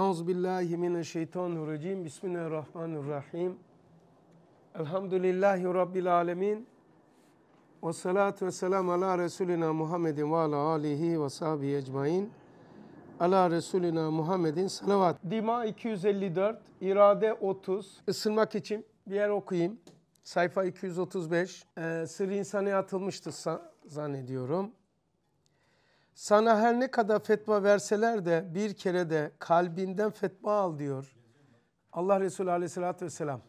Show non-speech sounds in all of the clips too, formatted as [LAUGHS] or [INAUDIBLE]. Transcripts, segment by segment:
Euzubillahimineşşeytanirracim. Bismillahirrahmanirrahim. Elhamdülillahi Rabbil alemin. Ve salatu ve selam ala Resulina Muhammedin ve ala alihi ve sahbihi ecmain. Ala Resulina Muhammedin salavat. Dima 254, irade 30. Isınmak için bir yer okuyayım. Sayfa 235. Ee, sır insani atılmıştı zannediyorum. Sana her ne kadar fetva verseler de bir kere de kalbinden fetva al diyor. Allah Resulü aleyhissalatü vesselam.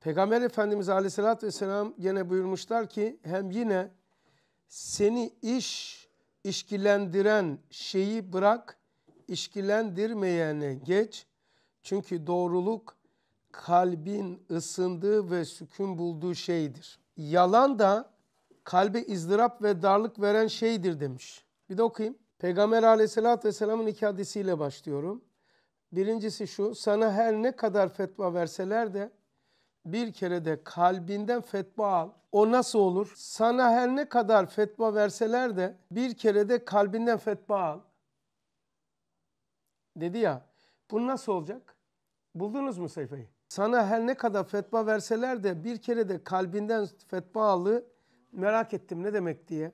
Peygamber Efendimiz aleyhissalatü vesselam gene buyurmuşlar ki hem yine seni iş işkilendiren şeyi bırak, işkilendirmeyene geç. Çünkü doğruluk kalbin ısındığı ve sükun bulduğu şeydir. Yalan da kalbe izdırap ve darlık veren şeydir demiş. Bir de okuyayım. Peygamber aleyhissalatü vesselamın iki hadisiyle başlıyorum. Birincisi şu, sana her ne kadar fetva verseler de bir kere de kalbinden fetva al. O nasıl olur? Sana her ne kadar fetva verseler de bir kere de kalbinden fetva al. Dedi ya, bu nasıl olacak? Buldunuz mu sayfayı? Sana her ne kadar fetva verseler de bir kere de kalbinden fetva alı merak ettim ne demek diye.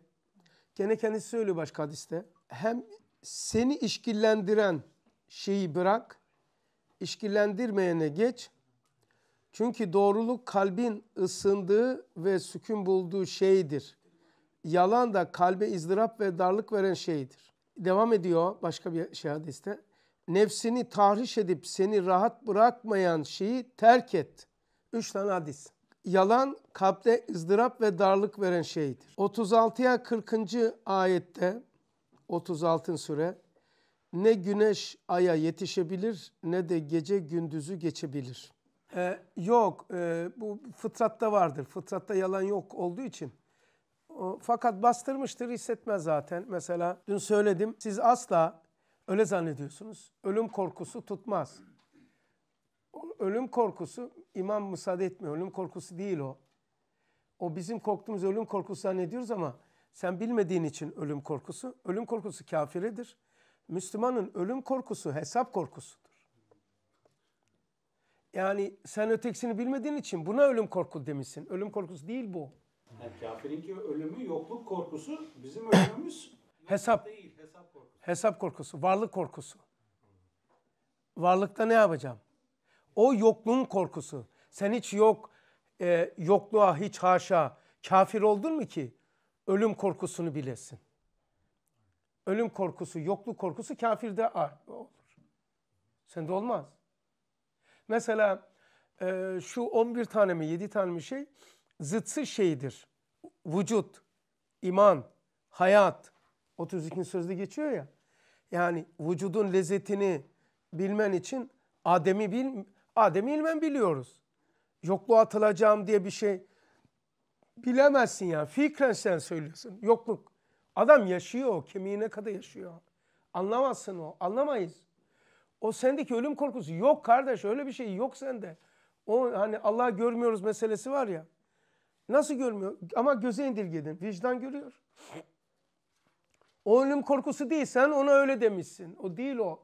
Gene kendisi söylüyor başka hadiste. Hem seni işkillendiren şeyi bırak, işkillendirmeyene geç. Çünkü doğruluk kalbin ısındığı ve sükun bulduğu şeydir. Yalan da kalbe izdırap ve darlık veren şeydir. Devam ediyor başka bir şey hadiste. Nefsini tahriş edip seni rahat bırakmayan şeyi terk et. Üç tane hadis yalan kalpte ızdırap ve darlık veren şeydir. 36'ya 40. ayette 36. sure ne güneş aya yetişebilir ne de gece gündüzü geçebilir. Ee, yok e, bu fıtratta vardır. Fıtratta yalan yok olduğu için. O, fakat bastırmıştır hissetmez zaten. Mesela dün söyledim siz asla öyle zannediyorsunuz. Ölüm korkusu tutmaz ölüm korkusu imam müsaade etmiyor. Ölüm korkusu değil o. O bizim korktuğumuz ölüm korkusu zannediyoruz ama sen bilmediğin için ölüm korkusu. Ölüm korkusu kafiredir. Müslümanın ölüm korkusu hesap korkusudur. Yani sen ötekisini bilmediğin için buna ölüm korku demişsin. Ölüm korkusu değil bu. Yani ki ölümü yokluk korkusu bizim ölümümüz hesap değil, hesap korkusu. Hesap korkusu, varlık korkusu. Varlıkta ne yapacağım? O yokluğun korkusu. Sen hiç yok, e, yokluğa hiç haşa kafir oldun mu ki ölüm korkusunu bilesin. Ölüm korkusu, yokluk korkusu kafirde olur. Sende olmaz. Mesela e, şu 11 tane mi 7 tane mi şey zıtsı şeydir. Vücut, iman, hayat. 32. sözde geçiyor ya. Yani vücudun lezzetini bilmen için Adem'i bil, Adem'i ilmen biliyoruz. Yokluğa atılacağım diye bir şey bilemezsin ya, Fikren sen söylüyorsun. Yokluk. Adam yaşıyor. Kemiğine kadar yaşıyor. Anlamazsın o. Anlamayız. O sendeki ölüm korkusu yok kardeş. Öyle bir şey yok sende. O hani Allah görmüyoruz meselesi var ya. Nasıl görmüyor? Ama göze indirgedin. Vicdan görüyor. O ölüm korkusu değil. Sen ona öyle demişsin. O değil o.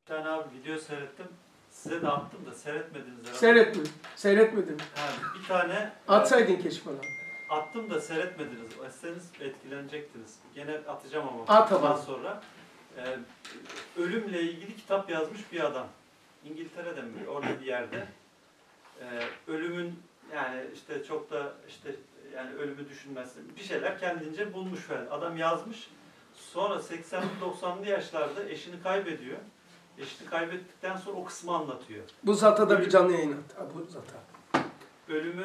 Bir tane abi video seyrettim. Size de attım da seyretmediniz herhalde. Seyretmedim. Seyretmedim. Yani bir tane... Atsaydın keşke bana. Attım da seyretmediniz. Etseniz etkilenecektiniz. Gene atacağım ama. At Daha sonra. E, ölümle ilgili kitap yazmış bir adam. İngiltere'de mi? Orada bir yerde. E, ölümün yani işte çok da işte yani ölümü düşünmezsin. Bir şeyler kendince bulmuş falan. Adam yazmış. Sonra 80 90'lı yaşlarda eşini kaybediyor. Eşini kaybettikten sonra o kısmı anlatıyor. Bu zata da bir canlı yayın at. bu zata. Bölümü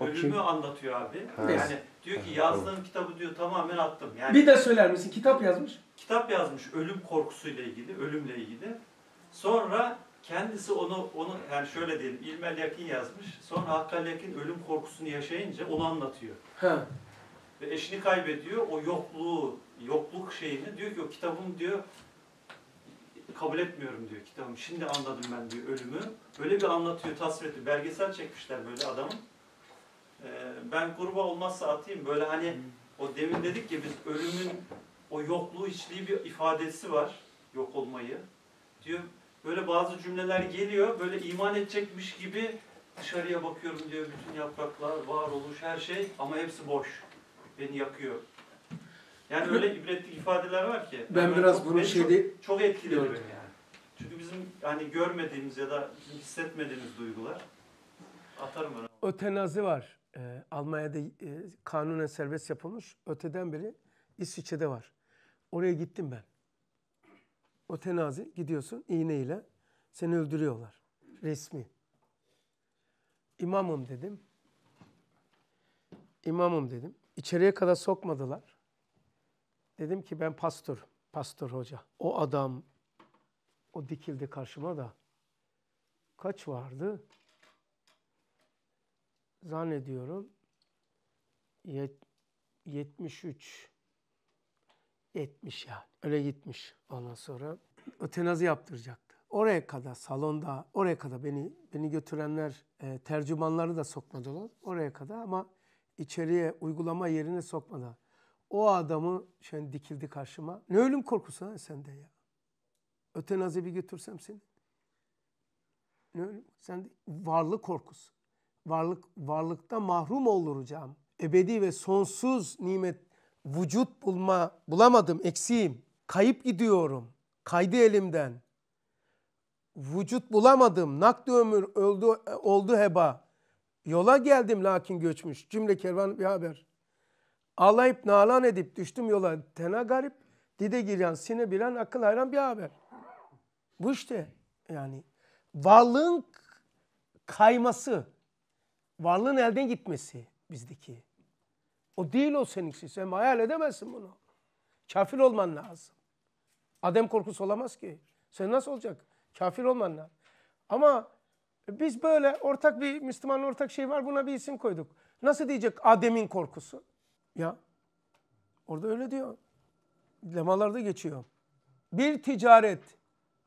bölümü anlatıyor abi. Ha. Yani diyor ki yazdığım kitabı diyor tamamen attım. Yani Bir de söyler misin? Kitap yazmış. kitap yazmış ölüm korkusuyla ilgili, ölümle ilgili. Sonra kendisi onu onu yani şöyle diyelim İlmel Yakin yazmış. Sonra Hakkal Yakin ölüm korkusunu yaşayınca onu anlatıyor. Ha. Ve eşini kaybediyor. O yokluğu, yokluk şeyini diyor ki o kitabım diyor kabul etmiyorum diyor kitabım. Şimdi anladım ben diyor ölümü. Böyle bir anlatıyor tasvir Belgesel çekmişler böyle adamın. Ee, ben gruba olmazsa atayım. Böyle hani o demin dedik ki biz ölümün o yokluğu içliği bir ifadesi var. Yok olmayı. Diyor böyle bazı cümleler geliyor. Böyle iman edecekmiş gibi dışarıya bakıyorum diyor. Bütün yapraklar, varoluş, her şey ama hepsi boş. Beni yakıyor. Yani öyle ibretlik ifadeler var ki. Ben yani biraz bunu şeyde çok, çok etkiledi beni yani. Çünkü bizim hani görmediğimiz ya da hissetmediğimiz duygular. Atarım ben. Ötenazi var. Ee, Almanya'da e, kanunen serbest yapılmış. Öteden beri İsviçre'de var. Oraya gittim ben. Ötenazi gidiyorsun iğneyle seni öldürüyorlar. Resmi. İmamım dedim. İmamım dedim. İçeriye kadar sokmadılar. Dedim ki ben pastör, pastör hoca. O adam, o dikildi karşıma da. Kaç vardı? Zannediyorum 73. 70 yani. Öyle gitmiş. Ondan sonra ötenazi yaptıracaktı. Oraya kadar salonda, oraya kadar beni beni götürenler e, tercümanları da sokmadılar. Oraya kadar ama içeriye uygulama yerine sokmadılar. O adamı şen dikildi karşıma. Ne ölüm korkusu ha sende ya. Ötenazi bir götürsem seni. Ne ölüm? Sende varlık korkusu. Varlık varlıkta mahrum oluracağım. Ebedi ve sonsuz nimet vücut bulma bulamadım eksiğim. Kayıp gidiyorum. Kaydı elimden. Vücut bulamadım. Nakdi ömür öldü, e, oldu heba. Yola geldim lakin göçmüş. Cümle kervan bir haber. Ağlayıp nalan edip düştüm yola tena garip. Dide giren, sine bilen, akıl hayran bir haber. Bu işte yani varlığın kayması, varlığın elden gitmesi bizdeki. O değil o seninkisi. Sen hayal edemezsin bunu. Kafir olman lazım. Adem korkusu olamaz ki. Sen nasıl olacak? Kafir olman lazım. Ama biz böyle ortak bir Müslümanın ortak şey var buna bir isim koyduk. Nasıl diyecek Adem'in korkusu? Ya orada öyle diyor. Lemalarda geçiyor. Bir ticaret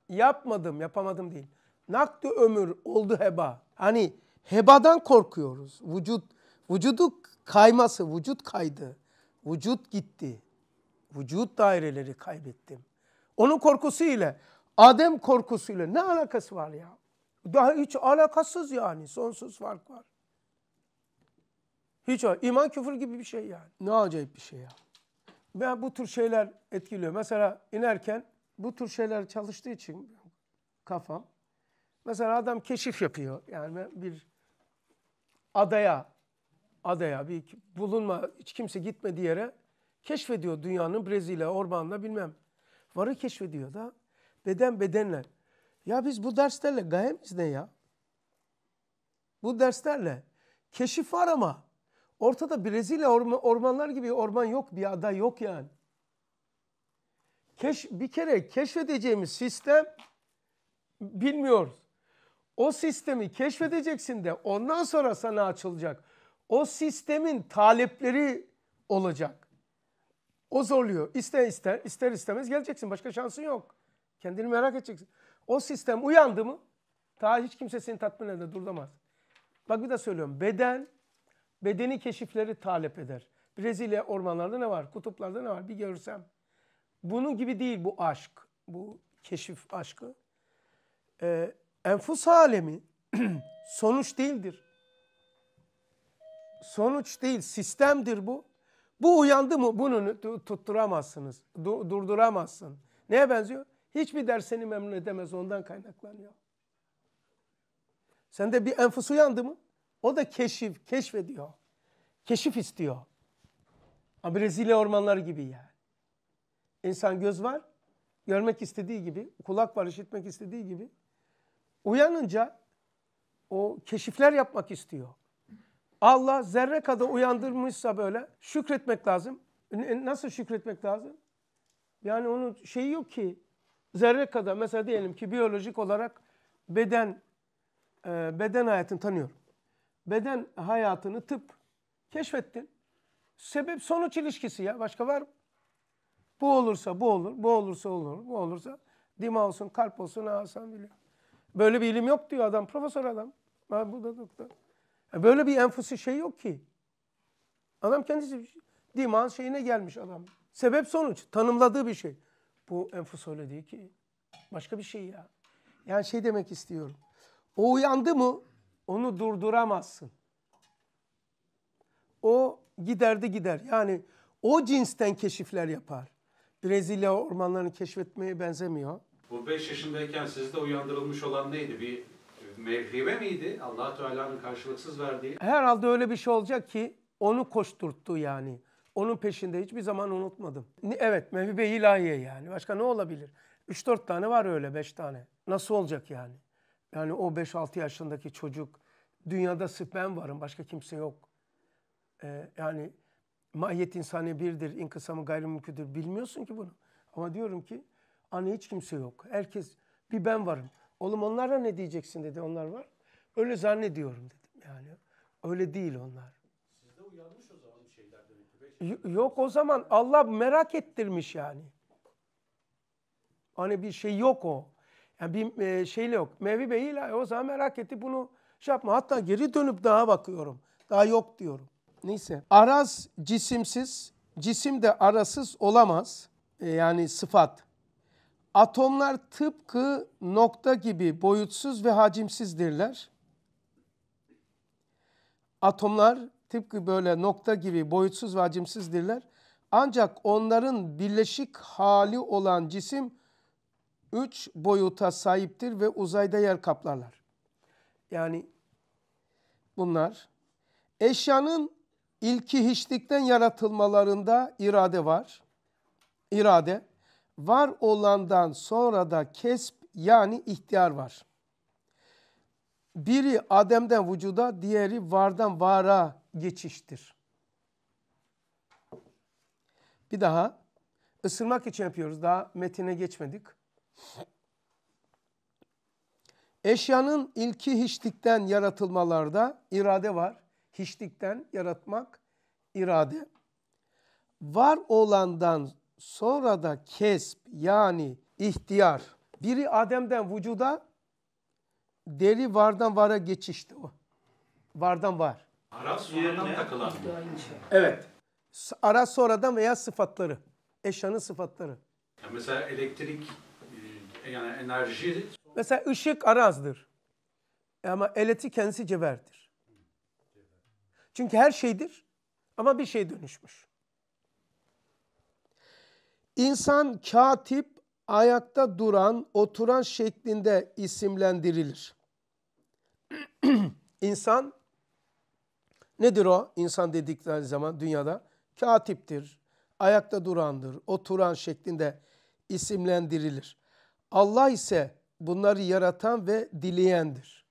yapmadım, yapamadım değil. Nakdi ömür oldu heba. Hani hebadan korkuyoruz. Vücut, vücudu kayması, vücut kaydı. Vücut gitti. Vücut daireleri kaybettim. Onun korkusu ile Adem korkusuyla ne alakası var ya? Daha hiç alakasız yani. Sonsuz fark var. Hiç o iman küfür gibi bir şey yani. Ne acayip bir şey ya. Ben bu tür şeyler etkiliyor. Mesela inerken bu tür şeyler çalıştığı için kafam. Mesela adam keşif yapıyor. Yani bir adaya, adaya bir bulunma, hiç kimse gitmediği yere keşfediyor dünyanın Brezilya, Orban'la bilmem. Varı keşfediyor da beden bedenle. Ya biz bu derslerle gayemiz ne ya? Bu derslerle keşif var ama Ortada Brezilya ormanlar gibi orman yok, bir ada yok yani. Keş, bir kere keşfedeceğimiz sistem bilmiyoruz. O sistemi keşfedeceksin de ondan sonra sana açılacak. O sistemin talepleri olacak. O zorluyor. İster ister, ister istemez geleceksin. Başka şansın yok. Kendini merak edeceksin. O sistem uyandı mı daha hiç kimse seni tatmin eder, durdamaz. Bak bir daha söylüyorum. Beden bedeni keşifleri talep eder. Brezilya ormanlarda ne var? Kutuplarda ne var? Bir görsem. Bunun gibi değil bu aşk. Bu keşif aşkı. Ee, enfus alemi [CLEARS THROAT] sonuç değildir. Sonuç değil, sistemdir bu. Bu uyandı mı bunu tutturamazsınız, du durduramazsın. Neye benziyor? Hiçbir ders seni memnun edemez, ondan kaynaklanıyor. Sende bir enfus uyandı mı? O da keşif, keşfediyor. Keşif istiyor. Ama Brezilya ormanları gibi yani. İnsan göz var, görmek istediği gibi, kulak var, işitmek istediği gibi. Uyanınca o keşifler yapmak istiyor. Allah zerre kadar uyandırmışsa böyle şükretmek lazım. Nasıl şükretmek lazım? Yani onun şeyi yok ki zerre kadar mesela diyelim ki biyolojik olarak beden e, beden hayatını tanıyorum beden hayatını tıp keşfettin. Sebep sonuç ilişkisi ya başka var mı? Bu olursa bu olur, bu olursa olur, bu olursa dima olsun, kalp olsun, Hasan biliyor. Böyle bir ilim yok diyor adam, profesör adam. Ben bu da doktor. Böyle bir enfusi şey yok ki. Adam kendisi şey- dimağın şeyine gelmiş adam. Sebep sonuç, tanımladığı bir şey. Bu enfus öyle değil ki. Başka bir şey ya. Yani şey demek istiyorum. O uyandı mı onu durduramazsın. O giderdi gider. Yani o cinsten keşifler yapar. Brezilya ormanlarını keşfetmeye benzemiyor. Bu 5 yaşındayken sizde uyandırılmış olan neydi? Bir mevhibe miydi? allah Teala'nın karşılıksız verdiği? Herhalde öyle bir şey olacak ki onu koşturttu yani. Onun peşinde hiçbir zaman unutmadım. Evet mevhibe ilahiye yani. Başka ne olabilir? 3-4 tane var öyle 5 tane. Nasıl olacak yani? Yani o 5-6 yaşındaki çocuk Dünyada sırf ben varım, başka kimse yok. Ee, yani mahiyet insani birdir, inkısamı gayrimülküdür. Bilmiyorsun ki bunu. Ama diyorum ki anne hiç kimse yok. Herkes bir ben varım. Oğlum onlara ne diyeceksin dedi. Onlar var. Öyle zannediyorum dedim yani. Öyle değil onlar. Sizde uyanmış o zaman şeylerden. Şeyler. Yok o zaman Allah merak ettirmiş yani. Hani bir şey yok o. Yani bir e, şeyle yok. Mevhi Bey ile o zaman merak etti bunu şey yapma. Hatta geri dönüp daha bakıyorum. Daha yok diyorum. Neyse. Araz cisimsiz, cisim de arasız olamaz. E, yani sıfat. Atomlar tıpkı nokta gibi boyutsuz ve hacimsizdirler. Atomlar tıpkı böyle nokta gibi boyutsuz ve hacimsizdirler. Ancak onların birleşik hali olan cisim üç boyuta sahiptir ve uzayda yer kaplarlar. Yani bunlar. Eşyanın ilki hiçlikten yaratılmalarında irade var. İrade. Var olandan sonra da kesp yani ihtiyar var. Biri Adem'den vücuda, diğeri vardan vara geçiştir. Bir daha ısırmak için yapıyoruz. Daha metine geçmedik. Eşyanın ilki hiçlikten yaratılmalarda irade var. Hiçlikten yaratmak irade. Var olandan sonra da kesp yani ihtiyar. Biri Adem'den vücuda, deri vardan vara geçişti o. Vardan var. Ara sonradan takılan. Evet. Ara sonradan veya sıfatları. Eşyanın sıfatları. Yani mesela elektrik e, yani enerji Mesela ışık arazdır. Ama eleti kendisi cevherdir. Çünkü her şeydir ama bir şey dönüşmüş. İnsan katip ayakta duran, oturan şeklinde isimlendirilir. [CLEARS THROAT] İnsan nedir o? İnsan dedikleri zaman dünyada katiptir, ayakta durandır, oturan şeklinde isimlendirilir. Allah ise bunları yaratan ve dileyendir.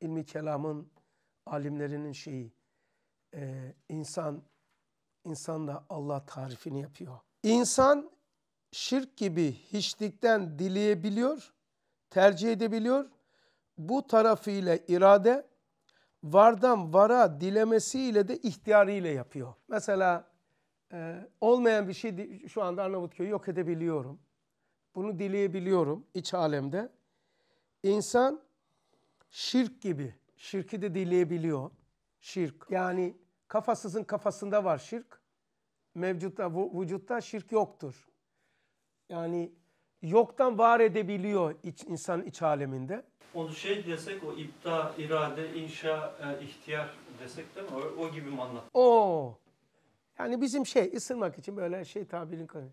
İlmi kelamın alimlerinin şeyi e, insan insanla Allah tarifini yapıyor. İnsan şirk gibi hiçlikten dileyebiliyor, tercih edebiliyor. Bu tarafıyla irade vardan vara dilemesiyle de ihtiyarıyla yapıyor. Mesela e, olmayan bir şey şu anda Arnavutköy yok edebiliyorum bunu dileyebiliyorum iç alemde. İnsan şirk gibi, şirki de dileyebiliyor. Şirk. Yani kafasızın kafasında var şirk. Mevcutta, vücutta şirk yoktur. Yani yoktan var edebiliyor iç, insanın iç aleminde. Onu şey desek o ipta, irade, inşa, e, ihtiyar desek değil mi? O, o gibi mi anlat? Oo. Yani bizim şey ısırmak için böyle şey tabirin kanı.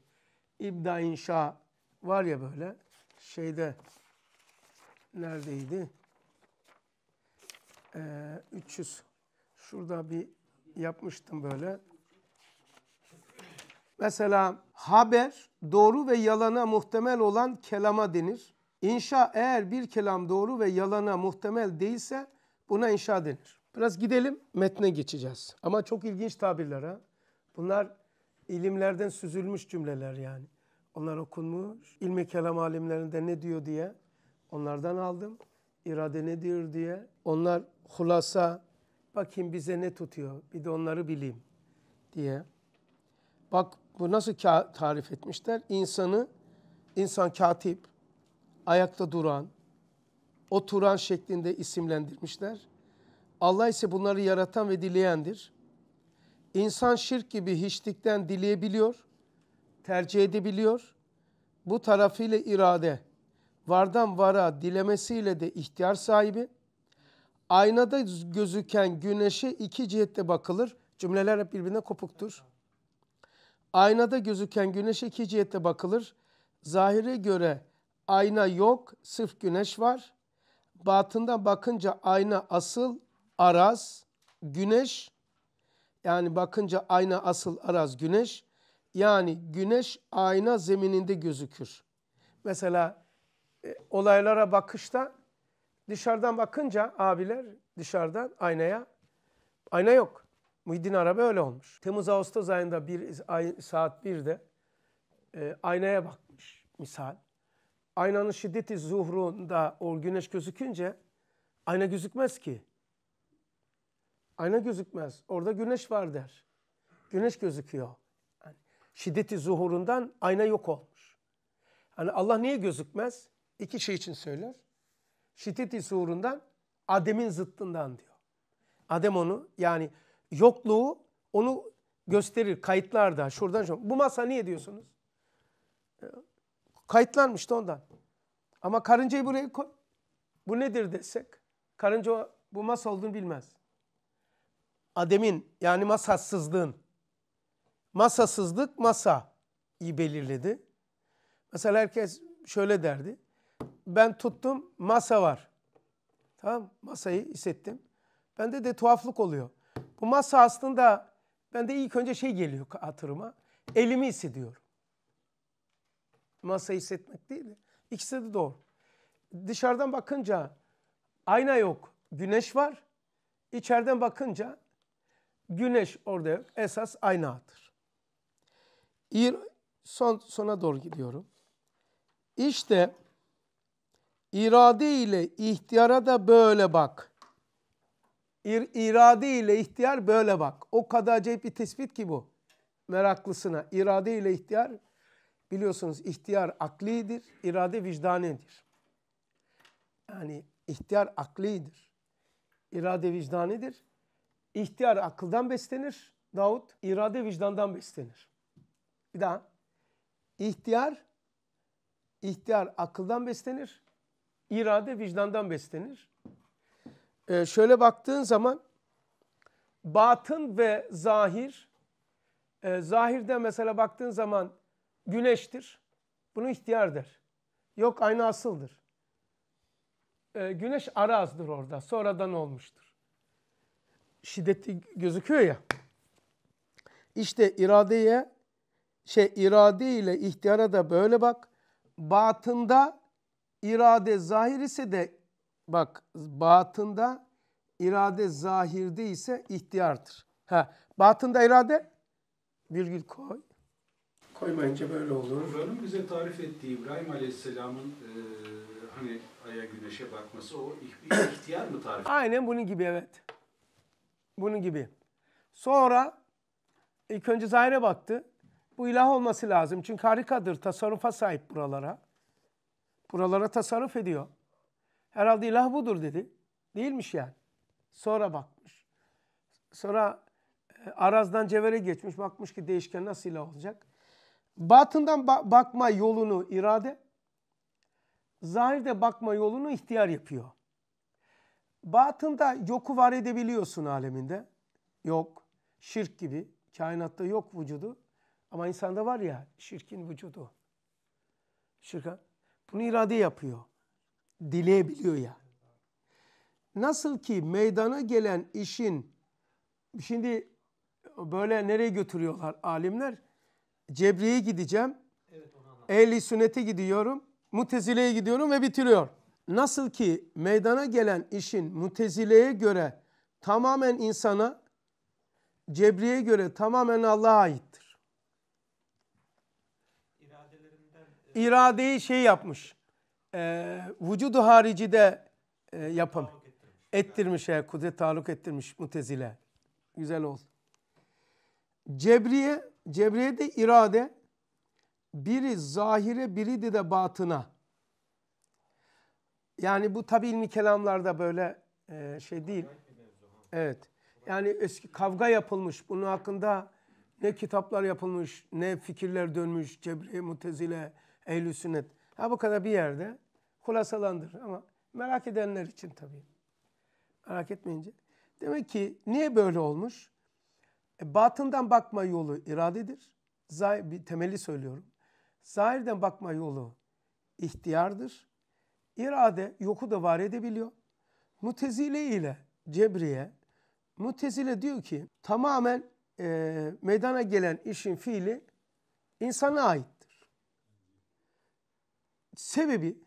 İbda, inşa, var ya böyle şeyde neredeydi? Ee, 300. Şurada bir yapmıştım böyle. Mesela haber doğru ve yalana muhtemel olan kelama denir. İnşa eğer bir kelam doğru ve yalana muhtemel değilse buna inşa denir. Biraz gidelim metne geçeceğiz. Ama çok ilginç tabirler ha. Bunlar ilimlerden süzülmüş cümleler yani. Onlar okunmuş. İlmi kelam alimlerinde ne diyor diye onlardan aldım. İrade nedir diye. Onlar hulasa bakayım bize ne tutuyor bir de onları bileyim diye. Bak bu nasıl tarif etmişler? İnsanı, insan katip, ayakta duran, oturan şeklinde isimlendirmişler. Allah ise bunları yaratan ve dileyendir. İnsan şirk gibi hiçlikten dileyebiliyor tercih edebiliyor. Bu tarafıyla irade, vardan vara dilemesiyle de ihtiyar sahibi. Aynada gözüken güneşe iki cihette bakılır. Cümleler hep birbirine kopuktur. Aynada gözüken güneşe iki cihette bakılır. Zahire göre ayna yok, sırf güneş var. Batından bakınca ayna asıl, araz, güneş. Yani bakınca ayna asıl, araz, güneş. Yani güneş ayna zemininde gözükür. Mesela e, olaylara bakışta dışarıdan bakınca abiler dışarıdan aynaya ayna yok. Muhyiddin Arabi öyle olmuş. Temmuz-Ağustos ayında bir ay, saat 1'de e, aynaya bakmış misal. Aynanın şiddeti zuhrunda o güneş gözükünce ayna gözükmez ki. Ayna gözükmez. Orada güneş var der. Güneş gözüküyor şiddeti zuhurundan ayna yok olmuş. Hani Allah niye gözükmez? İki şey için söyler. Şiddeti zuhurundan Adem'in zıttından diyor. Adem onu yani yokluğu onu gösterir kayıtlarda şuradan şu. Bu masa niye diyorsunuz? Ee, kayıtlanmıştı ondan. Ama karıncayı buraya koy. Bu nedir desek? Karınca bu masa olduğunu bilmez. Adem'in yani masassızlığın masasızlık masa belirledi. Mesela herkes şöyle derdi. Ben tuttum masa var. Tamam masayı hissettim. Bende de tuhaflık oluyor. Bu masa aslında bende ilk önce şey geliyor hatırıma. Elimi hissediyorum. Masayı hissetmek değil mi? İkisi de doğru. Dışarıdan bakınca ayna yok, güneş var. İçeriden bakınca güneş orada yok. Esas atır. İr son sona doğru gidiyorum. İşte irade ile ihtiyara da böyle bak. İr, irade ile ihtiyar böyle bak. O kadar acayip bir tespit ki bu. Meraklısına. İrade ile ihtiyar biliyorsunuz ihtiyar aklidir, irade vicdanidir. Yani ihtiyar aklidir. İrade vicdanidir. İhtiyar akıldan beslenir. Davut irade vicdandan beslenir. Bir daha. İhtiyar, ihtiyar akıldan beslenir. İrade vicdandan beslenir. Ee, şöyle baktığın zaman batın ve zahir, e, zahirde mesela baktığın zaman güneştir. Bunu ihtiyar der. Yok aynı asıldır. E, güneş arazdır orada. Sonradan olmuştur. Şiddetli gözüküyor ya. İşte iradeye şey irade ile ihtiyara da böyle bak. Batında irade zahir ise de bak batında irade zahirde ise ihtiyardır. Ha, batında irade virgül koy. Koymayınca böyle olur. Kur'an'ın bize tarif ettiği İbrahim Aleyhisselam'ın e, hani aya güneşe bakması o ihtiyar mı tarif? Aynen bunun gibi evet. Bunun gibi. Sonra ilk önce zahire baktı. Bu ilah olması lazım. Çünkü harikadır. Tasarrufa sahip buralara. Buralara tasarruf ediyor. Herhalde ilah budur dedi. Değilmiş yani. Sonra bakmış. Sonra e, arazdan cevere geçmiş. Bakmış ki değişken nasıl ilah olacak? Batından ba bakma yolunu irade, zahirde bakma yolunu ihtiyar yapıyor. Batında yoku var edebiliyorsun aleminde. Yok, şirk gibi. Kainatta yok vücudu. Ama insanda var ya şirkin vücudu. Şirka. Bunu irade yapıyor. Dileyebiliyor ya. Nasıl ki meydana gelen işin şimdi böyle nereye götürüyorlar alimler? Cebri'ye gideceğim. Evet, Ehli sünnete gidiyorum. Mutezile'ye gidiyorum ve bitiriyor. Nasıl ki meydana gelen işin mutezileye göre tamamen insana, Cebri'ye göre tamamen Allah'a aittir. iradeyi şey yapmış. E, vücudu harici de e, yapam. Ettirmiş ya kudret taluk ettirmiş mutezile. Güzel olsun. Cebriye, Cebriye de irade biri zahire biri de, de batına. Yani bu tabi ilmi kelamlarda böyle e, şey değil. Evet. Yani eski kavga yapılmış. Bunun hakkında ne kitaplar yapılmış, ne fikirler dönmüş. Cebriye, Mutezile, ehl sünnet. Ha bu kadar bir yerde kulasalandır ama merak edenler için tabii. Merak etmeyince. Demek ki niye böyle olmuş? E, batından bakma yolu iradedir. Zahir, bir temeli söylüyorum. Zahirden bakma yolu ihtiyardır. İrade yoku da var edebiliyor. Mutezile ile Cebriye, Mutezile diyor ki tamamen e, meydana gelen işin fiili insana ait sebebi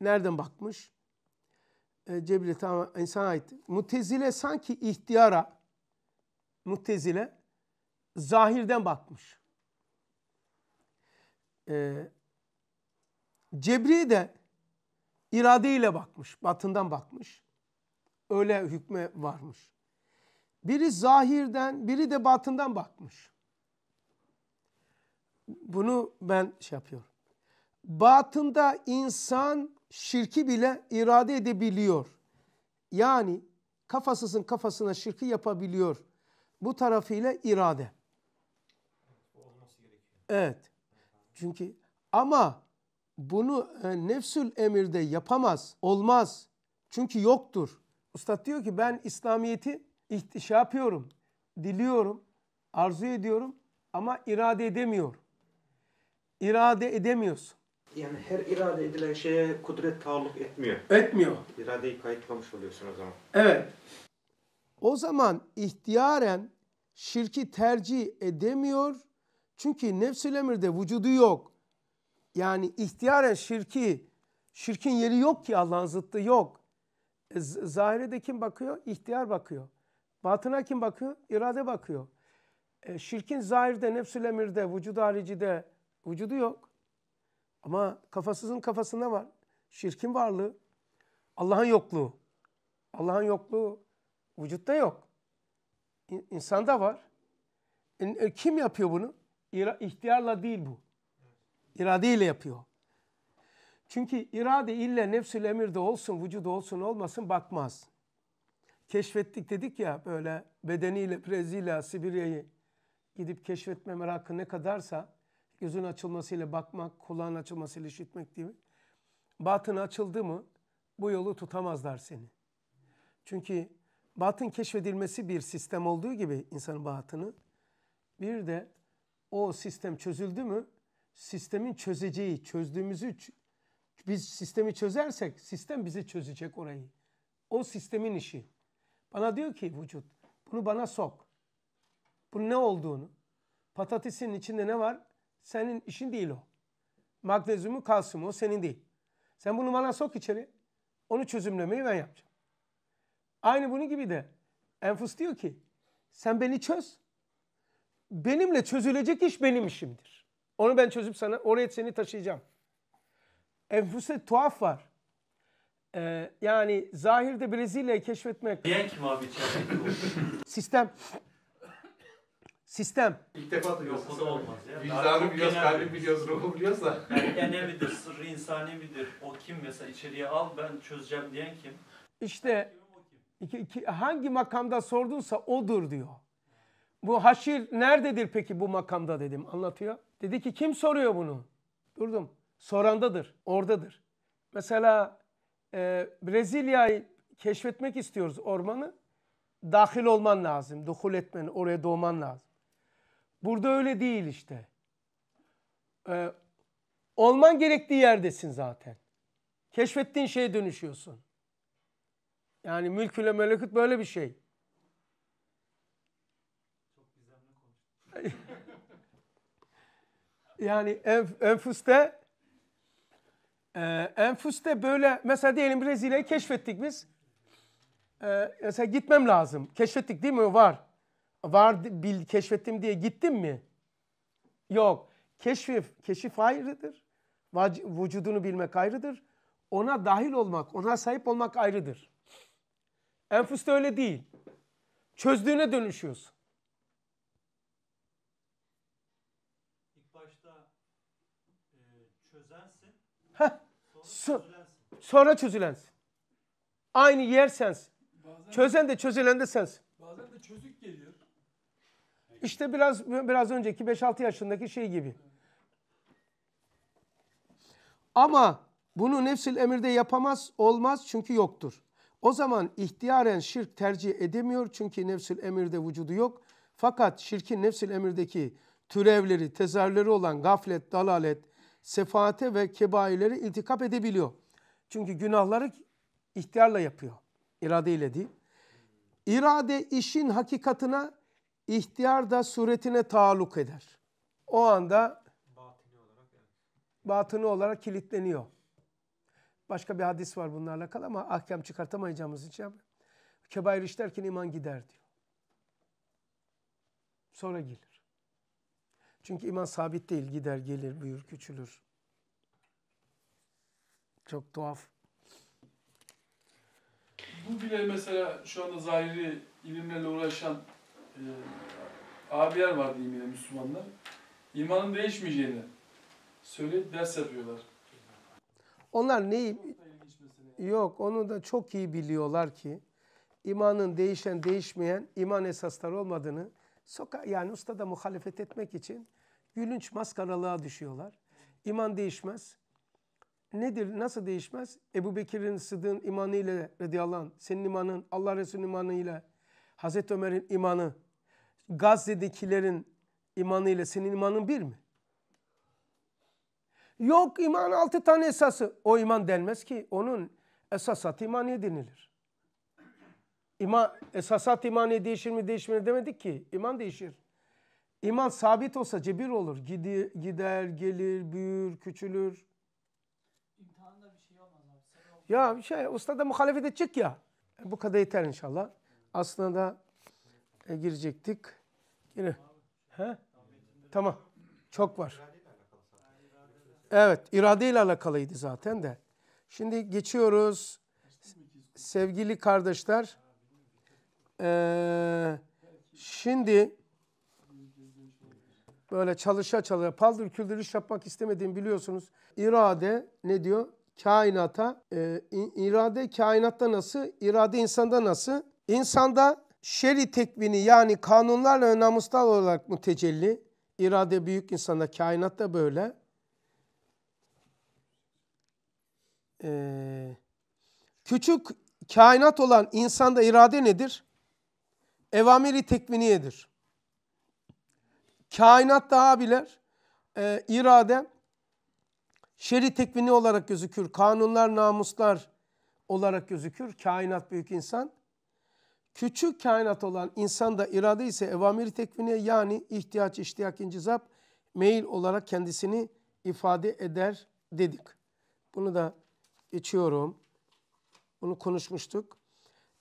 nereden bakmış? Cebri Cebril tamam insana ait. Mutezile sanki ihtiyara mutezile zahirden bakmış. E, Cebri de iradeyle bakmış, batından bakmış. Öyle hükme varmış. Biri zahirden, biri de batından bakmış. Bunu ben şey yapıyorum batında insan şirki bile irade edebiliyor. Yani kafasızın kafasına şirki yapabiliyor. Bu tarafıyla irade. Evet. Çünkü ama bunu e, nefsül emirde yapamaz, olmaz. Çünkü yoktur. Ustad diyor ki ben İslamiyet'i şey yapıyorum, diliyorum, arzu ediyorum ama irade edemiyor. İrade edemiyorsun yani her irade edilen şeye kudret taalluk etmiyor. Etmiyor. İradeyi kayıtlamış oluyorsun o zaman. Evet. O zaman ihtiyaren şirki tercih edemiyor. Çünkü nefsül emirde vücudu yok. Yani ihtiyaren şirki, şirkin yeri yok ki Allah'ın zıttı yok. E, zahirede kim bakıyor? İhtiyar bakıyor. Batına kim bakıyor? İrade bakıyor. E, şirkin zahirde, nefsül emirde, vücudu haricide vücudu yok. Ama kafasızın kafasında var. Şirkin varlığı, Allah'ın yokluğu. Allah'ın yokluğu vücutta yok. İnsanda var. E, e, kim yapıyor bunu? İhtiyarla değil bu. İradeyle yapıyor. Çünkü irade illa nefsül emirde olsun, vücuda olsun olmasın bakmaz. Keşfettik dedik ya böyle bedeniyle, Brezilya, Sibirya'yı gidip keşfetme merakı ne kadarsa Gözün açılmasıyla bakmak, kulağın açılmasıyla işitmek değil mi? Batın açıldı mı bu yolu tutamazlar seni. Çünkü batın keşfedilmesi bir sistem olduğu gibi insanın batını. Bir de o sistem çözüldü mü sistemin çözeceği, çözdüğümüzü biz sistemi çözersek sistem bizi çözecek orayı. O sistemin işi. Bana diyor ki vücut bunu bana sok. Bu ne olduğunu. Patatesin içinde ne var? Senin işin değil o. Magnezyumu, kalsiyumu o senin değil. Sen bunu bana sok içeri. Onu çözümlemeyi ben yapacağım. Aynı bunun gibi de Enfus diyor ki sen beni çöz. Benimle çözülecek iş benim işimdir. Onu ben çözüp sana oraya seni taşıyacağım. Enfus'e tuhaf var. Ee, yani zahirde Brezilya'yı keşfetmek. Niye kim abi Sistem sistem. İlk defa da yok o da olmaz. Ya. Vicdanı biliyoruz, kalbi biliyoruz, ruhu biliyorsa. Erken [LAUGHS] midir, sırrı insani midir? O kim mesela içeriye al ben çözeceğim diyen kim? İşte iki, iki, hangi makamda sordunsa odur diyor. Bu haşir nerededir peki bu makamda dedim anlatıyor. Dedi ki kim soruyor bunu? Durdum. Sorandadır, oradadır. Mesela e, Brezilya'yı keşfetmek istiyoruz ormanı. Dahil olman lazım, duhul etmen, oraya doğman lazım. Burada öyle değil işte. Ee, olman gerektiği yerdesin zaten. Keşfettiğin şeye dönüşüyorsun. Yani mülküle melekut böyle bir şey. yani enf enfüste e, enfüste böyle mesela diyelim Brezilya'yı keşfettik biz. E, mesela gitmem lazım. Keşfettik değil mi? Var var bil, keşfettim diye gittim mi? Yok. Keşif, keşif ayrıdır. Vücudunu bilmek ayrıdır. Ona dahil olmak, ona sahip olmak ayrıdır. Enfüste öyle değil. Çözdüğüne dönüşüyorsun. İlk başta e, çözensin. Heh. Sonra, çözülensin. sonra çözülensin. Aynı yer sensin. Bazen Çözen de çözülen de sensin. Bazen de çözük geliyor. İşte biraz biraz önceki 5-6 yaşındaki şey gibi. Ama bunu nefsil emirde yapamaz olmaz çünkü yoktur. O zaman ihtiyaren şirk tercih edemiyor çünkü nefsil emirde vücudu yok. Fakat şirkin nefsil emirdeki türevleri, tezahürleri olan gaflet, dalalet, sefaate ve kebaileri iltikap edebiliyor. Çünkü günahları ihtiyarla yapıyor, iradeyle değil. İrade işin hakikatına İhtiyar da suretine taalluk eder. O anda batını olarak, kilitleniyor. Başka bir hadis var bunlarla kal ama ahkam çıkartamayacağımız için kebair işlerken iman gider diyor. Sonra gelir. Çünkü iman sabit değil. Gider, gelir, büyür, küçülür. Çok tuhaf. Bu bile mesela şu anda zahiri ilimlerle uğraşan e, ee, abiler var diyeyim yine Müslümanlar. İmanın değişmeyeceğini söyleyip ders yapıyorlar. Onlar neyi? Yok onu da çok iyi biliyorlar ki imanın değişen değişmeyen iman esasları olmadığını soka yani ustada muhalefet etmek için gülünç maskaralığa düşüyorlar. İman değişmez. Nedir? Nasıl değişmez? Ebu Bekir'in, Sıd'ın imanıyla radıyallahu anh, senin imanın, Allah Resulü'nün imanıyla, Hazreti Ömer'in imanı Gazze'dekilerin imanı ile senin imanın bir mi? Yok iman altı tane esası. O iman denmez ki. Onun esasat imaniye denilir. İman, esasat imaniye değişir mi değişmedi demedik ki. İman değişir. İman sabit olsa cebir olur. Gider, gider gelir, büyür, küçülür. İmtihanda bir şey olmaz Ya bir şey, usta da muhalefet edecek ya. Bu kadar yeter inşallah. Aslında da e, girecektik. Yine. He? Tamam. Çok var. Evet, irade ile alakalıydı zaten de. Şimdi geçiyoruz. Sevgili kardeşler. şimdi böyle çalışa çalışa paldır küldür iş yapmak istemediğimi biliyorsunuz. İrade ne diyor? Kainata. E, irade kainatta nasıl? İrade insanda nasıl? İnsanda şeri tekvini yani kanunlarla ve namuslar olarak mı tecelli? İrade büyük insanda, kainat da böyle. Ee, küçük kainat olan insanda irade nedir? Evamiri tekviniyedir. Kainatta abiler e, irade şeri tekvini olarak gözükür. Kanunlar, namuslar olarak gözükür. Kainat büyük insan. Küçük kainat olan insanda irade ise evamir tekvini yani ihtiyaç, iştiyak, incizap, meyil olarak kendisini ifade eder dedik. Bunu da içiyorum. Bunu konuşmuştuk.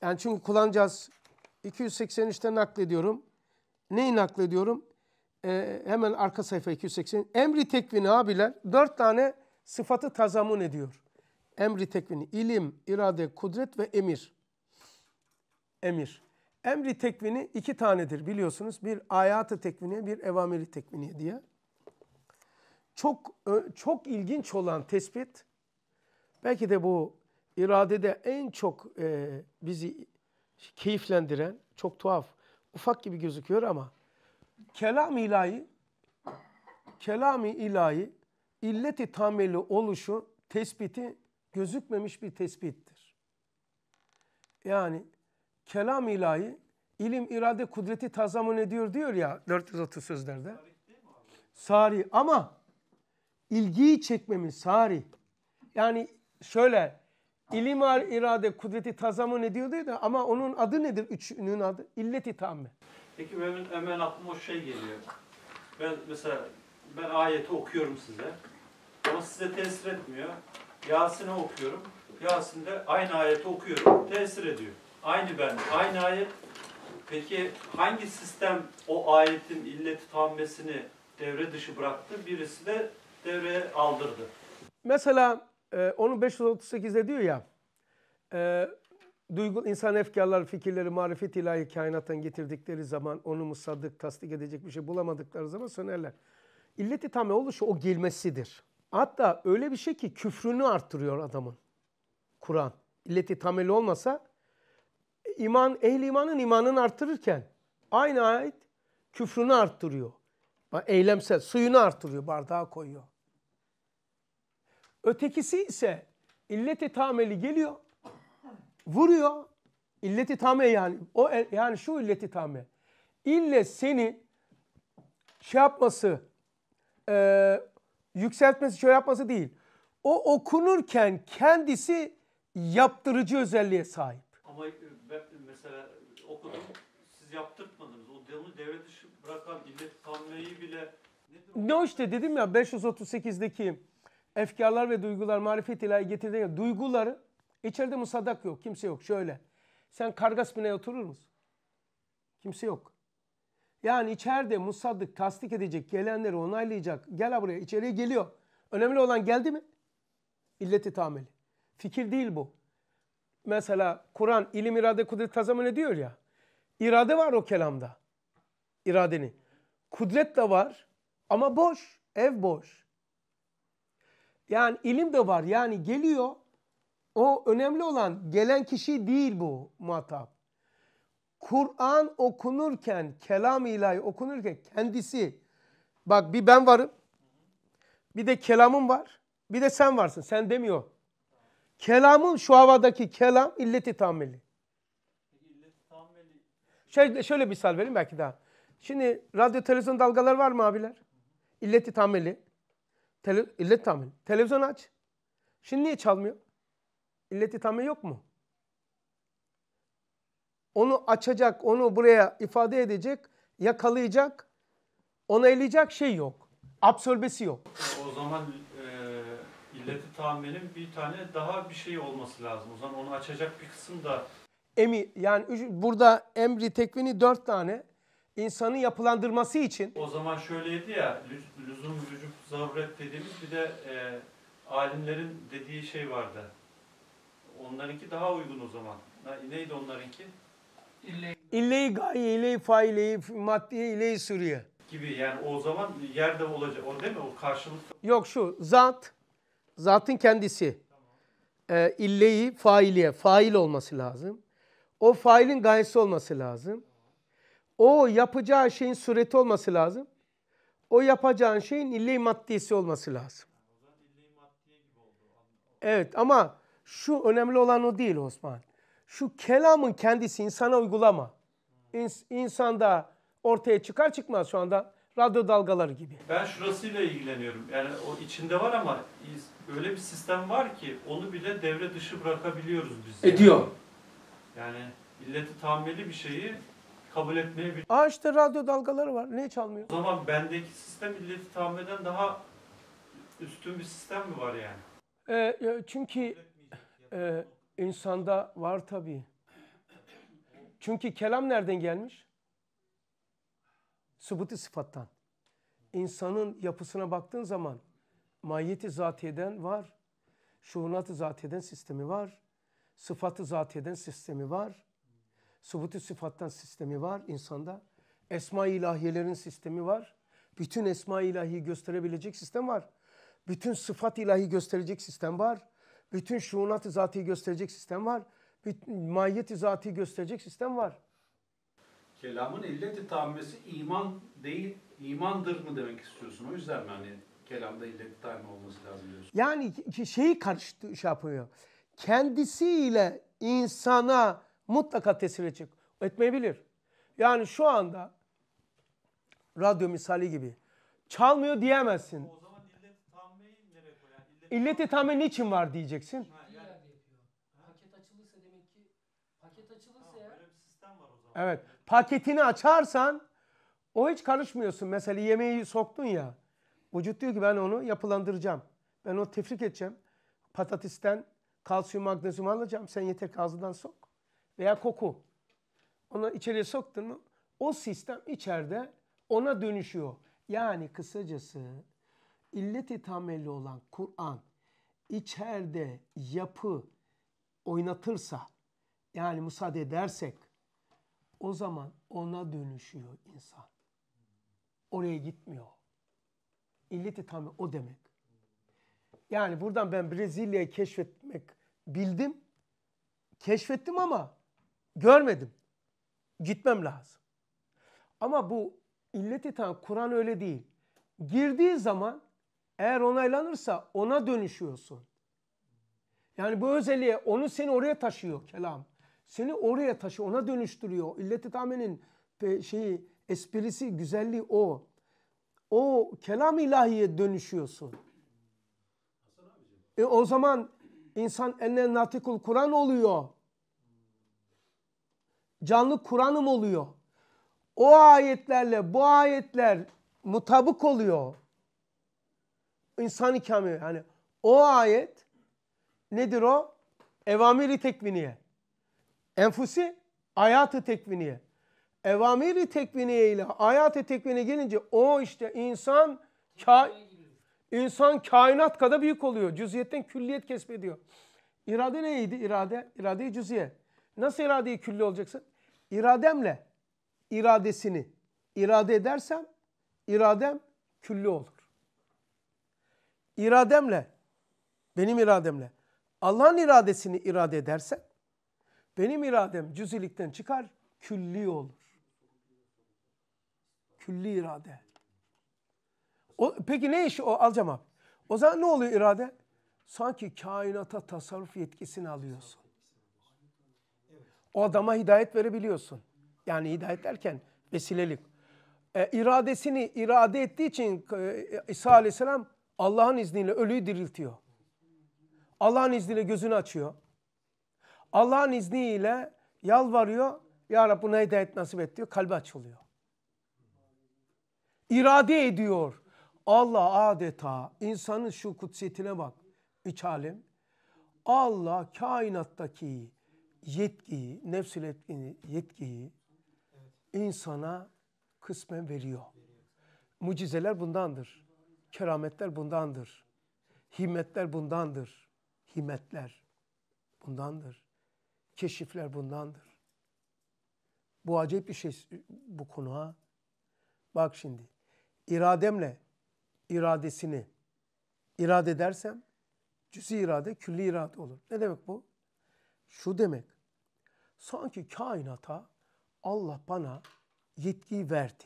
Yani çünkü kullanacağız. 283'te naklediyorum. Neyi naklediyorum? Ee, hemen arka sayfa 280. Emri tekvini abiler dört tane sıfatı tazamun ediyor. Emri tekvini. ilim, irade, kudret ve emir emir. Emri tekvini iki tanedir biliyorsunuz. Bir ayatı tekviniye, bir evamiri tekviniye diye. Çok çok ilginç olan tespit, belki de bu iradede en çok e, bizi keyiflendiren, çok tuhaf, ufak gibi gözüküyor ama kelam ilahi, kelami ilahi, illeti tameli oluşu, tespiti gözükmemiş bir tespittir. Yani kelam ilahi ilim, irade, kudreti tazamun ediyor diyor ya 430 sözlerde. Sari ama ilgiyi çekmemiz sari. Yani şöyle ilim, irade, kudreti tazamun ediyor diyor da ama onun adı nedir? Üçünün adı illeti tamme. Peki benim hemen aklıma o şey geliyor. Ben mesela ben ayeti okuyorum size. Ama size tesir etmiyor. Yasin'i okuyorum. Yasin'de aynı ayeti okuyorum. Tesir ediyor. Aynı ben, aynı ayet. Peki hangi sistem o ayetin illeti tahammesini devre dışı bıraktı, birisi de devre aldırdı? Mesela e, onun 538'de diyor ya, e, duygu, insan efkarlar, fikirleri marifet ilahi kainattan getirdikleri zaman onu musaddık, tasdik edecek bir şey bulamadıkları zaman sönerler. İlleti tam oluşu o gelmesidir. Hatta öyle bir şey ki küfrünü arttırıyor adamın. Kur'an. İlleti tameli olmasa iman, ehli imanın imanını arttırırken aynı ayet küfrünü arttırıyor. Eylemsel suyunu arttırıyor, bardağa koyuyor. Ötekisi ise illeti tameli geliyor, vuruyor. İlleti tame yani o yani şu illeti tame. İlle seni şey yapması, e, yükseltmesi, şey yapması değil. O okunurken kendisi yaptırıcı özelliğe sahip mesela okudum. Siz yaptırtmadınız. O onu devre dışı bırakan illet kanmayı bile nedir? Ne işte dedim ya 538'deki efkarlar ve duygular marifet ilahi getirdiği duyguları içeride musadak yok. Kimse yok. Şöyle. Sen kargas bine oturur musun? Kimse yok. Yani içeride musaddık tasdik edecek, gelenleri onaylayacak. Gel buraya içeriye geliyor. Önemli olan geldi mi? İlleti tameli. Fikir değil bu mesela Kur'an ilim irade kudret tazamın ediyor ya. İrade var o kelamda. İradenin. Kudret de var ama boş. Ev boş. Yani ilim de var. Yani geliyor. O önemli olan gelen kişi değil bu muhatap. Kur'an okunurken, kelam ilahi okunurken kendisi. Bak bir ben varım. Bir de kelamım var. Bir de sen varsın. Sen demiyor. Kelamın şu havadaki kelam illeti tahammülü. Şey, şöyle, şöyle bir misal vereyim belki daha. Şimdi radyo televizyon dalgalar var mı abiler? İlleti tahammülü. Tele, illet tahammülü. Televizyon aç. Şimdi niye çalmıyor? İlleti tahammül yok mu? Onu açacak, onu buraya ifade edecek, yakalayacak, onaylayacak şey yok. Absorbesi yok. O zaman milleti tahammülün bir tane daha bir şey olması lazım. O zaman onu açacak bir kısım da Emi yani üç, burada emri tekvini dört tane insanı yapılandırması için. O zaman şöyleydi ya lüzum vücut zaruret dediğimiz bir de e, alimlerin dediği şey vardı. Onlarınki daha uygun o zaman. Neydi onlarınki? İlle-i gaye, ile-i faile, maddiye, ile suriye. Gibi yani o zaman yerde olacak. O değil mi? O karşılık. Yok şu zat, Zatın kendisi. E, illeyi failiye, fail olması lazım. O failin gayesi olması lazım. O yapacağı şeyin sureti olması lazım. O yapacağın şeyin ille maddesi olması lazım. Evet ama şu önemli olan o değil Osman. Şu kelamın kendisi insana uygulama. İns insanda ortaya çıkar çıkmaz şu anda radyo dalgaları gibi. Ben şurasıyla ilgileniyorum. Yani o içinde var ama öyle bir sistem var ki onu bile devre dışı bırakabiliyoruz biz. Ediyor. Yani illeti tahammülü bir şeyi kabul etmeye bir... Aa işte radyo dalgaları var. Niye çalmıyor? O zaman bendeki sistem illeti tahammül eden daha üstün bir sistem mi var yani? Ee, e, çünkü e, insanda var tabii. Çünkü kelam nereden gelmiş? sıbıtı sıfattan. İnsanın yapısına baktığın zaman mahiyeti zatiyeden var, şuhunatı zatiyeden sistemi var, sıfatı zatiyeden sistemi var, sıbıtı sıfattan sistemi var insanda, esma ilahiyelerin sistemi var, bütün esma ilahi gösterebilecek sistem var, bütün sıfat ilahi gösterecek sistem var, bütün şuhunatı zatî gösterecek sistem var, bütün mahiyeti zatî gösterecek sistem var. Kelamın illeti tammesi iman değil, imandır mı demek istiyorsun? O yüzden mi hani kelamda illeti tamme olması lazım diyorsun? Yani şeyi karıştı, şey yapıyor. Kendisiyle insana mutlaka tesir edecek. Etmeyebilir. Yani şu anda radyo misali gibi çalmıyor diyemezsin. O zaman illet-i tammeyi nereye koyar? i̇llet tamme niçin var diyeceksin. Ha, yani. Paket açılırsa demek ki paket açılırsa tamam, ya. Öyle bir sistem var o zaman. Evet paketini açarsan o hiç karışmıyorsun. Mesela yemeği soktun ya. Vücut diyor ki ben onu yapılandıracağım. Ben onu tefrik edeceğim. patatisten kalsiyum magnezyum alacağım. Sen yeter ki ağzından sok. Veya koku. Onu içeriye soktun mu o sistem içeride ona dönüşüyor. Yani kısacası illeti tamelli olan Kur'an içeride yapı oynatırsa yani müsaade edersek o zaman ona dönüşüyor insan. Oraya gitmiyor. İlleti tam o demek. Yani buradan ben Brezilya'yı keşfetmek bildim. Keşfettim ama görmedim. Gitmem lazım. Ama bu illeti tam Kur'an öyle değil. Girdiği zaman eğer onaylanırsa ona dönüşüyorsun. Yani bu özelliğe onu seni oraya taşıyor kelam. Seni oraya taşı ona dönüştürüyor. i̇llet Tame'nin şeyi, esprisi, güzelliği o. O kelam ilahiye dönüşüyorsun. E o zaman insan eline natikul Kur'an oluyor. Canlı Kur'an'ım oluyor. O ayetlerle bu ayetler mutabık oluyor. İnsan kamil yani o ayet nedir o? Evamiri tekviniye. Enfusi ayatı tekviniye. Evamiri tekviniye ile ayatı tekviniye gelince o işte insan ka insan kainat kadar büyük oluyor. Cüziyetten külliyet kesbediyor. İrade neydi? İrade, irade cüziye. Nasıl iradeyi külli olacaksın? İrademle iradesini irade edersem iradem külli olur. İrademle benim irademle Allah'ın iradesini irade edersem benim iradem cüzilikten çıkar, külli olur. Külli irade. O, peki ne işi o alacağım abi? O zaman ne oluyor irade? Sanki kainata tasarruf yetkisini alıyorsun. O adama hidayet verebiliyorsun. Yani hidayet derken vesilelik. E, iradesini irade ettiği için e, İsa Aleyhisselam Allah'ın izniyle ölüyü diriltiyor. Allah'ın izniyle gözünü açıyor. Allah'ın izniyle yalvarıyor. Ya Rabbi buna hidayet nasip et diyor. Kalbi açılıyor. İrade ediyor. Allah adeta insanın şu kutsiyetine bak. Üç alim. Allah kainattaki yetkiyi, nefsil etkiyi, yetkiyi insana kısmen veriyor. Mucizeler bundandır. Kerametler bundandır. Himmetler bundandır. Himmetler bundandır. Keşifler bundandır. Bu acayip bir şey bu konu ha. Bak şimdi irademle iradesini irade edersem cüzi irade külli irade olur. Ne demek bu? Şu demek. Sanki kainata Allah bana yetkiyi verdi.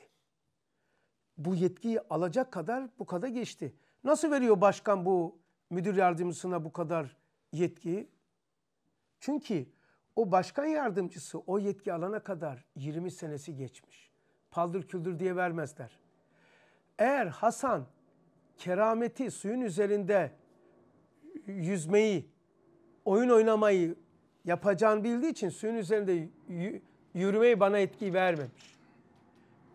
Bu yetkiyi alacak kadar bu kadar geçti. Nasıl veriyor başkan bu müdür yardımcısına bu kadar yetkiyi? Çünkü o başkan yardımcısı o yetki alana kadar 20 senesi geçmiş. Paldır küldür diye vermezler. Eğer Hasan kerameti suyun üzerinde yüzmeyi, oyun oynamayı yapacağını bildiği için suyun üzerinde yürümeyi bana etki vermemiş.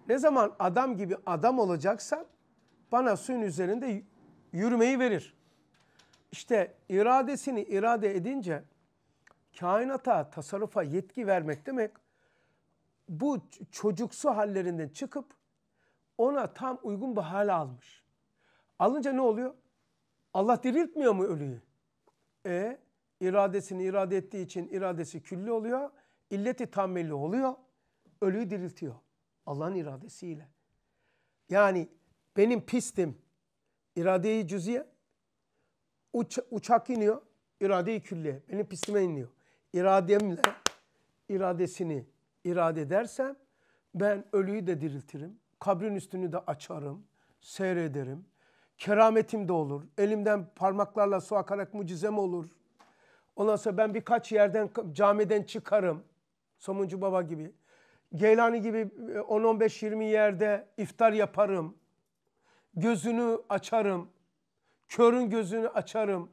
Ne zaman adam gibi adam olacaksa bana suyun üzerinde yürümeyi verir. İşte iradesini irade edince kainata, tasarrufa yetki vermek demek bu çocuksu hallerinden çıkıp ona tam uygun bir hale almış. Alınca ne oluyor? Allah diriltmiyor mu ölüyü? E iradesini irade ettiği için iradesi külli oluyor. illeti tammelli oluyor. Ölüyü diriltiyor. Allah'ın iradesiyle. Yani benim pistim iradeyi cüziye uç, uçak iniyor iradeyi külliye. Benim pistime iniyor irademle iradesini irade edersem ben ölüyü de diriltirim. Kabrin üstünü de açarım, seyrederim. Kerametim de olur. Elimden parmaklarla su akarak mucizem olur. Ondan sonra ben birkaç yerden camiden çıkarım. Somuncu Baba gibi. Geylani gibi 10-15-20 e, yerde iftar yaparım. Gözünü açarım. Körün gözünü açarım.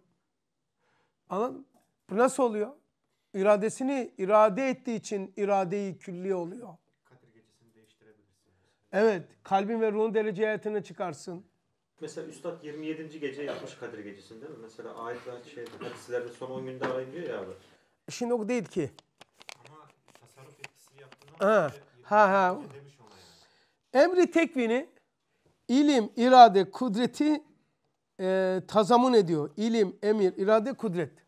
Anladın mı? Bu nasıl oluyor? iradesini irade ettiği için iradeyi külli oluyor. Evet, kalbin ve ruhun derece hayatına çıkarsın. Mesela Üstad 27. gece yapmış Kadir Gecesi'ni değil mi? Mesela ayetler şey, hadislerde son 10 günde arayın diyor ya abi. Şimdi o değil ki. Ama tasarruf etkisi yaptığında ha, ha, ha. Emri tekvini ilim, irade, kudreti e, tazamun ediyor. İlim, emir, irade, kudret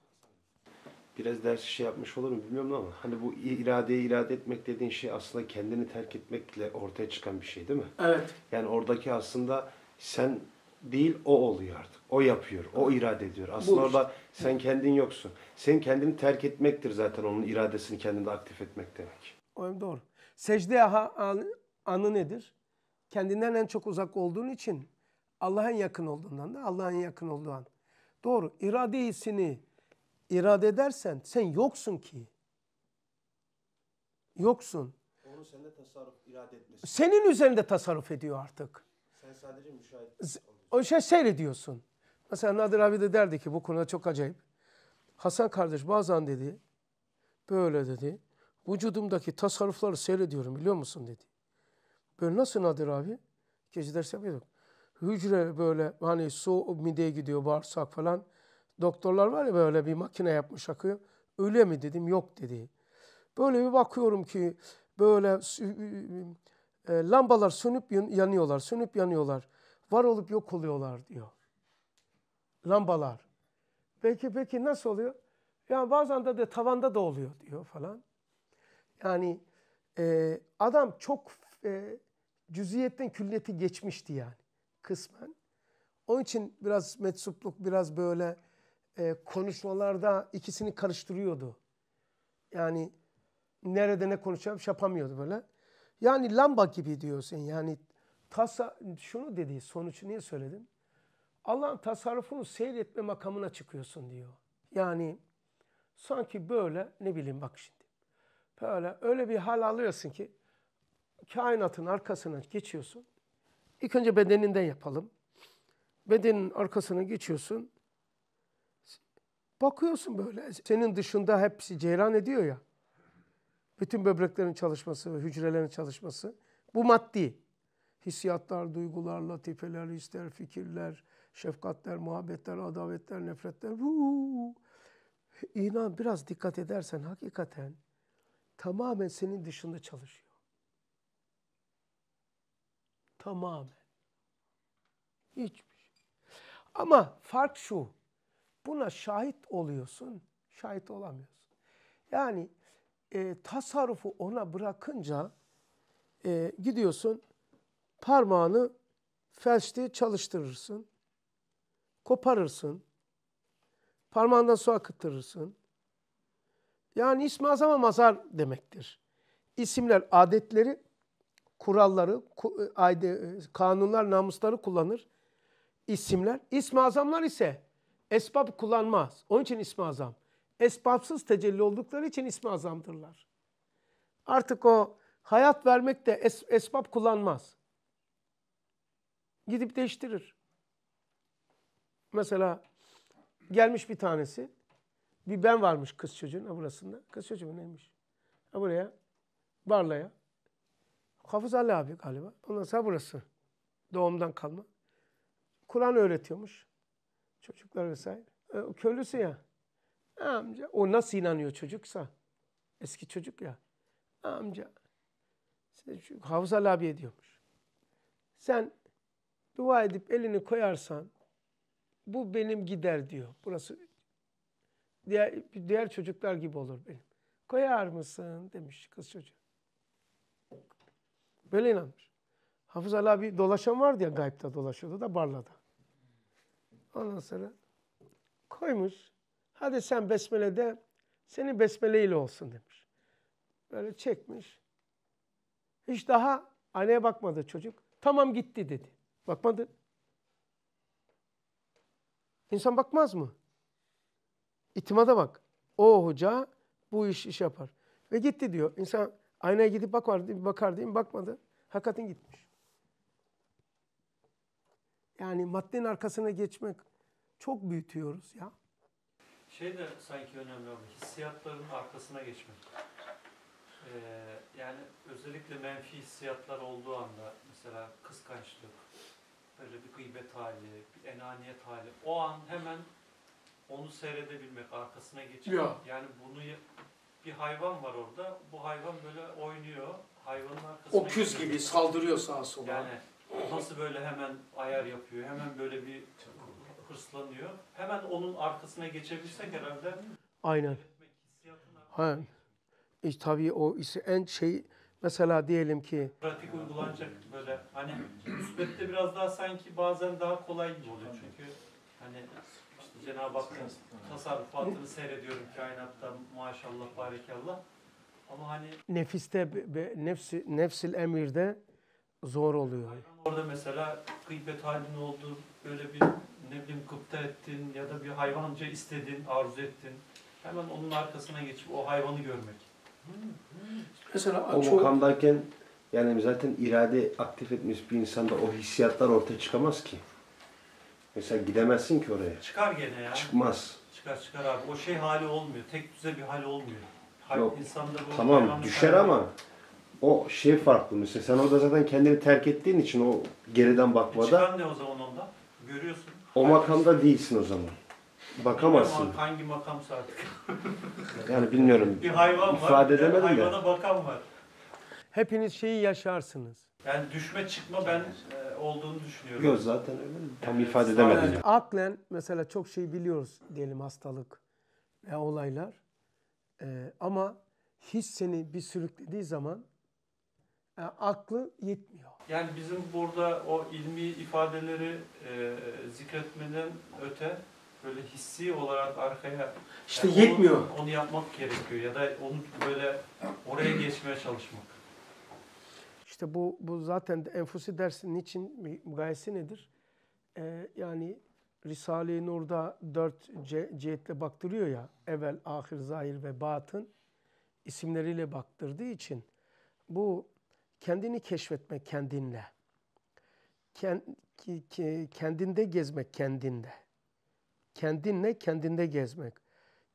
biraz ders şey yapmış olurum mu bilmiyorum ama hani bu iradeye irade etmek dediğin şey aslında kendini terk etmekle ortaya çıkan bir şey değil mi? Evet. Yani oradaki aslında sen değil o oluyor artık. O yapıyor, o irade ediyor. Aslında bu işte. orada sen kendin yoksun. Senin kendini terk etmektir zaten onun iradesini kendinde aktif etmek demek. O doğru. Secde anı, nedir? Kendinden en çok uzak olduğun için Allah'ın yakın olduğundan da Allah'ın yakın olduğu an. Doğru. İrade İradesini irade edersen sen yoksun ki. Yoksun. Onu sende tasarruf irade etmesi. Senin üzerinde tasarruf ediyor artık. Sen sadece müşahit. O şey seyrediyorsun. Mesela Nadir abi de derdi ki bu konuda çok acayip. Hasan kardeş bazen dedi böyle dedi. Vücudumdaki tasarrufları seyrediyorum biliyor musun dedi. Böyle nasıl Nadir abi? Gece ders yapıyorduk. Hücre böyle hani su mideye gidiyor bağırsak falan. Doktorlar var ya böyle bir makine yapmış akıyor. Öyle mi dedim yok dedi. Böyle bir bakıyorum ki böyle e, lambalar sönüp yanıyorlar, sönüp yanıyorlar. Var olup yok oluyorlar diyor. Lambalar. Peki peki nasıl oluyor? Yani bazen de, de tavanda da oluyor diyor falan. Yani e, adam çok e, cüziyetten külliyeti geçmişti yani kısmen. Onun için biraz metsupluk, biraz böyle e, konuşmalarda ikisini karıştırıyordu. Yani nerede ne konuşacağım şey yapamıyordu böyle. Yani lamba gibi diyorsun yani tasa şunu dedi Sonuç niye söyledim? Allah'ın tasarrufunu seyretme makamına çıkıyorsun diyor. Yani sanki böyle ne bileyim bak şimdi. Böyle öyle bir hal alıyorsun ki kainatın arkasına geçiyorsun. İlk önce bedeninden yapalım. Bedenin arkasına geçiyorsun. Bakıyorsun böyle senin dışında hepsi ceyran ediyor ya. Bütün böbreklerin çalışması ve hücrelerin çalışması. Bu maddi. Hissiyatlar, duygularla tipeler ister fikirler, şefkatler, muhabbetler, adavetler, nefretler. Uuu. İnan biraz dikkat edersen hakikaten tamamen senin dışında çalışıyor. Tamamen. Hiçbir şey. Ama fark şu. Buna şahit oluyorsun, şahit olamıyorsun. Yani e, tasarrufu ona bırakınca e, gidiyorsun parmağını felçli çalıştırırsın, koparırsın, parmağından su akıttırırsın. Yani ismi azam mazar demektir. İsimler adetleri, kuralları, e, e, kanunlar, namusları kullanır. İsimler, ismi azamlar ise Esbab kullanmaz. Onun için ismi azam. Esbabsız tecelli oldukları için ismi azamdırlar. Artık o hayat vermek de es, esbab kullanmaz. Gidip değiştirir. Mesela gelmiş bir tanesi. Bir ben varmış kız çocuğun burasında Kız çocuğu neymiş? Ha buraya. Barla'ya. Hafız Ali abi galiba. Ondan sonra burası. Doğumdan kalma. Kur'an öğretiyormuş. Çocuklar vesaire. E, köylüsü ya. Amca o nasıl inanıyor çocuksa. Eski çocuk ya. Amca. Havuz abi abiye diyormuş. Sen dua edip elini koyarsan bu benim gider diyor. Burası diğer, diğer çocuklar gibi olur benim. Koyar mısın demiş kız çocuğu. Böyle inanmış. Hafız Ali abi dolaşan vardı ya gaybda dolaşıyordu da barlada. Ondan sonra koymuş. Hadi sen besmele de senin besmeleyle olsun demiş. Böyle çekmiş. Hiç daha anneye bakmadı çocuk. Tamam gitti dedi. Bakmadı. İnsan bakmaz mı? İtimada bak. O hoca bu iş iş yapar. Ve gitti diyor. İnsan aynaya gidip bakar, bakar diyeyim bakmadı. Hakikaten gitmiş. Yani maddenin arkasına geçmek çok büyütüyoruz ya. Şey de sanki önemli oldu. Hissiyatların arkasına geçmek. Ee, yani özellikle menfi hissiyatlar olduğu anda mesela kıskançlık, böyle bir gıybet hali, bir enaniyet hali. O an hemen onu seyredebilmek, arkasına geçmek. ya. yani bunu bir hayvan var orada. Bu hayvan böyle oynuyor. Hayvanın arkasına O küz gibi saldırıyor sağa sola. Yani nasıl böyle hemen ayar yapıyor, hemen böyle bir hırslanıyor. Hemen onun arkasına geçebilsek herhalde. Aynen. Ha. E, tabii o ise en şey mesela diyelim ki pratik uygulanacak böyle hani üsbette biraz daha sanki bazen daha kolay gibi oluyor çünkü hani işte Cenab-ı Hakk'ın tasarrufatını seyrediyorum kainatta maşallah barekallah ama hani nefiste be, nefsi, nefsil emirde zor oluyor. Orada mesela gıybet halin oldu, böyle bir ne bileyim gıpta ettin ya da bir hayvanca istedin, arzu ettin. Hemen onun arkasına geçip o hayvanı görmek. Mesela o çok... makamdayken yani zaten irade aktif etmiş bir insanda o hissiyatlar ortaya çıkamaz ki. Mesela gidemezsin ki oraya. Çıkar gene ya. Çıkmaz. Çıkar çıkar abi. O şey hali olmuyor. Tek düze bir hal olmuyor. Hal, Yok. İnsanda bu tamam düşer ama o şey farklı mesela. Sen orada zaten kendini terk ettiğin için o geriden bakmada. E çıkan ne o zaman onda? Görüyorsun. O makamda şey? değilsin o zaman. Bakamazsın. Bilmiyorum hangi makamsa artık. [LAUGHS] yani bilmiyorum. Bir hayvan var. İfade edemedim yani hayvana ya. bakan var. Hepiniz şeyi yaşarsınız. Yani düşme çıkma ben e, olduğunu düşünüyorum. Yok zaten öyle. Tam evet, ifade edemedim. Yani. Aklen mesela çok şey biliyoruz diyelim hastalık ve olaylar. Ee, ama hiç seni bir sürüklediği zaman yani e, aklı yetmiyor. Yani bizim burada o ilmi ifadeleri e, zikretmeden öte böyle hissi olarak arkaya işte yani yetmiyor. Onu, onu yapmak gerekiyor ya da onu böyle oraya geçmeye çalışmak. İşte bu bu zaten enfusi dersinin için gayesi nedir? Ee, yani Risale-i Nur'da dört ce cihetle baktırıyor ya evvel, ahir, zahir ve batın isimleriyle baktırdığı için bu kendini keşfetmek kendinle. Kendinde gezmek kendinde. Kendinle kendinde gezmek.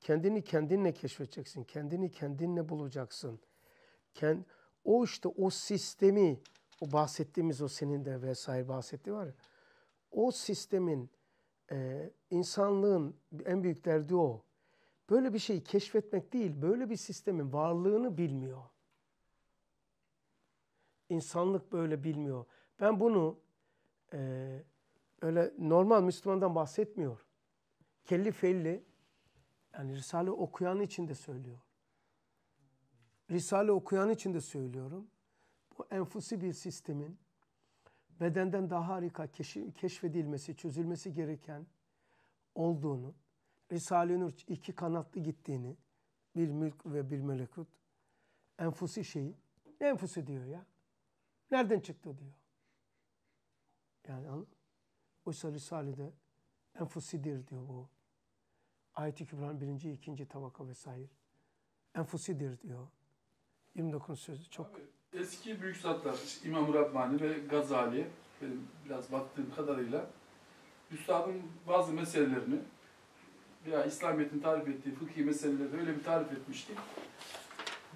Kendini kendinle keşfedeceksin. Kendini kendinle bulacaksın. Kend, o işte o sistemi, o bahsettiğimiz o senin de vesaire bahsettiği var ya. O sistemin, e, insanlığın en büyük derdi o. Böyle bir şeyi keşfetmek değil, böyle bir sistemin varlığını bilmiyor. İnsanlık böyle bilmiyor. Ben bunu e, öyle normal Müslümandan bahsetmiyor. Kelli felli yani Risale okuyan için de söylüyor. Risale okuyan için de söylüyorum. Bu enfusi bir sistemin bedenden daha harika keşfedilmesi, çözülmesi gereken olduğunu, Risale-i Nur iki kanatlı gittiğini, bir mülk ve bir melekut, enfusi şeyi, ne enfusi diyor ya? Nereden çıktı diyor. Yani anladın Oysa Risale'de enfusidir diyor bu. Ayet-i Kübra'nın birinci, ikinci tabaka vesaire. Enfusidir diyor. 29 sözü çok. Abi, eski büyük zatlar İmam Rabbani ve Gazali benim biraz baktığım kadarıyla Üstad'ın bazı meselelerini veya İslamiyet'in tarif ettiği fıkhi meseleleri öyle bir tarif etmişti.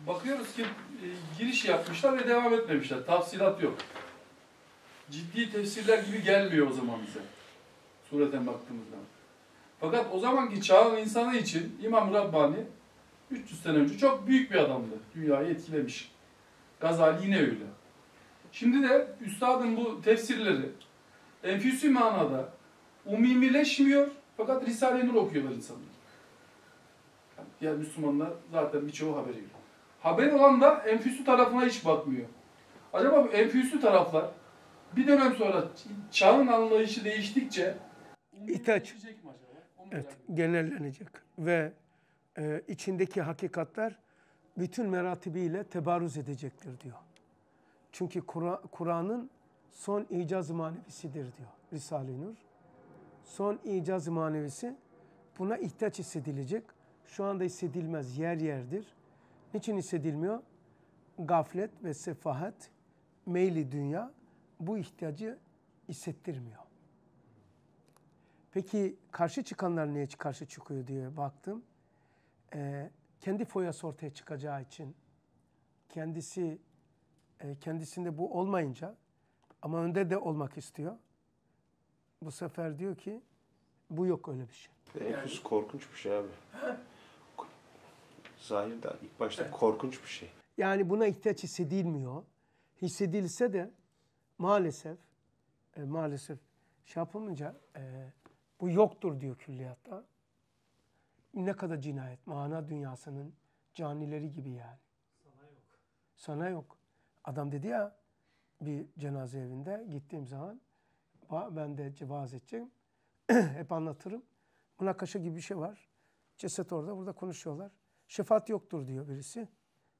Bakıyoruz ki e, giriş yapmışlar ve devam etmemişler. Tafsilat yok. Ciddi tefsirler gibi gelmiyor o zaman bize. Sureten baktığımızda. Fakat o zamanki çağın insanı için İmam Rabbani 300 sene önce çok büyük bir adamdı. Dünyayı etkilemiş. Gazali yine öyle. Şimdi de üstadın bu tefsirleri enfüsü manada umimileşmiyor fakat Risale-i Nur okuyorlar insanlar. Yani Müslümanlar zaten birçoğu haberi yok. Haber olan da enfüsü tarafına hiç bakmıyor. Acaba bu enfüsü taraflar bir dönem sonra çağın anlayışı değiştikçe ihtiyaç evet, genellenecek ve e, içindeki hakikatler bütün meratibiyle tebarüz edecektir diyor. Çünkü Kur'an'ın son icaz manevisidir diyor Risale-i Nur. Son icaz manevisi buna ihtiyaç hissedilecek. Şu anda hissedilmez yer yerdir. Niçin hissedilmiyor? Gaflet ve sefahat, meyli dünya bu ihtiyacı hissettirmiyor. Peki karşı çıkanlar niye karşı çıkıyor diye baktım. Ee, kendi foyası ortaya çıkacağı için kendisi e, kendisinde bu olmayınca ama önde de olmak istiyor. Bu sefer diyor ki bu yok öyle bir şey. Yani korkunç bir şey abi zahirde ilk başta evet. korkunç bir şey. Yani buna ihtiyaç hissedilmiyor. Hissedilse de maalesef e, maalesef şey yapılınca e, bu yoktur diyor külliyatta. Ne kadar cinayet. Mana dünyasının canileri gibi yani. Sana yok. Sana yok. Adam dedi ya bir cenaze evinde gittiğim zaman ben de vaaz edeceğim. [CLEARS THROAT] Hep anlatırım. Buna kaşa gibi bir şey var. Ceset orada burada konuşuyorlar şefaat yoktur diyor birisi.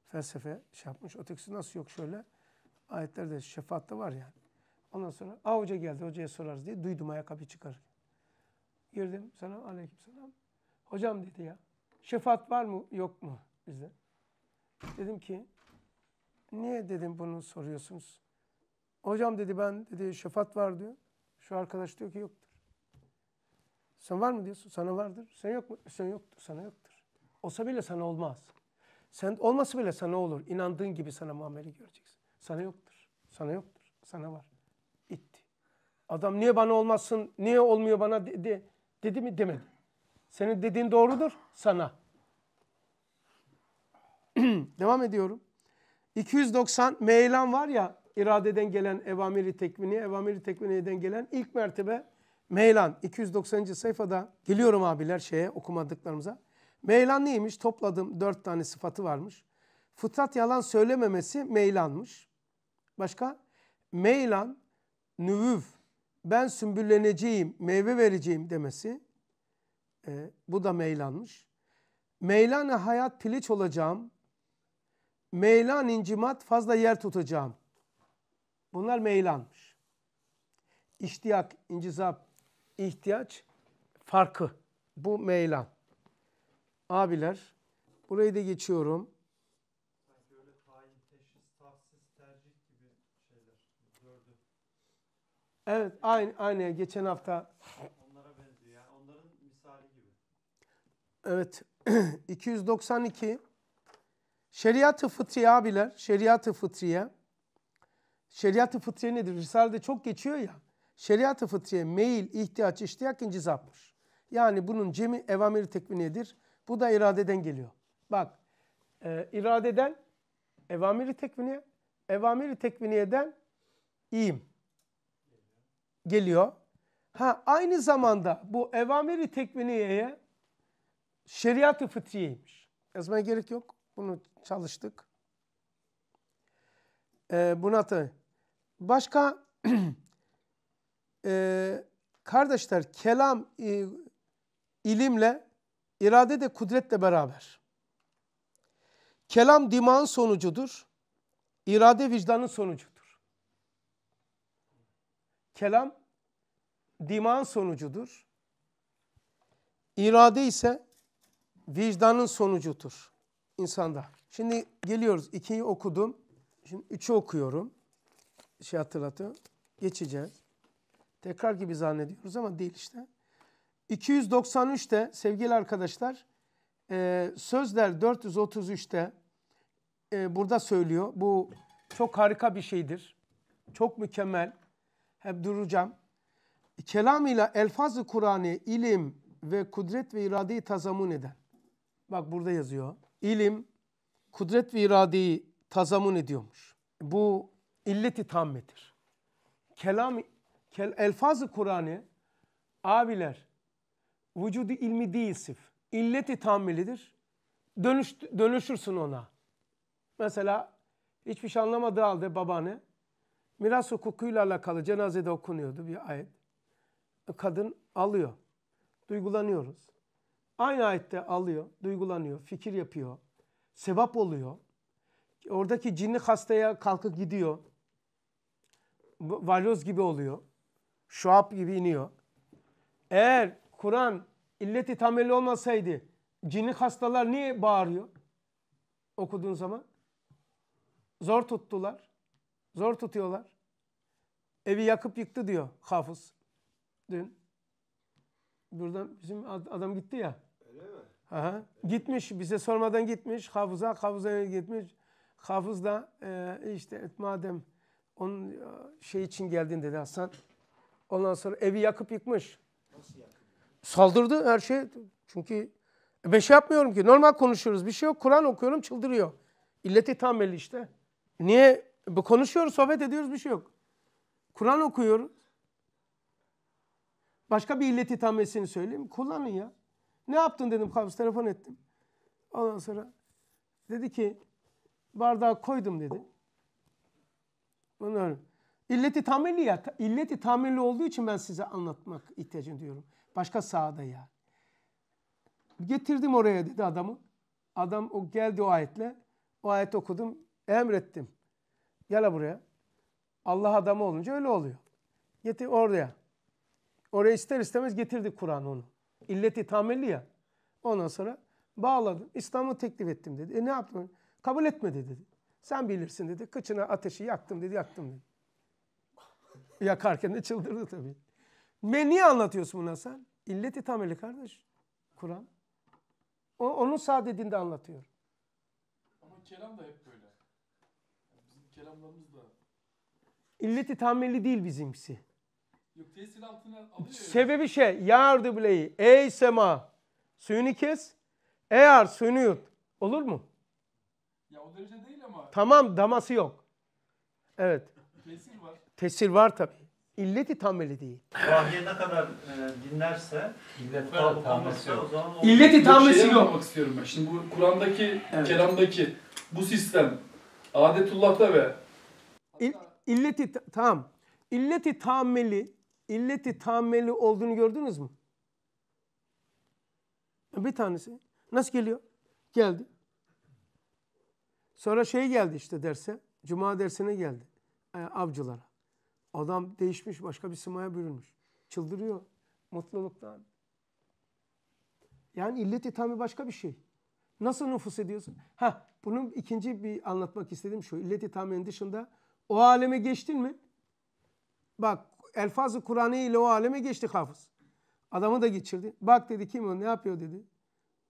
Felsefe şey yapmış. Ötekisi nasıl yok şöyle. Ayetlerde da var yani. Ondan sonra a hoca geldi hocaya sorarız diye duydum ayakkabı çıkar. Girdim sana aleyküm selam. Hocam dedi ya şefaat var mı yok mu bizde? Dedim ki niye dedim bunu soruyorsunuz? Hocam dedi ben dedi şefaat var diyor. Şu arkadaş diyor ki yoktur. Sen var mı diyorsun? Sana vardır. Sen yok mu? Sen yoktur. Sana yok. Olsa bile sana olmaz. Sen olması bile sana olur. İnandığın gibi sana muamele göreceksin. Sana yoktur. Sana yoktur. Sana var. Bitti. Adam niye bana olmazsın, niye olmuyor bana dedi, dedi mi demedi. Senin dediğin doğrudur sana. [CLEARS THROAT] Devam ediyorum. 290 meylan var ya iradeden gelen evamiri tekvini, evamiri tekviniyeden gelen ilk mertebe meylan. 290. sayfada geliyorum abiler şeye okumadıklarımıza. Meylan neymiş? Topladım dört tane sıfatı varmış. Fıtrat yalan söylememesi meylanmış. Başka? Meylan, nüvüv, ben sümbülleneceğim, meyve vereceğim demesi. E, bu da meylanmış. Meylan hayat piliç olacağım. Meylan incimat fazla yer tutacağım. Bunlar meylanmış. İştiyak, incizap, ihtiyaç, farkı. Bu meylan abiler burayı da geçiyorum. Evet aynı aynı geçen hafta. Onlara benziyor yani onların misali gibi. Evet 292 [CLEARS THROAT] Şeriat-ı fıtriye abiler, şeriat-ı fıtriye. Şeriat-ı fıtriye nedir? Risale'de çok geçiyor ya. Şeriat-ı fıtriye meyil, ihtiyaç, iştiyak, incizaptır. Yani bunun cemi evamir tekviniyedir. Bu da iradeden geliyor. Bak e, iradeden evamiri tekviniye, evamiri tekviniyeden iyim geliyor. Ha aynı zamanda bu evamiri tekviniyeye şeriat-ı fıtriyeymiş. Yazmaya gerek yok. Bunu çalıştık. Ee, buna da başka [CLEARS THROAT] e, kardeşler kelam e, ilimle İrade de kudretle beraber. Kelam dimağın sonucudur. İrade vicdanın sonucudur. Kelam dimağın sonucudur. İrade ise vicdanın sonucudur insanda. Şimdi geliyoruz. İkiyi okudum. Şimdi üçü okuyorum. Şey hatırlatıyor. Geçeceğiz. Tekrar gibi zannediyoruz ama değil işte. 293'te sevgili arkadaşlar e, Sözler 433'te e, burada söylüyor. Bu çok harika bir şeydir. Çok mükemmel. Hep duracağım. Kelam ile elfaz-ı Kur'an'ı ilim ve kudret ve iradeyi tazamun eden. Bak burada yazıyor. İlim, kudret ve iradeyi tazamun ediyormuş. Bu illeti tammedir. Kelam, kel, elfaz-ı Kur'an'ı abiler vücudu ilmi değil sif. İlleti tahammülidir. Dönüş, dönüşürsün ona. Mesela hiçbir şey anlamadığı halde babaanne miras hukukuyla alakalı cenazede okunuyordu bir ayet. Kadın alıyor. Duygulanıyoruz. Aynı ayette alıyor, duygulanıyor, fikir yapıyor. Sevap oluyor. Oradaki cinli hastaya kalkıp gidiyor. Valyoz gibi oluyor. Şuap gibi iniyor. Eğer Kur'an illeti tameli olmasaydı cinlik hastalar niye bağırıyor? Okuduğun zaman. Zor tuttular. Zor tutuyorlar. Evi yakıp yıktı diyor hafız. Dün. Buradan bizim adam gitti ya. Öyle mi? Aha. Gitmiş bize sormadan gitmiş. Hafıza, hafıza gitmiş. Hafız da e, işte madem onun e, şey için geldin dedi Hasan. Ondan sonra evi yakıp yıkmış. Nasıl yani? Saldırdı her şey. Çünkü e, ben şey yapmıyorum ki. Normal konuşuyoruz. Bir şey yok. Kur'an okuyorum çıldırıyor. İlleti tameli işte. Niye? Konuşuyoruz, sohbet ediyoruz bir şey yok. Kur'an okuyoruz. Başka bir illeti tamesini söyleyeyim. Kullanın ya. Ne yaptın dedim kavis telefon ettim. Ondan sonra dedi ki bardağı koydum dedi. Bunu illeti İlleti tamirli ya. İlleti tamirli olduğu için ben size anlatmak ihtiyacım diyorum. Başka sahada yani. Getirdim oraya dedi adamı. Adam o geldi o ayetle. O ayet okudum. Emrettim. Gel buraya. Allah adamı olunca öyle oluyor. Getir oraya. Oraya ister istemez getirdik Kur'an onu. İlleti tamelli ya. Ondan sonra bağladım. İslam'ı teklif ettim dedi. E ne yaptın? Kabul etmedi dedi. Sen bilirsin dedi. Kıçına ateşi yaktım dedi. Yaktım dedi. Yakarken de çıldırdı tabii. Ve niye anlatıyorsun buna sen? İlleti tameli kardeş. Kur'an. O, onun sadedinde anlatıyor. Ama kelam da hep böyle. bizim kelamlarımız da. İlleti tameli değil bizimkisi. Yok tesir altına alıyor. Sebebi şey. Yardı bileyi. Ey sema. Suyunu kes. Eğer suyunu yut. Olur mu? Ya o derece değil ama. Tamam daması yok. Evet. Tesir var. Tesir var tabii illeti tammeli değil. Vahye ne kadar e, dinlerse, illet var, tamamesi o yok. zaman o İlleti şey tammesi yok. Şey şey olmak istiyorum ben. Şimdi bu Kur'an'daki, Evet. Kelam'daki bu sistem adetullah'ta ve İl, illeti tam. illeti tameli, illeti tameli olduğunu gördünüz mü? Bir tanesi. Nasıl geliyor? Geldi. Sonra şey geldi işte derse. Cuma dersine geldi. E, avcılara. Adam değişmiş başka bir simaya bürünmüş. Çıldırıyor mutluluktan. Yani illet ithamı başka bir şey. Nasıl nüfus ediyorsun? Ha, bunun ikinci bir anlatmak istedim şu. İllet ithamının dışında o aleme geçtin mi? Bak elfazı Kur'an'ı ile o aleme geçti hafız. Adamı da geçirdi. Bak dedi kim o ne yapıyor dedi.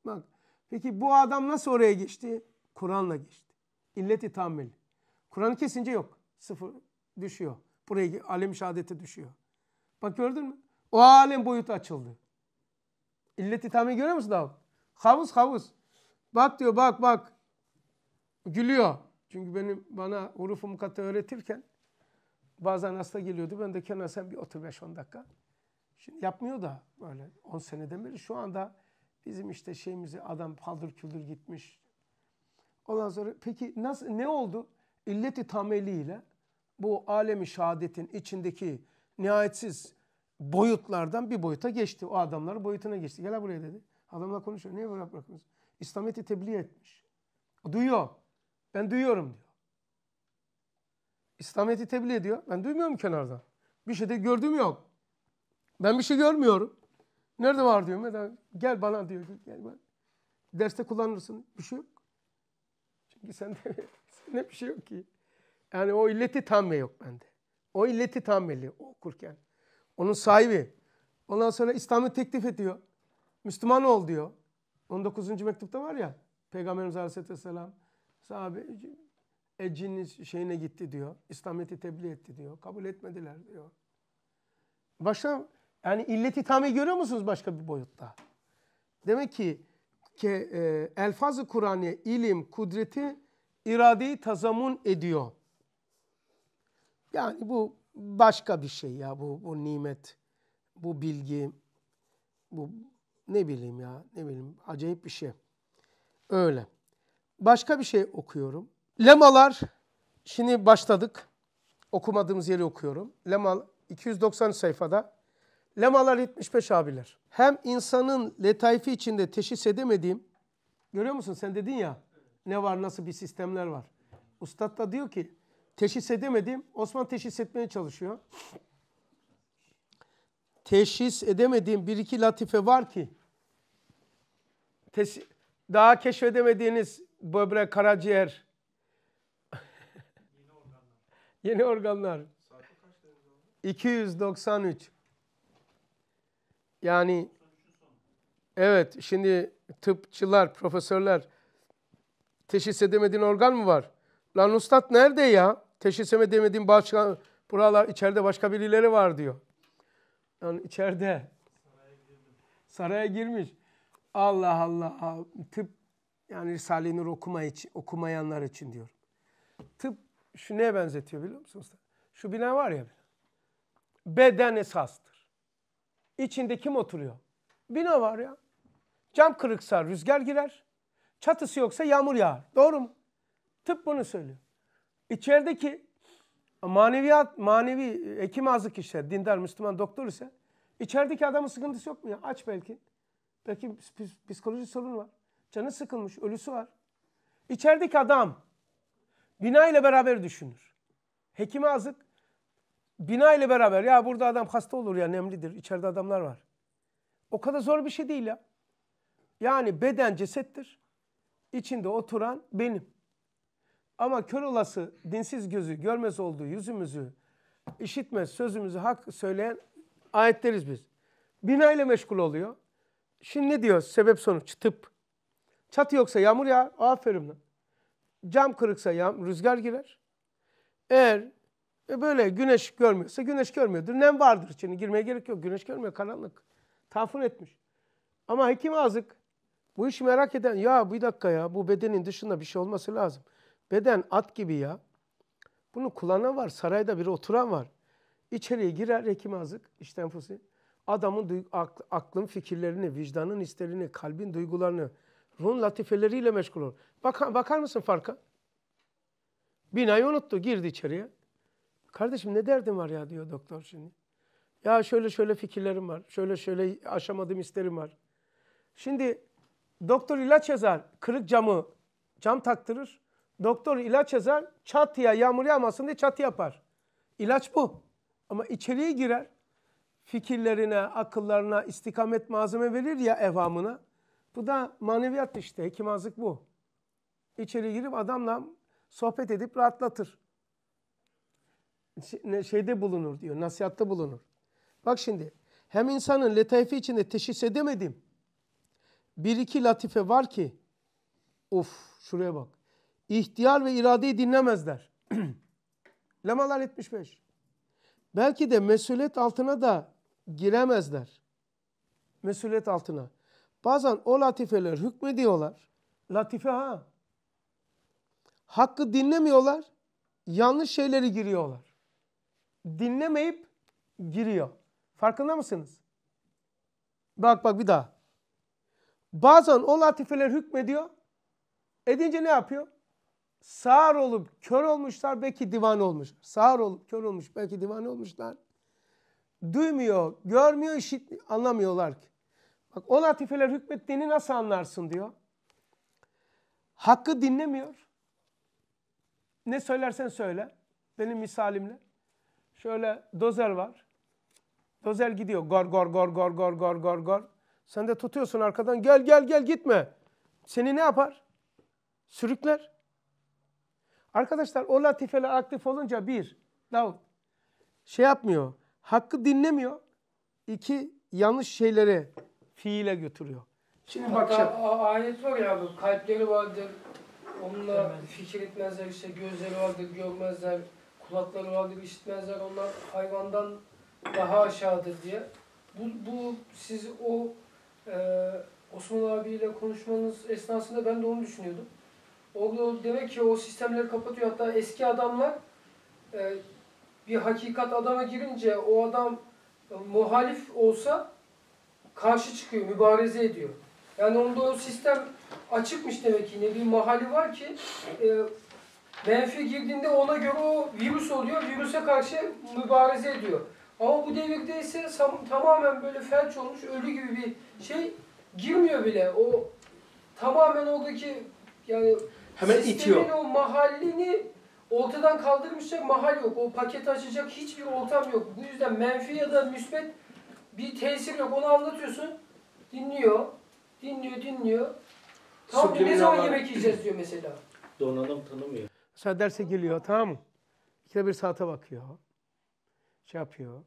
Bak peki bu adam nasıl oraya geçti? Kur'an'la geçti. İlleti tammil. Kur'an kesince yok. Sıfır düşüyor. Buraya alem şehadete düşüyor. Bak gördün mü? O alem boyutu açıldı. İlleti tahmin görüyor musun Davut? Havuz havuz. Bak diyor bak bak. Gülüyor. Çünkü benim bana hurufu mukatta öğretirken bazen hasta geliyordu. Ben de kenar sen bir otur 5-10 dakika. Şimdi yapmıyor da böyle 10 seneden beri. Şu anda bizim işte şeyimizi adam paldır küldür gitmiş. Ondan sonra peki nasıl ne oldu? İlleti tameliyle bu alemi şehadetin içindeki nihayetsiz boyutlardan bir boyuta geçti. O adamlar boyutuna geçti. Gel buraya dedi. Adamla konuşuyor. Niye böyle bırakıyorsun? İslamiyet'i tebliğ etmiş. O duyuyor. Ben duyuyorum diyor. İslamiyet'i tebliğ ediyor. Ben duymuyorum kenardan. Bir şey de gördüğüm yok. Ben bir şey görmüyorum. Nerede var diyor. Mesela, gel bana diyor. Gel bana. Derste kullanırsın. Bir şey yok. Çünkü sende, [LAUGHS] sende bir şey yok ki. Yani o illeti tamme yok bende. O illeti tammeli okurken. Onun sahibi. Ondan sonra İslam'ı teklif ediyor. Müslüman ol diyor. 19. mektupta var ya. Peygamberimiz Aleyhisselam sahabe Ecin'in şeyine gitti diyor. İslamiyet'i tebliğ etti diyor. Kabul etmediler diyor. Başka yani illeti tamme görüyor musunuz başka bir boyutta? Demek ki ki e, elfaz-ı Kur'an'ı ilim, kudreti iradeyi tazamun ediyor. Yani bu başka bir şey ya bu, bu nimet, bu bilgi, bu ne bileyim ya ne bileyim acayip bir şey. Öyle. Başka bir şey okuyorum. Lemalar, şimdi başladık. Okumadığımız yeri okuyorum. Lemal 290 sayfada. Lemalar 75 abiler. Hem insanın letaifi içinde teşhis edemediğim, görüyor musun sen dedin ya ne var nasıl bir sistemler var. Ustad da diyor ki teşhis edemediğim Osman teşhis etmeye çalışıyor. Teşhis edemediğim bir iki latife var ki tes- daha keşfedemediğiniz böbrek, karaciğer, [LAUGHS] yeni organlar. yeni organlar. 293. Yani evet şimdi tıpçılar, profesörler teşhis edemediğin organ mı var? Lan ustad nerede ya? Teşhisime edemediğim başka buralar içeride başka birileri var diyor. Yani içeride saraya girmiş. Allah Allah tıp yani Risale-i Nur okuma için, okumayanlar için diyor. Tıp şu neye benzetiyor biliyor musunuz? Şu bina var ya beden esastır. İçinde kim oturuyor? Bina var ya. Cam kırıksa rüzgar girer. Çatısı yoksa yağmur yağar. Doğru mu? Tıp bunu söylüyor. İçerideki maneviyat, manevi e, hekim ağzı kişiler, dindar, Müslüman, doktor ise içerideki adamın sıkıntısı yok mu ya? Aç belki. Belki psikolojik sorun var. Canı sıkılmış, ölüsü var. İçerideki adam bina ile beraber düşünür. Hekime azık bina ile beraber ya burada adam hasta olur ya nemlidir. İçeride adamlar var. O kadar zor bir şey değil ya. Yani beden cesettir. İçinde oturan benim. Ama kör olası dinsiz gözü görmez olduğu yüzümüzü işitmez sözümüzü hak söyleyen ayetleriz biz. Bina ile meşgul oluyor. Şimdi ne diyor? Sebep sonuç tıp. Çatı yoksa yağmur yağar. Aferin lan. Cam kırıksa yağmur, rüzgar girer. Eğer e böyle güneş görmüyorsa güneş görmüyordur. Nem vardır içine girmeye gerek yok. Güneş görmüyor karanlık. Tafun etmiş. Ama hekim azık bu işi merak eden ya bir dakika ya bu bedenin dışında bir şey olması lazım. Beden at gibi ya. Bunu kullanan var. Sarayda bir oturan var. İçeriye girer hekim azık. işten fosil. Adamın aklın, fikirlerini, vicdanın isterini, kalbin duygularını, ruhun latifeleriyle meşgul olur. Bakar bakar mısın farka? Binayı unuttu. Girdi içeriye. Kardeşim ne derdin var ya diyor doktor şimdi. Ya şöyle şöyle fikirlerim var. Şöyle şöyle aşamadığım isterim var. Şimdi doktor ilaç yazar. Kırık camı cam taktırır. Doktor ilaç yazar çatıya yağmur yağmasın diye çatı yapar. İlaç bu. Ama içeriye girer. Fikirlerine, akıllarına istikamet malzeme verir ya evhamına. Bu da maneviyat işte. Hekimazlık bu. İçeri girip adamla sohbet edip rahatlatır. Şey, şeyde bulunur diyor. Nasihatta bulunur. Bak şimdi. Hem insanın letaifi içinde teşhis edemedim. Bir iki latife var ki. Of şuraya bak. İhtiyar ve iradeyi dinlemezler. [CLEARS THROAT] Lemalar 75. Belki de mesuliyet altına da giremezler. Mesuliyet altına. Bazen o latifeler hükmediyorlar. Latife ha. Hakkı dinlemiyorlar. Yanlış şeyleri giriyorlar. Dinlemeyip giriyor. Farkında mısınız? Bak bak bir daha. Bazen o latifeler hükmediyor. Edince ne yapıyor? sağır olup kör olmuşlar belki divane olmuş. Sağır olup kör olmuş belki divane olmuşlar. Duymuyor, görmüyor, işit anlamıyorlar ki. Bak o latifeler hükmettiğini nasıl anlarsın diyor. Hakkı dinlemiyor. Ne söylersen söyle. Benim misalimle. Şöyle dozer var. Dozer gidiyor. Gor gor gor gor gor gor gor gor. Sen de tutuyorsun arkadan. Gel gel gel gitme. Seni ne yapar? Sürükler. Arkadaşlar o latifeler aktif olunca bir, Davut şey yapmıyor. Hakkı dinlemiyor. İki, yanlış şeyleri fiile götürüyor. Şimdi bak Hatta ayet var ya bu kalpleri vardır. Onunla evet. fikir etmezler işte gözleri vardır görmezler. Kulakları vardır işitmezler. Onlar hayvandan daha aşağıdır diye. Bu, bu siz o e, Osman abiyle konuşmanız esnasında ben de onu düşünüyordum o demek ki o sistemleri kapatıyor. Hatta eski adamlar e, bir hakikat adama girince o adam e, muhalif olsa karşı çıkıyor, mübareze ediyor. Yani onda o sistem açıkmış demek ki. Ne bir mahali var ki e, menfi girdiğinde ona göre o virüs oluyor. Virüse karşı mübareze ediyor. Ama bu devirde ise tamamen böyle felç olmuş, ölü gibi bir şey girmiyor bile. O tamamen oradaki yani Hemen Sistemin itiyor. o mahallini ortadan kaldırmışacak mahal yok. O paket açacak hiçbir ortam yok. Bu yüzden menfi ya da müsbet bir tesir yok. Onu anlatıyorsun. Dinliyor. Dinliyor, dinliyor. Tam ne zaman yemek yiyeceğiz diyor mesela. Donanım tanımıyor. Mesela derse geliyor tamam mı? İkide bir saate bakıyor. Şey yapıyor.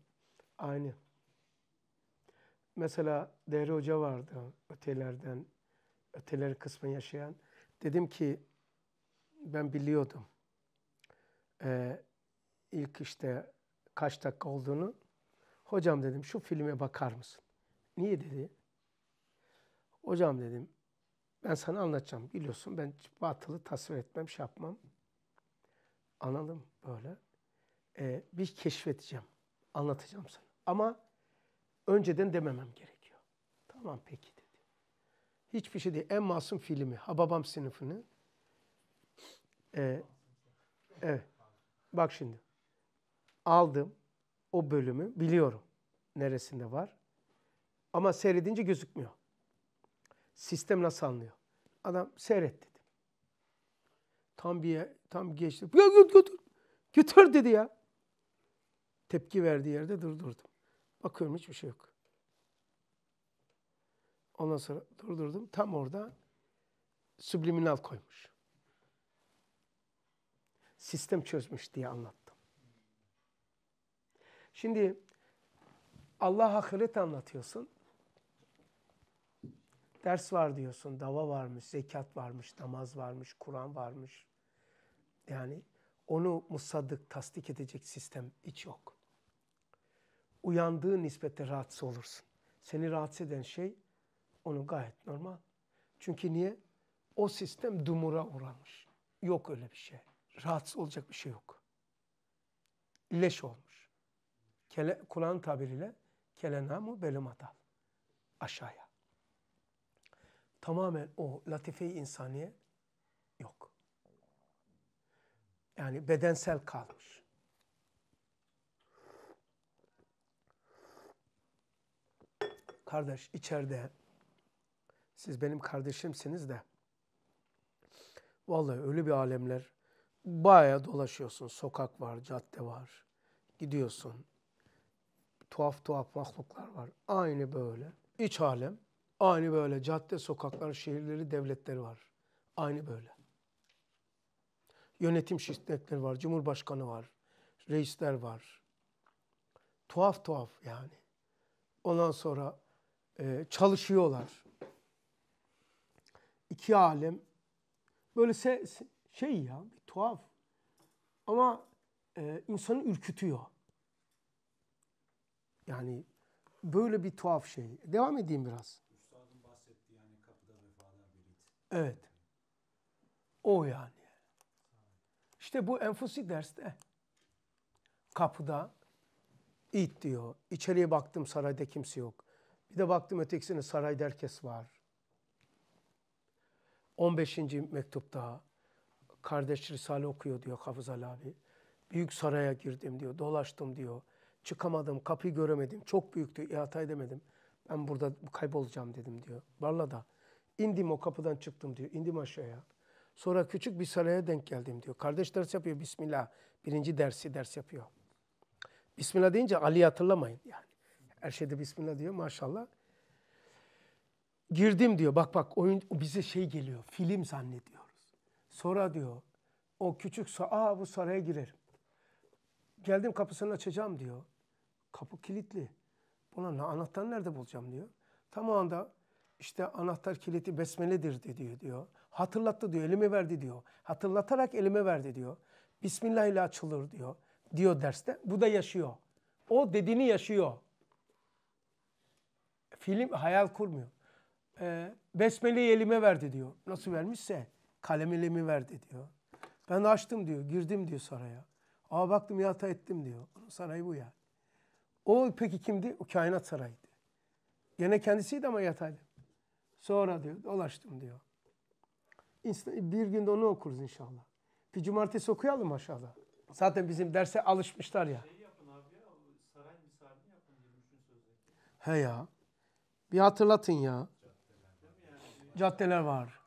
Aynı. Mesela Değerli Hoca vardı ötelerden, öteleri kısmı yaşayan. Dedim ki ben biliyordum. Ee, ilk işte kaç dakika olduğunu. Hocam dedim şu filme bakar mısın? Niye dedi? Hocam dedim ben sana anlatacağım. Biliyorsun ben batılı tasvir etmem, şey yapmam. Anladım böyle. Ee, bir keşfedeceğim. Anlatacağım sana. Ama önceden dememem gerekiyor. Tamam peki dedi. Hiçbir şey değil. En masum filmi. ha babam sınıfını ee, evet. Bak şimdi. Aldım o bölümü biliyorum neresinde var. Ama seyredince gözükmüyor. Sistem nasıl anlıyor? Adam seyret dedi. Tam bir tam bir geçti. Götür, götür. Götür dedi ya. Tepki verdiği yerde durdurdum. Bakıyorum hiçbir şey yok. Ondan sonra durdurdum. Tam orada subliminal koymuş sistem çözmüş diye anlattım. Şimdi Allah ahiret anlatıyorsun. Ders var diyorsun, dava varmış, zekat varmış, namaz varmış, Kur'an varmış. Yani onu musaddık tasdik edecek sistem hiç yok. Uyandığı nispette rahatsız olursun. Seni rahatsız eden şey onu gayet normal. Çünkü niye? O sistem dumura uğramış. Yok öyle bir şey rahatsız olacak bir şey yok. Leş olmuş. Kele, Kur'an tabiriyle kelenamu belumatal. Aşağıya. Tamamen o latife-i insaniye yok. Yani bedensel kalmış. Kardeş içeride siz benim kardeşimsiniz de vallahi öyle bir alemler bayağı dolaşıyorsun. Sokak var, cadde var. Gidiyorsun. Tuhaf tuhaf mahluklar var. Aynı böyle. İç alem. Aynı böyle. Cadde, sokaklar, şehirleri, devletleri var. Aynı böyle. Yönetim şirketleri var. Cumhurbaşkanı var. Reisler var. Tuhaf tuhaf yani. Ondan sonra e, çalışıyorlar. İki alem. Böyle se, se şey ya bir tuhaf ama e, insanı ürkütüyor. Yani böyle bir tuhaf şey. Devam edeyim biraz. Üstadın bahsetti yani kapıda vefada berit. Evet. O yani. İşte bu enfusi derste. Kapıda it diyor. İçeriye baktım sarayda kimse yok. Bir de baktım ötekisine sarayda herkes var. 15. mektupta Kardeş Risale okuyor diyor Hafız Ali abi. Büyük saraya girdim diyor, dolaştım diyor. Çıkamadım, kapıyı göremedim. Çok büyüktü, ihata e, edemedim. Ben burada kaybolacağım dedim diyor. da İndim o kapıdan çıktım diyor. İndim aşağıya. Sonra küçük bir saraya denk geldim diyor. Kardeş ders yapıyor Bismillah. Birinci dersi ders yapıyor. Bismillah deyince Ali hatırlamayın yani. Her şeyde Bismillah diyor maşallah. Girdim diyor. Bak bak oyun bize şey geliyor. Film zannediyor. Sonra diyor o küçük sa Aa, bu saraya girerim. Geldim kapısını açacağım diyor. Kapı kilitli. Buna ne, anahtarı nerede bulacağım diyor. Tam o anda işte anahtar kilidi besmeledir diyor diyor. Hatırlattı diyor, elime verdi diyor. Hatırlatarak elime verdi diyor. Bismillah ile açılır diyor. Diyor derste. Bu da yaşıyor. O dediğini yaşıyor. Film hayal kurmuyor. Ee, besmeleyi elime verdi diyor. Nasıl vermişse kalemilimi verdi diyor. Ben açtım diyor, girdim diyor saraya. Aa baktım yata ettim diyor. Onun sarayı bu yani. O peki kimdi? O kainat sarayıydı. Gene kendisiydi ama yataydı. Sonra diyor dolaştım diyor. Bir günde onu okuruz inşallah. Bir cumartesi okuyalım aşağıda. Zaten bizim derse alışmışlar ya. Şey yapın abi ya, saray misalini yapın He ya. Bir hatırlatın ya. Caddeler var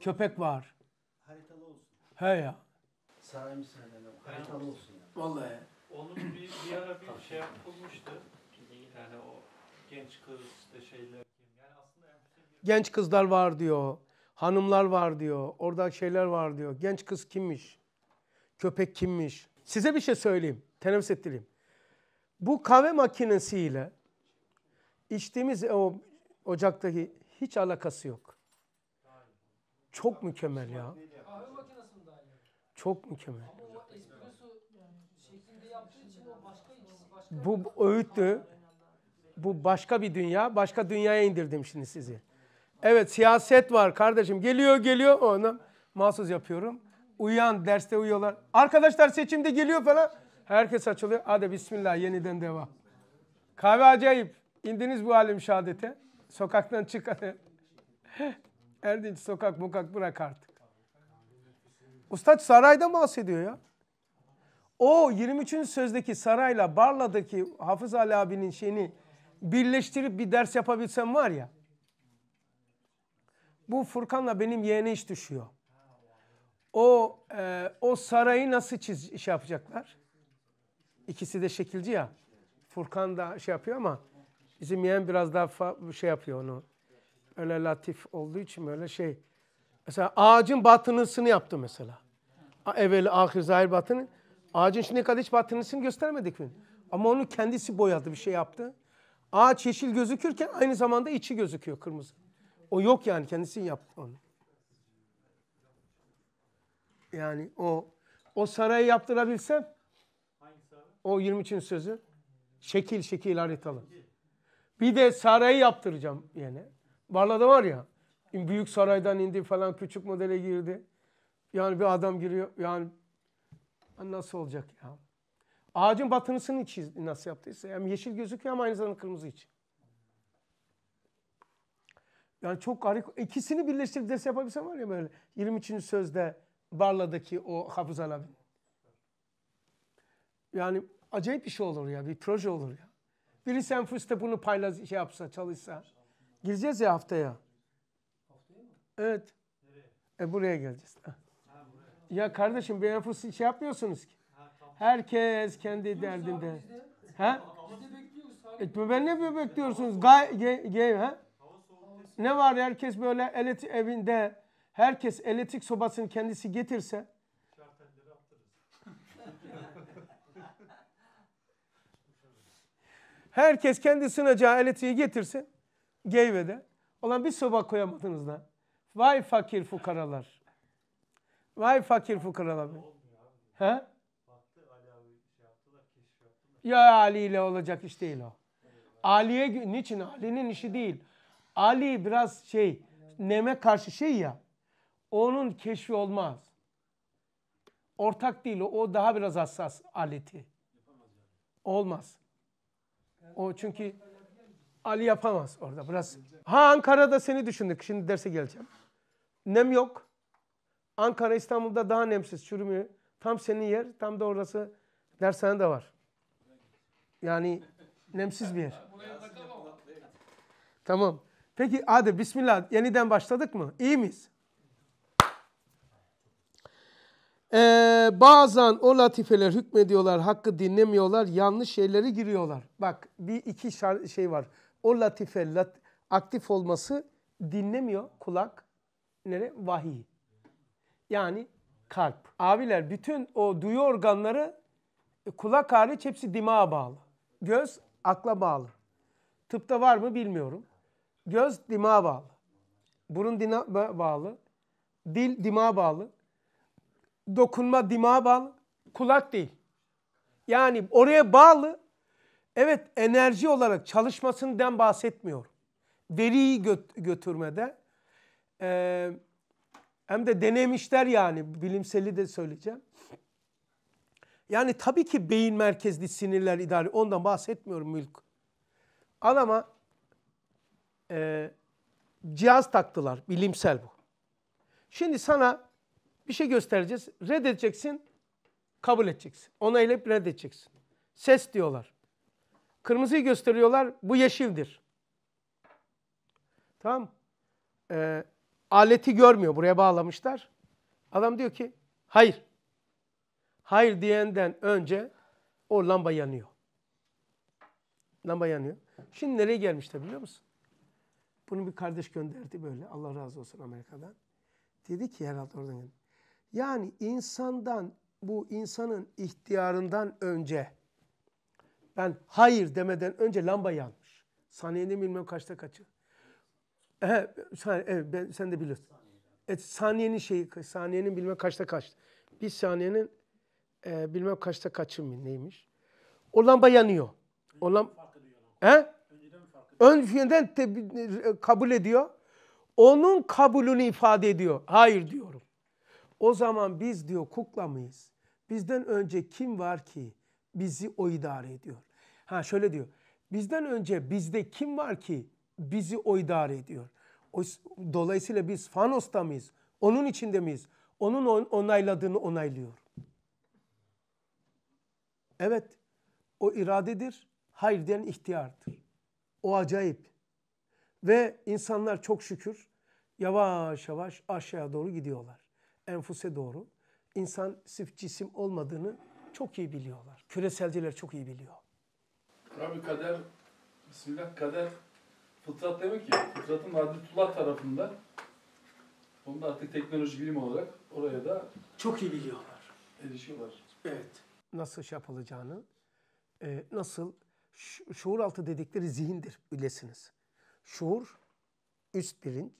köpek var. Haritalı olsun. He ya. Saray mısın Haritalı olsun ya. Vallahi. Onun bir, bir ara bir şey yapılmıştı. Yani o genç kız işte şeyler. Yani aslında bir... Genç kızlar var diyor. Hanımlar var diyor. Orada şeyler var diyor. Genç kız kimmiş? Köpek kimmiş? Size bir şey söyleyeyim. Teneffüs ettireyim. Bu kahve makinesiyle içtiğimiz o ocaktaki hiç alakası yok. Çok mükemmel ya. Kahve makinesinde aynı. Çok mükemmel. Ama o espresso şeklinde yaptığı için o başka ikisi başka. Bu öğüttü. Bu başka bir dünya. Başka dünyaya indirdim şimdi sizi. Evet siyaset var kardeşim. Geliyor geliyor. Ona mahsus yapıyorum. Uyan, derste uyuyorlar. Arkadaşlar seçimde geliyor falan. Herkes açılıyor. Hadi bismillah yeniden devam. Kahve acayip. İndiniz bu alim şehadete. Sokaktan çık. [LAUGHS] Erdinç sokak mukak bırak artık. Ustaç sarayda bahsediyor ya. O 23. sözdeki sarayla Barla'daki Hafız Ali abinin şeyini birleştirip bir ders yapabilsem var ya. Bu Furkan'la benim yeğene iş düşüyor. O e, o sarayı nasıl çiz, iş yapacaklar? İkisi de şekilci ya. Furkan da şey yapıyor ama bizim yeğen biraz daha şey yapıyor onu. Öyle latif olduğu için böyle şey. Mesela ağacın batınısını yaptı mesela. evvel, ahir zahir batını. Ağacın şimdi kadar hiç batınısını göstermedik mi? Ama onu kendisi boyadı bir şey yaptı. Ağaç yeşil gözükürken aynı zamanda içi gözüküyor kırmızı. O yok yani kendisi yaptı onu. Yani o o sarayı yaptırabilsem o 23. sözü şekil şekil haritalı. Bir de sarayı yaptıracağım yani. Barla'da var ya büyük saraydan indi falan küçük modele girdi. Yani bir adam giriyor yani nasıl olacak ya? Ağacın batınısını çizdi nasıl yaptıysa. Hem yeşil gözüküyor ama aynı zamanda kırmızı için. Yani çok garip. İkisini birleştirip ders yapabilsem var ya böyle. 23. sözde Barla'daki o Hafız Alabi. Yani acayip bir şey olur ya. Bir proje olur ya. Birisi enfüste bunu paylaş, şey yapsa, çalışsa. Gireceğiz ya haftaya. Haftaya mı? Evet. Nereye? E buraya geleceğiz. Ha, buraya. Ya kardeşim bir nüfus şey yapmıyorsunuz ki. Ha, tamam. Herkes kendi Yok, derdinde. Biz de, ha? Biz de bekliyoruz. E, ben ne bekliyorsunuz? Gay, ge, ge, ha? Ne var ya herkes böyle elit evinde herkes elektrik sobasını kendisi getirse herkes kendi sınacağı elektriği getirsin. Geyve'de. Olan bir soba koyamadınız da. Vay fakir fukaralar. Vay fakir fukaralar. He? Ya Ali ile olacak iş değil o. Ali'ye niçin? Ali'nin işi değil. Ali biraz şey neme karşı şey ya. Onun keşfi olmaz. Ortak değil o. O daha biraz hassas aleti. Olmaz. O çünkü Ali yapamaz orada. biraz. Ha Ankara'da seni düşündük. Şimdi derse geleceğim. Nem yok. Ankara İstanbul'da daha nemsiz çürümüyor. Tam senin yer. Tam da orası dershane de var. Yani nemsiz bir yer. Tamam. Peki hadi bismillah. Yeniden başladık mı? İyi miyiz? Ee, bazen o latifeler hükmediyorlar, hakkı dinlemiyorlar, yanlış şeylere giriyorlar. Bak bir iki şey var o latife lat, aktif olması dinlemiyor kulak nere vahiy. Yani kalp. Abiler bütün o duyu organları e, kulak hariç hepsi dimağa bağlı. Göz akla bağlı. Tıpta var mı bilmiyorum. Göz dimağa bağlı. Burun dina bağlı. Dil dimağa bağlı. Dokunma dimağa bağlı. Kulak değil. Yani oraya bağlı Evet enerji olarak çalışmasından bahsetmiyorum. Veriyi göt götürmede e, hem de denemişler yani bilimseli de söyleyeceğim. Yani tabii ki beyin merkezli sinirler idare ondan bahsetmiyorum mülk. Adama e, cihaz taktılar bilimsel bu. Şimdi sana bir şey göstereceğiz. Reddedeceksin, kabul edeceksin. Onaylayıp reddedeceksin. Ses diyorlar. Kırmızıyı gösteriyorlar. Bu yeşildir. Tamam ee, Aleti görmüyor. Buraya bağlamışlar. Adam diyor ki hayır. Hayır diyenden önce o lamba yanıyor. Lamba yanıyor. Şimdi nereye gelmişti biliyor musun? Bunu bir kardeş gönderdi böyle. Allah razı olsun Amerika'dan. Dedi ki herhalde oradan Yani insandan bu insanın ihtiyarından önce ben hayır demeden önce lamba yanmış. Saniyenin bilmem kaçta kaçı. He, saniye, evet, ben, sen de biliyorsun. Evet, saniyenin şeyi, saniyenin bilmem kaçta kaçtı. Bir saniyenin e, bilmem kaçta kaçı mı neymiş. O lamba yanıyor. O lam He? Önceden te, e, kabul ediyor. Onun kabulünü ifade ediyor. Hayır diyorum. O zaman biz diyor kukla mıyız? Bizden önce kim var ki bizi o idare ediyor? Ha şöyle diyor. Bizden önce bizde kim var ki bizi o idare ediyor? Dolayısıyla biz Fanos'ta mıyız? Onun içinde miyiz? Onun onayladığını onaylıyor. Evet, o iradedir, hayır diyen ihtiyardır. O acayip. Ve insanlar çok şükür yavaş yavaş aşağıya doğru gidiyorlar. Enfuse doğru. İnsan sırf cisim olmadığını çok iyi biliyorlar. Küreselciler çok iyi biliyor. Tabi kader, Bismillah kader fıtrat demek ki fıtratın adetullah tarafında onu da artık teknoloji bilim olarak oraya da çok iyi biliyorlar. Erişiyorlar. Evet. Nasıl şey yapılacağını, e, nasıl şuur altı dedikleri zihindir bilesiniz. Şuur, üst bilinç,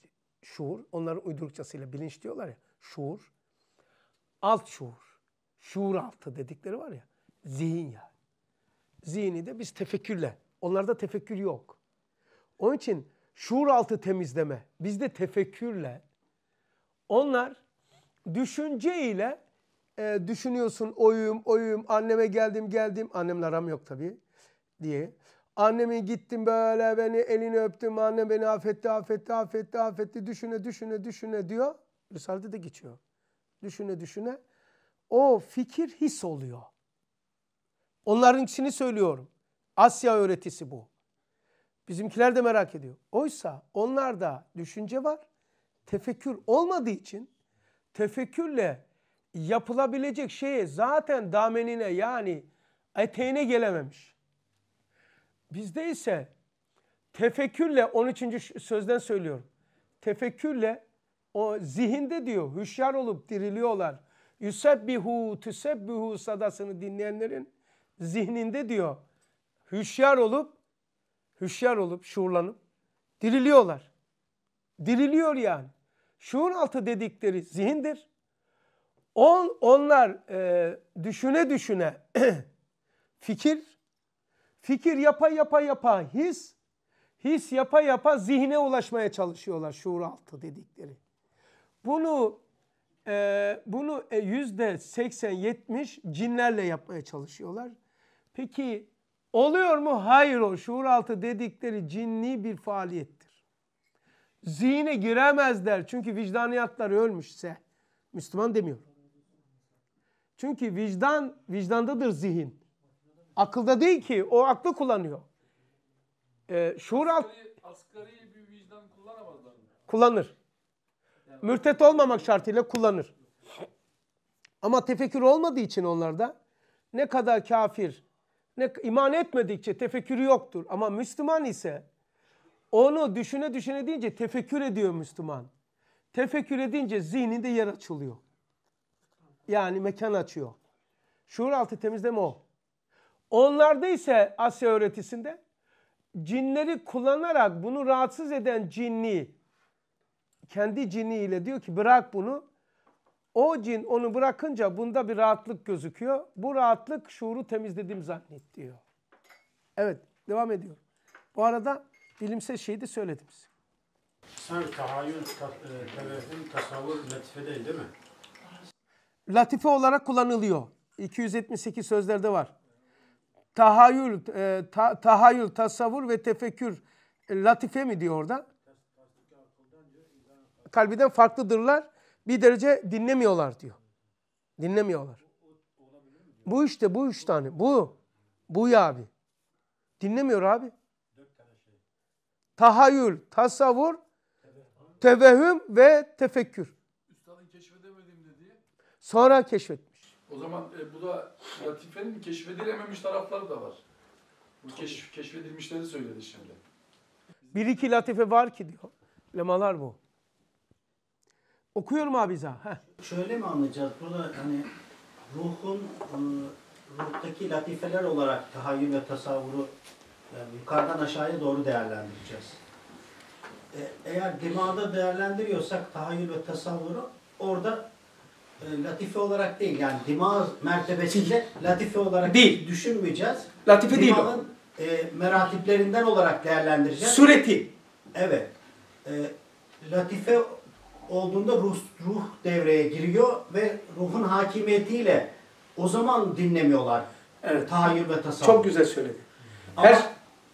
şuur. Onların uydurukçasıyla bilinç diyorlar ya. Şuur, alt şuur, şuur altı dedikleri var ya. Zihin yani zihni de biz tefekkürle. Onlarda tefekkür yok. Onun için şuur altı temizleme bizde tefekkürle. Onlar düşünce ile e, düşünüyorsun oyum oyum anneme geldim geldim annemle aram yok tabii diye. Annemi gittim böyle beni elini öptüm annem beni affetti affetti affetti affetti düşüne düşüne düşüne diyor. Risalede de geçiyor. Düşüne düşüne o fikir his oluyor. Onların ikisini söylüyorum. Asya öğretisi bu. Bizimkiler de merak ediyor. Oysa onlarda düşünce var. Tefekkür olmadığı için tefekkürle yapılabilecek şeye zaten damenine yani eteğine gelememiş. Bizde ise tefekkürle 13. sözden söylüyorum. Tefekkürle o zihinde diyor hüşyar olup diriliyorlar. Yusebbihu tüsebbihu sadasını dinleyenlerin zihninde diyor hüşyar olup hüşyar olup şuurlanıp diriliyorlar. Diriliyor yani. Şuur altı dedikleri zihindir. On, onlar e, düşüne düşüne [CLEARS THROAT] fikir, fikir yapa yapa yapa his, his yapa yapa zihne ulaşmaya çalışıyorlar şuur altı dedikleri. Bunu e, bunu e, yüzde seksen yetmiş cinlerle yapmaya çalışıyorlar. Peki oluyor mu? Hayır o şuuraltı dedikleri cinni bir faaliyettir. Zihine giremezler çünkü vicdaniyatları ölmüşse Müslüman demiyor. Çünkü vicdan vicdandadır zihin. Akılda değil ki o aklı kullanıyor. Ee, şuur alt... Asgari, bir vicdan kullanamazlar mı? Kullanır. Mürtet olmamak şartıyla kullanır. Ama tefekkür olmadığı için onlarda ne kadar kafir ne iman etmedikçe tefekkürü yoktur. Ama Müslüman ise onu düşüne düşüne deyince tefekkür ediyor Müslüman. Tefekkür edince zihninde yer açılıyor. Yani mekan açıyor. Şuur altı temizleme o. Onlarda ise Asya öğretisinde cinleri kullanarak bunu rahatsız eden cinni kendi cinniyle diyor ki bırak bunu o cin onu bırakınca bunda bir rahatlık gözüküyor. Bu rahatlık şuuru temizledim zannet diyor. Evet devam ediyor. Bu arada bilimsel şeyi de söyledim size. Sen tahayyül, e, tevehüm, tasavvur, latife değil değil mi? Latife olarak kullanılıyor. 278 sözlerde var. Tahayyül, e, ta, tahayyül, tasavvur ve tefekkür e, latife mi diyor orada? Kalbiden farklıdırlar bir derece dinlemiyorlar diyor. Dinlemiyorlar. Bu işte bu üç tane. Bu. Bu ya abi. Dinlemiyor abi. Tahayyül, tasavvur, tevehüm ve tefekkür. Sonra keşfetmiş. O zaman e, bu da Latife'nin keşfedilememiş tarafları da var. Bu keşf, keşfedilmişleri söyledi şimdi. Bir iki latife var ki diyor. Lemalar bu. Okuyorum abi izah. Şöyle mi anlayacağız? Burada hani ruhun e, ruhtaki latifeler olarak tahayyül ve tasavvuru yani e, yukarıdan aşağıya doğru değerlendireceğiz. E, eğer dimağda değerlendiriyorsak tahayyül ve tasavvuru orada e, latife olarak değil yani dimağ mertebesinde latife olarak değil. düşünmeyeceğiz. Latife değil o. E, meratiplerinden olarak değerlendireceğiz. Sureti. Evet. E, latife olduğunda ruh, ruh devreye giriyor ve ruhun hakimiyetiyle o zaman dinlemiyorlar. Evet. Tahayyül ve tasavvuf. Çok güzel söyledi. Ama Her...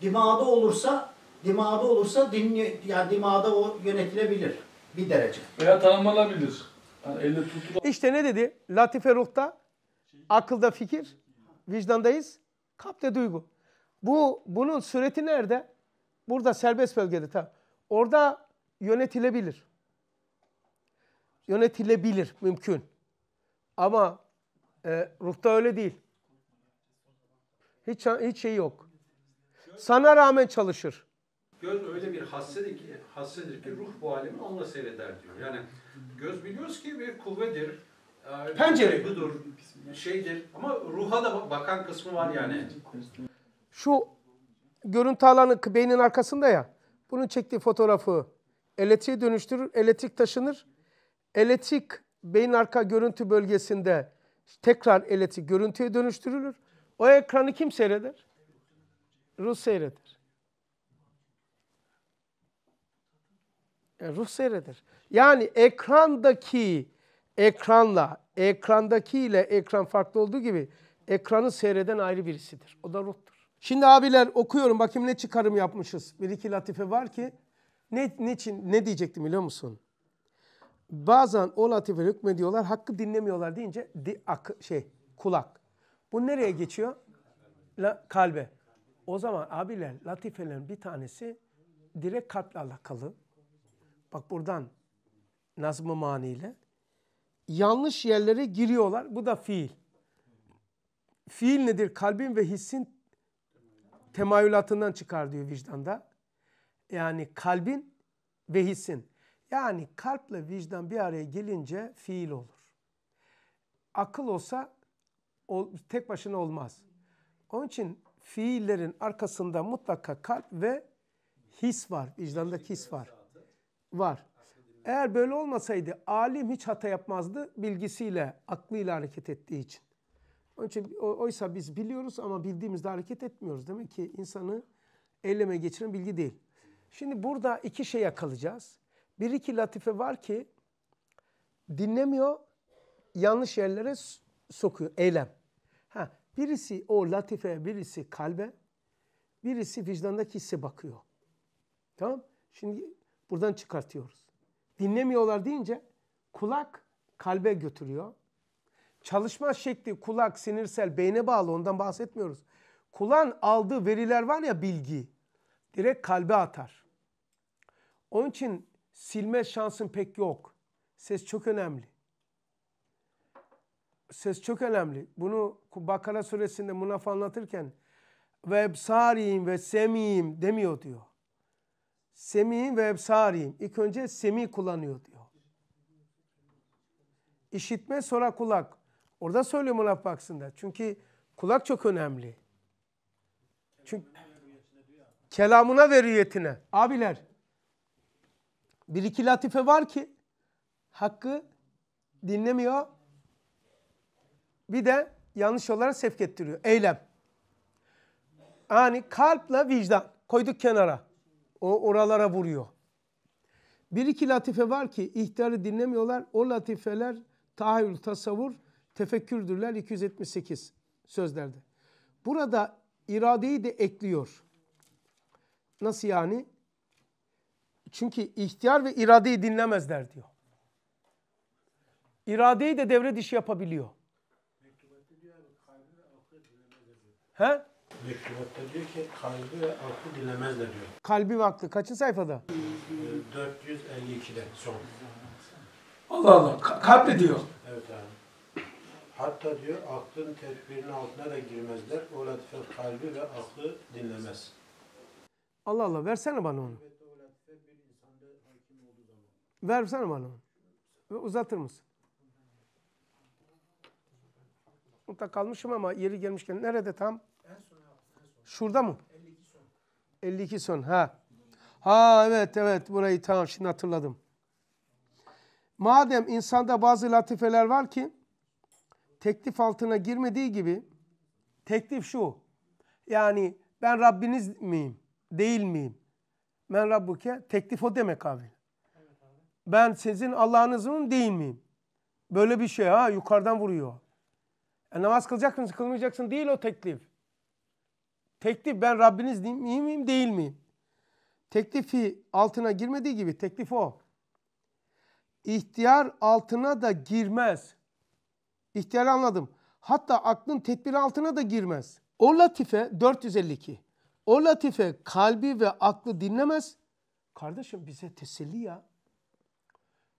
dimağda olursa dimağda olursa dinli, yani dimağda o yönetilebilir bir derece. Veya tanımlanabilir. Yani elle İşte ne dedi? Latife ruhta, akılda fikir, vicdandayız, kapte duygu. Bu bunun sureti nerede? Burada serbest bölgede tabii. Orada yönetilebilir yönetilebilir, mümkün. Ama e, ruhta öyle değil. Hiç hiç şey yok. Sana rağmen çalışır. Göz öyle bir hassedir ki, hassedir ki ruh bu alemi onunla seyreder diyor. Yani göz biliyoruz ki bir kuvvedir, e, pencere budur, şeydir ama ruha da bakan kısmı var yani. Şu görüntü alanı beynin arkasında ya. Bunun çektiği fotoğrafı elektriğe dönüştürür, elektrik taşınır. Elektrik beyin arka görüntü bölgesinde tekrar elektrik görüntüye dönüştürülür. O ekranı kim seyreder? Ruh seyreder. Yani e, ruh seyreder. Yani ekrandaki ekranla, ekrandaki ile ekran farklı olduğu gibi ekranı seyreden ayrı birisidir. O da ruhtur. Şimdi abiler okuyorum bakayım ne çıkarım yapmışız. Bir iki latife var ki ne, ne için ne diyecektim biliyor musun? bazen o latife hükmediyorlar, hakkı dinlemiyorlar deyince di, ak, şey kulak. Bu nereye geçiyor? La, kalbe. O zaman abiler latifelerin bir tanesi direkt kalple alakalı. Bak buradan nazmı maniyle. Yanlış yerlere giriyorlar. Bu da fiil. Fiil nedir? Kalbin ve hissin temayülatından çıkar diyor vicdanda. Yani kalbin ve hissin. Yani kalple vicdan bir araya gelince fiil olur. Akıl olsa tek başına olmaz. Onun için fiillerin arkasında mutlaka kalp ve his var. Vicdandaki his var. Var. Eğer böyle olmasaydı alim hiç hata yapmazdı bilgisiyle, aklıyla hareket ettiği için. Onun için oysa biz biliyoruz ama bildiğimizde hareket etmiyoruz. Demek ki insanı eyleme geçiren bilgi değil. Şimdi burada iki şey yakalayacağız bir iki latife var ki dinlemiyor, yanlış yerlere sokuyor eylem. Ha, birisi o latife, birisi kalbe, birisi vicdandaki hisse bakıyor. Tamam? Şimdi buradan çıkartıyoruz. Dinlemiyorlar deyince kulak kalbe götürüyor. Çalışma şekli kulak sinirsel beyne bağlı ondan bahsetmiyoruz. Kulağın aldığı veriler var ya bilgi direkt kalbe atar. Onun için silme şansın pek yok. Ses çok önemli. Ses çok önemli. Bunu Bakara suresinde Munaf anlatırken ve ebsariyim ve semiyim demiyor diyor. Semiyim ve ebsariyim. İlk önce semi kullanıyor diyor. İşitme sonra kulak. Orada söylüyor Munaf baksında. Çünkü kulak çok önemli. Çünkü kelamına veriyetine. Abiler bir iki latife var ki hakkı dinlemiyor. Bir de yanlış yollara sevk ettiriyor. Eylem. Yani kalple vicdan koyduk kenara. O oralara vuruyor. Bir iki latife var ki ihtiyarı dinlemiyorlar. O latifeler tahayyül, tasavvur, tefekkürdürler 278 sözlerde. Burada iradeyi de ekliyor. Nasıl yani? Çünkü ihtiyar ve iradeyi dinlemezler diyor. İradeyi de devre dışı yapabiliyor. He? Mektubatta diyor ki kalbi ve aklı dinlemezler diyor. Kalbi ve aklı kaçın sayfada? 452'de son. Allah Allah kalple diyor. Evet abi. Hatta diyor aklın tedbirinin altına da girmezler. O kalbi ve aklı dinlemez. Allah Allah versene bana onu. Versene bana onu. Ve uzatır mısın? Mutlak kalmışım ama yeri gelmişken nerede tam? Şurada mı? 52 son. Ha. Ha evet evet burayı tamam şimdi hatırladım. Madem insanda bazı latifeler var ki teklif altına girmediği gibi teklif şu. Yani ben Rabbiniz miyim? Değil miyim? Ben Rabbuke. Teklif o demek abi ben sizin Allahınızım değil miyim? Böyle bir şey ha yukarıdan vuruyor. E, namaz kılacak mısın kılmayacaksın değil o teklif. Teklif ben Rabbiniz değil miyim değil miyim? Teklifi altına girmediği gibi teklif o. İhtiyar altına da girmez. İhtiyarı anladım. Hatta aklın tedbiri altına da girmez. O latife 452. O latife kalbi ve aklı dinlemez. Kardeşim bize teselli ya.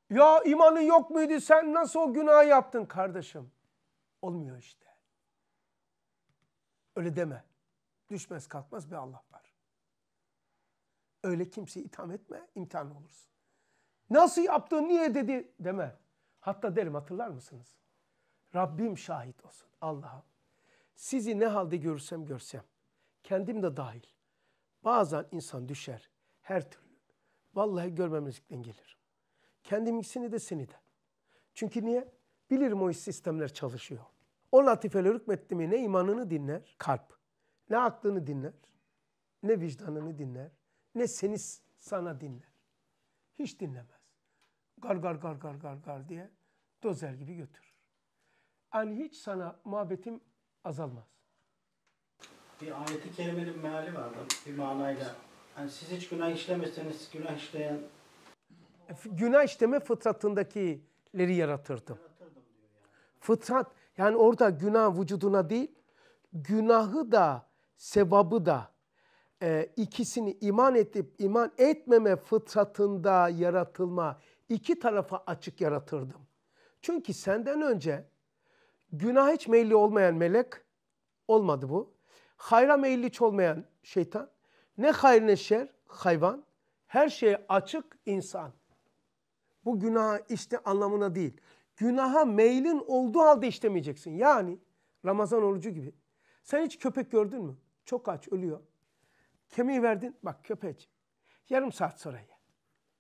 Ya imanın yok muydu sen nasıl o günah yaptın kardeşim? Olmuyor işte. Öyle deme. Düşmez kalkmaz bir Allah var. Öyle kimseyi itham etme, imtihan olursun. Nasıl yaptın, niye dedi deme. Hatta derim hatırlar mısınız? Rabbim şahit olsun. Allah'a. sizi ne halde görürsem görsem, kendim de dahil. Bazen insan düşer her türlü. Vallahi görmemezlikten gelir. Kendim ikisini de seni de. Çünkü niye? Bilirim o sistemler çalışıyor. O latifele mi ne imanını dinler kalp, ne aklını dinler, ne vicdanını dinler, ne seni sana dinler. Hiç dinlemez. Gar gar gar gar gar gar diye dozer gibi götürür. Yani hiç sana muhabbetim azalmaz. Bir ayeti kerimenin meali vardı bir manayla. Yani siz hiç günah işlemeseniz günah işleyen günah işleme fıtratındakileri yaratırdım. Fıtrat yani orada günah vücuduna değil, günahı da sevabı da e, ikisini iman edip iman etmeme fıtratında yaratılma iki tarafa açık yaratırdım. Çünkü senden önce günah hiç meyilli olmayan melek olmadı bu. Hayra meyilli hiç olmayan şeytan. Ne hayır ne şer hayvan. Her şeye açık insan bu günah işte anlamına değil. Günaha meylin olduğu halde işlemeyeceksin. Yani Ramazan orucu gibi. Sen hiç köpek gördün mü? Çok aç, ölüyor. Kemiği verdin, bak köpek. Yarım saat sonra ye.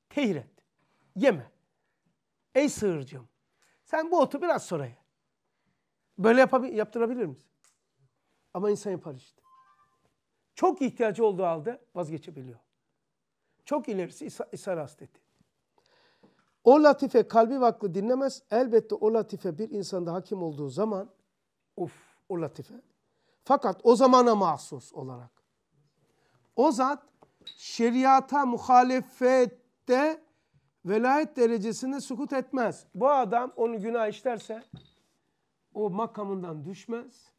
Tehir et. Yeme. Ey sığırcığım, sen bu otu biraz sonra ye. Böyle yaptırabilir misin? Ama insan yapar işte. Çok ihtiyacı olduğu halde vazgeçebiliyor. Çok ilerisi ishar hasreti. O latife kalbi vakli dinlemez. Elbette o latife bir insanda hakim olduğu zaman uf o latife. Fakat o zamana mahsus olarak. O zat şeriata muhalefette velayet derecesinde sukut etmez. Bu adam onu günah işlerse o makamından düşmez.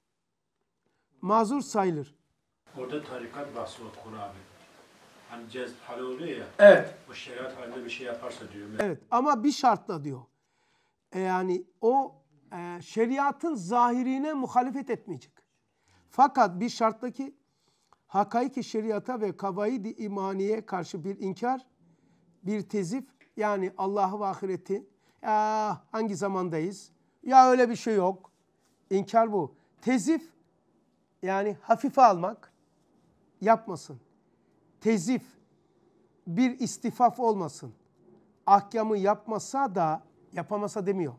Mazur sayılır. Orada tarikat bahsi var Kur'an'ın. Hani cezb hali oluyor ya. Evet. O şeriat halinde bir şey yaparsa diyor. Evet ama bir şartla diyor. E yani o e, şeriatın zahirine muhalefet etmeyecek. Fakat bir şartla ki hakaiki şeriata ve kavaidi imaniye karşı bir inkar, bir tezif yani Allah'ı ve ahireti ya hangi zamandayız? Ya öyle bir şey yok. İnkar bu. Tezif yani hafife almak yapmasın tezif, bir istifaf olmasın. Ahkamı yapmasa da, yapamasa demiyor.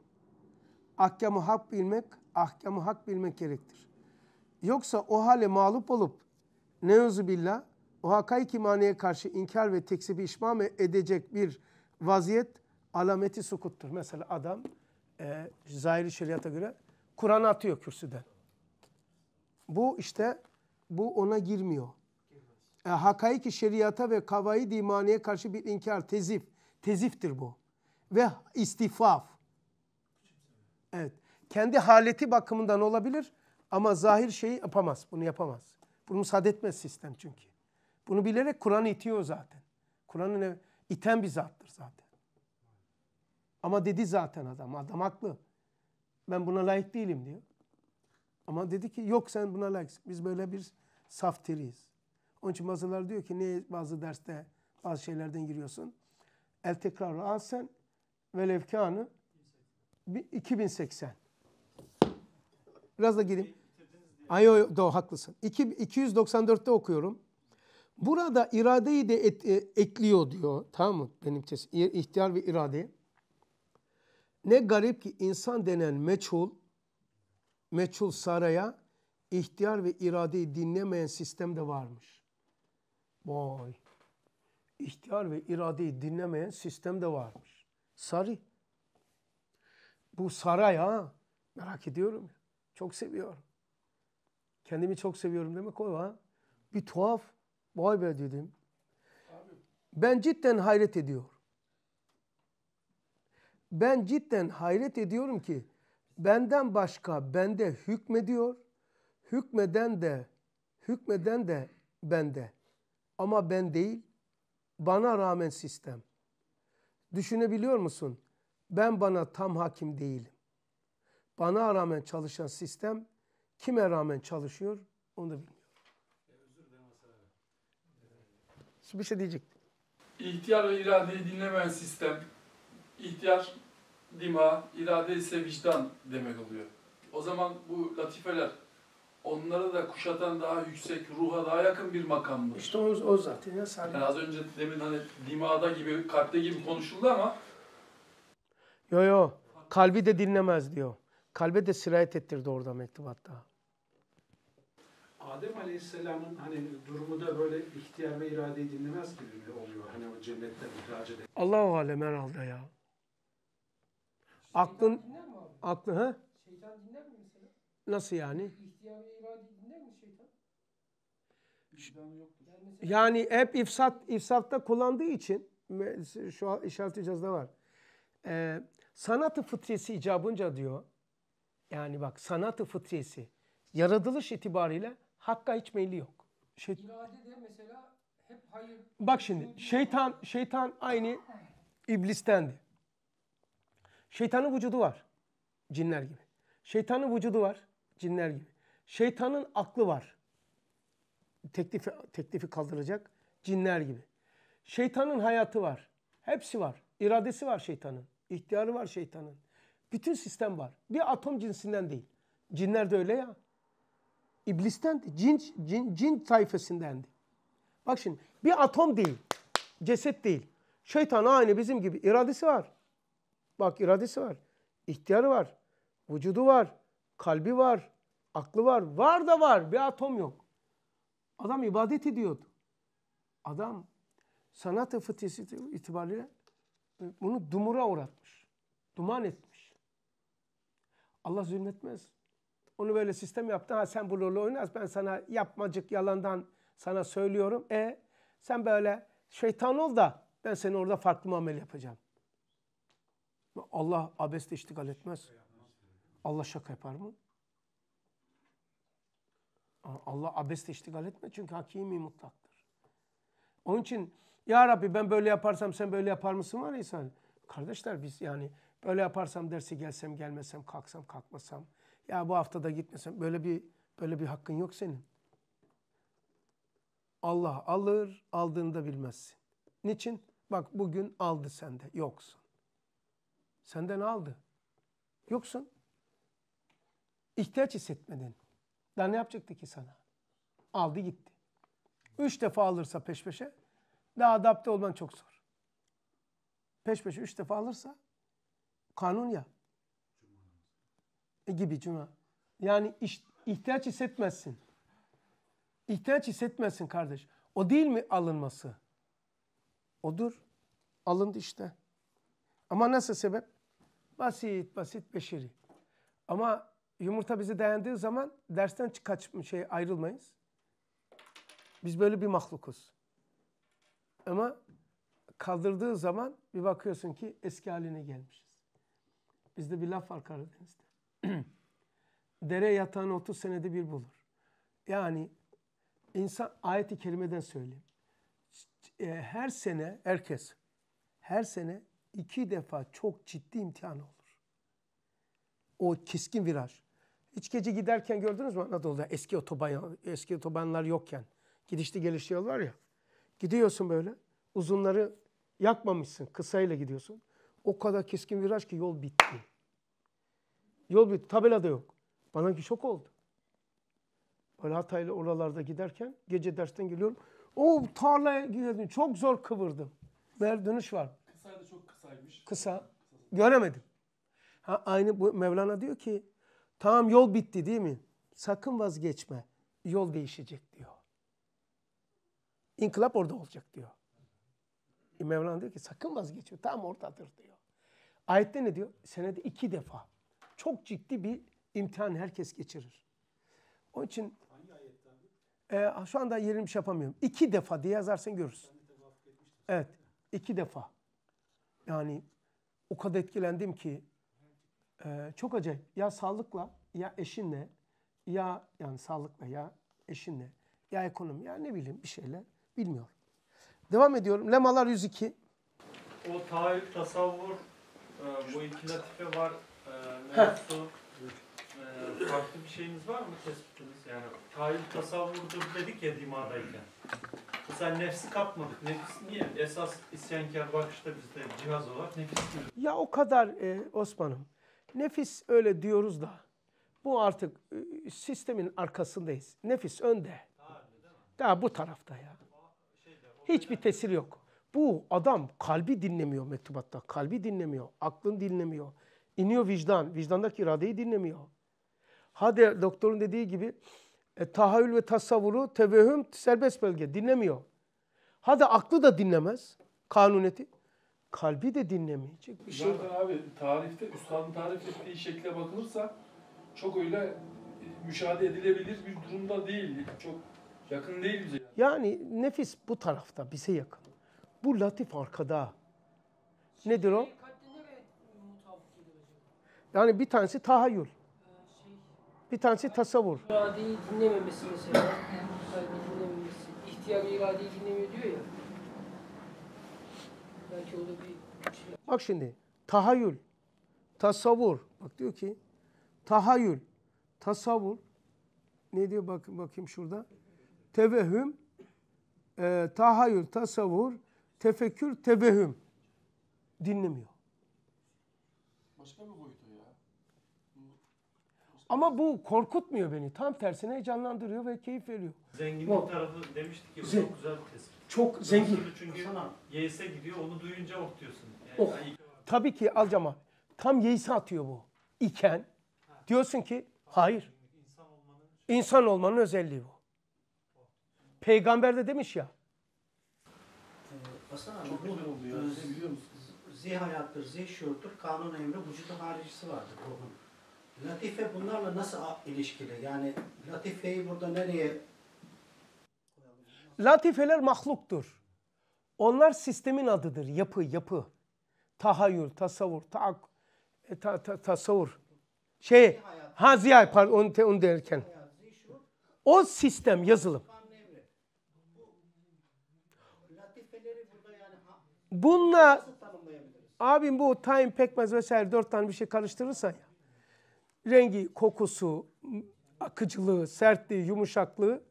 Ahkamı hak bilmek, ahkamı hak bilmek gerektir. Yoksa o hale mağlup olup, ne özü billah, o hakaiki maniye karşı inkar ve tekzibi işmam e-, edecek bir vaziyet alameti sukuttur. Mesela adam e, zahiri şeriata göre Kur'an atıyor kürsüden. Bu işte bu ona girmiyor e, hakaiki şeriata ve kavai dimaniye karşı bir inkar, tezif. Teziftir bu. Ve istifaf. Evet. Kendi haleti bakımından olabilir ama zahir şeyi yapamaz. Bunu yapamaz. Bunu müsaade etmez sistem çünkü. Bunu bilerek Kur'an itiyor zaten. Kur'an'ı iten bir zattır zaten. Ama dedi zaten adam. Adam haklı. Ben buna layık değilim diyor. Ama dedi ki yok sen buna layıksın. Biz böyle bir saftiriz. Onun için bazılar diyor ki niye bazı derste bazı şeylerden giriyorsun? El tekrarı ansen ve levkanı 2080. Biraz da gireyim. Ay yo, do, haklısın. 2, 294'te okuyorum. Burada iradeyi de et, e, ekliyor diyor. Tamam mı? Benim tesis. İhtiyar ve irade. Ne garip ki insan denen meçhul, meçhul saraya ihtiyar ve iradeyi dinlemeyen sistem de varmış. Vay. İhtiyar ve iradeyi dinlemeyen sistem de varmış. Sarı. Bu saray ha. Merak ediyorum. Çok seviyorum. Kendimi çok seviyorum demek o ha. Bir tuhaf. Vay be dedim. Abi. Ben cidden hayret ediyorum. Ben cidden hayret ediyorum ki benden başka bende hükmediyor. Hükmeden de hükmeden de bende. Ama ben değil, bana rağmen sistem. Düşünebiliyor musun? Ben bana tam hakim değilim. Bana rağmen çalışan sistem kime rağmen çalışıyor onu da bilmiyorum. Şimdi bir şey diyecektim. İhtiyar ve iradeyi dinlemeyen sistem, ihtiyar dima, irade ise vicdan demek oluyor. O zaman bu latifeler Onlara da kuşatan daha yüksek, ruha daha yakın bir makam mı? İşte o, o zaten ya sadece. Yani az önce demin hani dimada gibi, kalpte gibi konuşuldu ama. Yo yo, kalbi de dinlemez diyor. Kalbe de sirayet ettirdi orada mektubatta. Adem Aleyhisselam'ın hani durumu da böyle ihtiyar ve iradeyi dinlemez gibi mi oluyor? Hani o cennetten ihraç Allah-u Alem herhalde ya. Aklın, aklı, ha? Nasıl yani? İhtiyar ve iradi dinler mi şeytan? Yani hep ifsat, ifsatta kullandığı için şu an işareti cazda var. Ee, sanatı fıtresi icabınca diyor. Yani bak sanatı fıtresi. Yaratılış itibariyle hakka hiç meyli yok. Şey... İrade de mesela hep hayır. Bak şimdi şeytan şeytan aynı iblistendi. Şeytanın vücudu var. Cinler gibi. Şeytanın vücudu var cinler gibi. Şeytanın aklı var. Teklifi, teklifi kaldıracak cinler gibi. Şeytanın hayatı var. Hepsi var. İradesi var şeytanın. İhtiyarı var şeytanın. Bütün sistem var. Bir atom cinsinden değil. Cinler de öyle ya. İblisten, cin, cin, cin tayfesindendi. Bak şimdi bir atom değil. Ceset değil. Şeytan aynı bizim gibi. iradesi var. Bak iradesi var. İhtiyarı var. Vücudu var kalbi var, aklı var. Var da var, bir atom yok. Adam ibadet ediyordu. Adam sanat fıtresi itibariyle e, bunu dumura uğratmış. Duman etmiş. Allah zulmetmez. Onu böyle sistem yaptı. Ha sen bu rolü oynaz. Ben sana yapmacık yalandan sana söylüyorum. E sen böyle şeytan ol da ben seni orada farklı muamele yapacağım. Allah abesle iştigal etmez. Allah şaka yapar mı? Allah abesle iştigal etme çünkü hakimi mutlaktır. Onun için ya Rabbi ben böyle yaparsam sen böyle yapar mısın var ya Kardeşler biz yani böyle yaparsam dersi gelsem gelmesem kalksam kalkmasam ya bu haftada gitmesem böyle bir böyle bir hakkın yok senin. Allah alır aldığını da bilmezsin. Niçin? Bak bugün aldı sende yoksun. Senden aldı. Yoksun ihtiyaç hissetmedin. Daha ne yapacaktı ki sana? Aldı gitti. Üç defa alırsa peş peşe daha adapte olman çok zor. Peş peşe üç defa alırsa kanun ya. E gibi cuma. Yani iş, ihtiyaç hissetmezsin. İhtiyaç hissetmezsin kardeş. O değil mi alınması? Odur. Alındı işte. Ama nasıl sebep? Basit basit beşeri. Ama yumurta bizi dayandığı zaman dersten kaç şey ayrılmayız. Biz böyle bir mahlukuz. Ama kaldırdığı zaman bir bakıyorsun ki eski haline gelmişiz. Bizde bir laf var Karadeniz'de. [CLEARS THROAT] Dere yatağını 30 senede bir bulur. Yani insan ayeti kelimeden söyleyeyim. E, her sene herkes her sene iki defa çok ciddi imtihan olur. O keskin viraj. Hiç gece giderken gördünüz mü Anadolu'da eski otoban eski otobanlar yokken gidişli gelişli yol var ya. Gidiyorsun böyle. Uzunları yakmamışsın. Kısayla gidiyorsun. O kadar keskin viraj ki yol bitti. Yol bitti. Tabela da yok. Bana ki şok oldu. Böyle Hatay'la oralarda giderken gece dersten geliyorum. O tarlaya girdim. Çok zor kıvırdım. Meğer dönüş var. Kısa da çok kısaymış. Kısa. Göremedim. Ha, aynı bu Mevlana diyor ki Tamam yol bitti değil mi? Sakın vazgeçme. Yol değişecek diyor. İnkılap orada olacak diyor. E Mevlana diyor ki sakın vazgeçme. Tam ortadır diyor. Ayette ne diyor? Senede iki defa. Çok ciddi bir imtihan herkes geçirir. Onun için e, şu anda yerini şey yapamıyorum. İki defa diye yazarsan görürsün. Evet. iki defa. Yani o kadar etkilendim ki ee, çok acayip. Ya sağlıkla, ya eşinle, ya yani sağlıkla, ya eşinle, ya ekonomi, ya ne bileyim bir şeyle bilmiyorum. Devam ediyorum. Lemalar 102. O tarih tasavvur, e, bu iki latife var e, mevzusu. E, farklı bir şeyiniz var mı tespitiniz? Yani tahayyül tasavvurdur dedik ya dimadayken. Mesela nefsi katmadık. Nefis niye? Esas isyankar bakışta bizde cihaz olarak nefis gibi. Ya o kadar e, Osman'ım. Nefis öyle diyoruz da bu artık ıı, sistemin arkasındayız. Nefis önde. Daha bu tarafta ya. Hiçbir tesir yok. Bu adam kalbi dinlemiyor mektubatta. Kalbi dinlemiyor. Aklın dinlemiyor. İniyor vicdan. Vicdandaki iradeyi dinlemiyor. Hadi doktorun dediği gibi e, tahayyül ve tasavvuru tevehüm serbest bölge dinlemiyor. Hadi aklı da dinlemez kanuneti kalbi de dinlemeyecek bir şey Zaten abi tarifte, ustanın tarif ettiği şekle bakılırsa çok öyle e, müşahede edilebilir bir durumda değil. Çok yakın değil bize. Yani nefis bu tarafta, bize yakın. Bu latif arkada. Nedir o? Şey, yani bir tanesi tahayyül. Ee, şey, bir tanesi tasavvur. İradeyi dinlememesi mesela. İhtiyar iradeyi dinlemiyor diyor ya. Belki o da bir şey. Bak şimdi tahayyül, tasavvur. Bak diyor ki tahayyül, tasavvur. Ne diyor bak bakayım şurada. Tevehüm, e, tahayyül, tasavvur, tefekkür, tevehüm. Dinlemiyor. Başka bir boyutu ya. Ama bu korkutmuyor beni. Tam tersine heyecanlandırıyor ve keyif veriyor. Zenginlik tarafı demiştik ki bu çok güzel bir tespit çok zengin. Çünkü Yeis'e gidiyor onu duyunca oh diyorsun. Yani oh. Tabii ki alcama. Tam Yeis'e atıyor bu. İken ha. diyorsun ki hayır. İnsan olmanın, şey- İnsan olmanın özelliği bu. Peygamber de demiş ya. Ee, Hasan abi, çok güzel oldu ya. Siz biliyor kanun emri, vücudu haricisi vardır Latife bunlarla nasıl ilişkili? Yani latifeyi burada nereye Latifeler mahluktur. Onlar sistemin adıdır. Yapı, yapı. Tahayyül, tasavvur, taak, e, ta, ta, tasavvur. Şey, ha ziyay, pardon onu, te, onu derken. O sistem, yazılım. Bununla abim bu time pekmez vesaire dört tane bir şey karıştırırsan ya. Rengi, kokusu, akıcılığı, sertliği, yumuşaklığı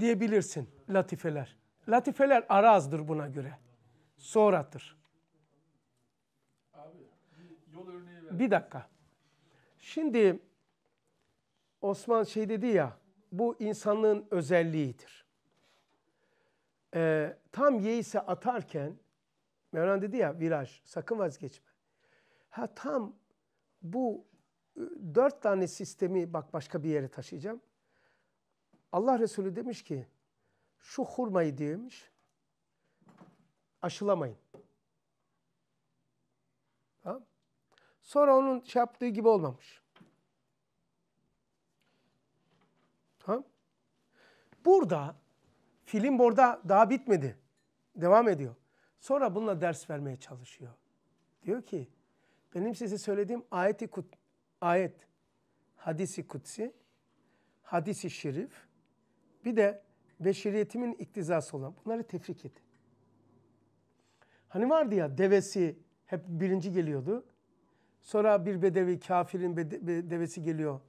diyebilirsin latifeler. Latifeler arazdır buna göre. Sonrattır. Bir dakika. Şimdi Osman şey dedi ya bu insanlığın özelliğidir. Ee, tam yeise atarken Mevlana dedi ya viraj sakın vazgeçme. Ha tam bu ıı, dört tane sistemi bak başka bir yere taşıyacağım. Allah Resulü demiş ki şu hurmayı demiş aşılamayın. Ha? Sonra onun şey yaptığı gibi olmamış. Ha? Burada film burada daha bitmedi. Devam ediyor. Sonra bununla ders vermeye çalışıyor. Diyor ki benim size söylediğim ayeti kut, ayet hadisi kutsi, hadisi şerif, bir de beşeriyetimin iktizası olan bunları tefrik et. Hani vardı ya devesi hep birinci geliyordu. Sonra bir bedevi kafirin devesi geliyor.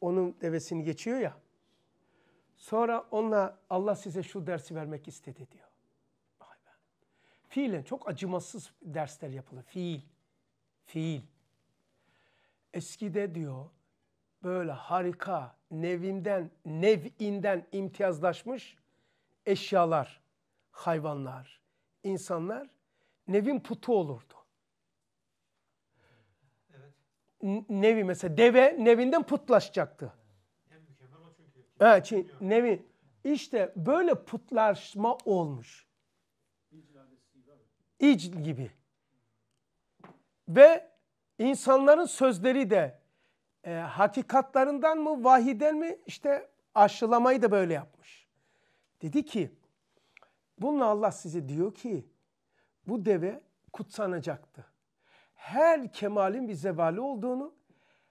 Onun devesini geçiyor ya. Sonra onunla Allah size şu dersi vermek istedi diyor. Vay be. Fiilen çok acımasız dersler yapılır. Fiil. Fiil. Eskide diyor böyle harika nevimden, nevinden imtiyazlaşmış eşyalar, hayvanlar, insanlar nevin putu olurdu. Nevi mesela deve nevinden putlaşacaktı. Evet, şey, nevi. işte böyle putlaşma olmuş. İcil gibi. Ve insanların sözleri de e, hakikatlarından mı vahiden mi işte aşılamayı da böyle yapmış. Dedi ki bununla Allah size diyor ki bu deve kutsanacaktı. Her kemalin bir zevali olduğunu,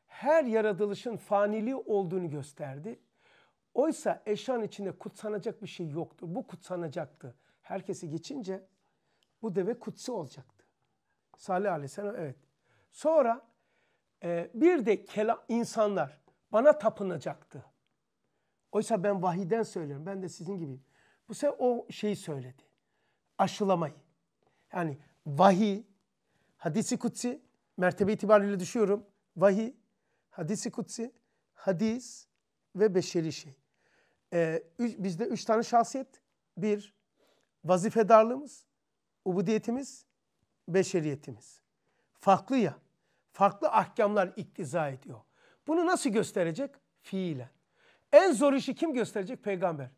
her yaratılışın faniliği olduğunu gösterdi. Oysa eşan içinde kutsanacak bir şey yoktu. Bu kutsanacaktı. Herkesi geçince bu deve kutsi olacaktı. Salih Aleyhisselam evet. Sonra e, bir de kela, insanlar bana tapınacaktı. Oysa ben vahiden söylüyorum. Ben de sizin gibiyim. Bu sefer o şeyi söyledi. Aşılamayı. Yani vahiy, hadisi kutsi, mertebe itibariyle düşüyorum. Vahiy, hadisi kutsi, hadis ve beşeri şey. Ee, üç, bizde üç tane şahsiyet. Bir, vazifedarlığımız, ubudiyetimiz, beşeriyetimiz. Farklı ya farklı ahkamlar iktiza ediyor. Bunu nasıl gösterecek? Fiilen. En zor işi kim gösterecek? Peygamber.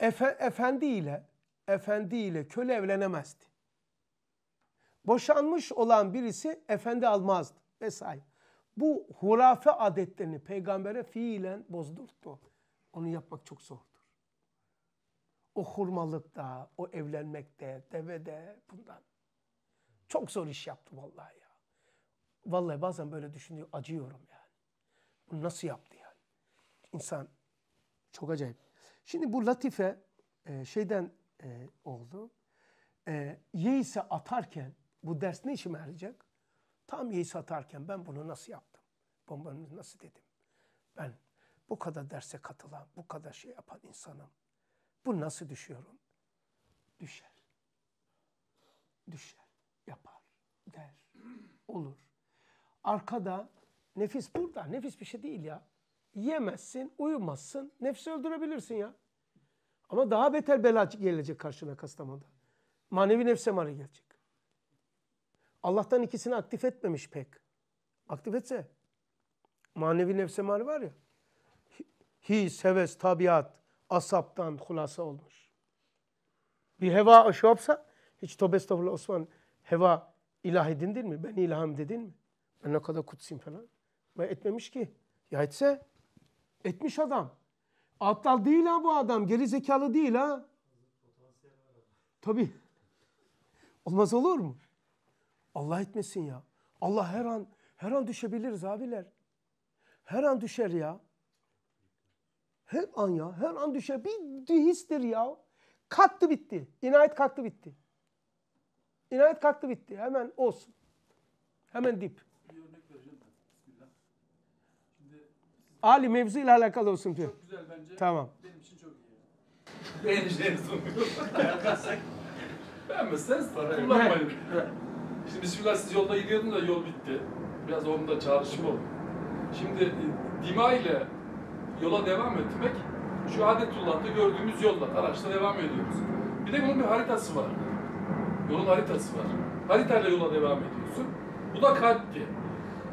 Efe, efendi ile efendi ile köle evlenemezdi. Boşanmış olan birisi efendi almazdı vesaire. Bu hurafe adetlerini peygambere fiilen bozdurttu. Onu yapmak çok zordur. O hurmalıkta, o evlenmekte, devede bundan. Çok zor iş yaptı vallahi. Vallahi bazen böyle düşünüyor, acıyorum yani. Bunu nasıl yaptı yani? İnsan çok acayip. Şimdi bu latife e, şeyden e, oldu. E, yeise atarken bu ders ne işime yarayacak? Tam yeise atarken ben bunu nasıl yaptım? Bombanı nasıl dedim? Ben bu kadar derse katılan, bu kadar şey yapan insanım. Bu nasıl düşüyorum? Düşer. Düşer. Yapar. Der. Olur. Arkada nefis burada. Nefis bir şey değil ya. Yemezsin, uyumazsın. Nefsi öldürebilirsin ya. Ama daha beter bela gelecek karşına Kastamonu'da. Manevi nefse mani gelecek. Allah'tan ikisini aktif etmemiş pek. Aktif etse manevi nefse mani var ya. His, heves, tabiat, asaptan hulasa olmuş. Bir heva aşı yapsa hiç tövbe estağfurullah Osman heva ilah edindin mi? Ben ilham dedin mi? Ben ne kadar kutsayım falan. Ben etmemiş ki. Ya etse etmiş adam. Aptal değil ha bu adam. Geri zekalı değil ha. Tabii. Olmaz olur mu? Allah etmesin ya. Allah her an her an düşebiliriz abiler. Her an düşer ya. Her an ya. Her an düşer. Bir histir ya. Kalktı bitti. İnayet kalktı bitti. İnayet kalktı bitti. Hemen olsun. Hemen dip. Ali mevzu ile alakalı olsun diyor. Çok güzel bence. Tamam. Benim için çok iyi. Beğenicileriniz umuyorum. Kalkarsak beğenmezseniz kullanmayın. Şimdi bismillah siz yolda gidiyordunuz, da yol bitti. Biraz onda çağrışım oldu. Şimdi e, dima ile yola devam etmek şu adetullah'ta gördüğümüz yolla araçla devam ediyoruz. Bir de bunun bir haritası var. Yolun haritası var. Haritayla yola devam ediyorsun. Bu da kalpti.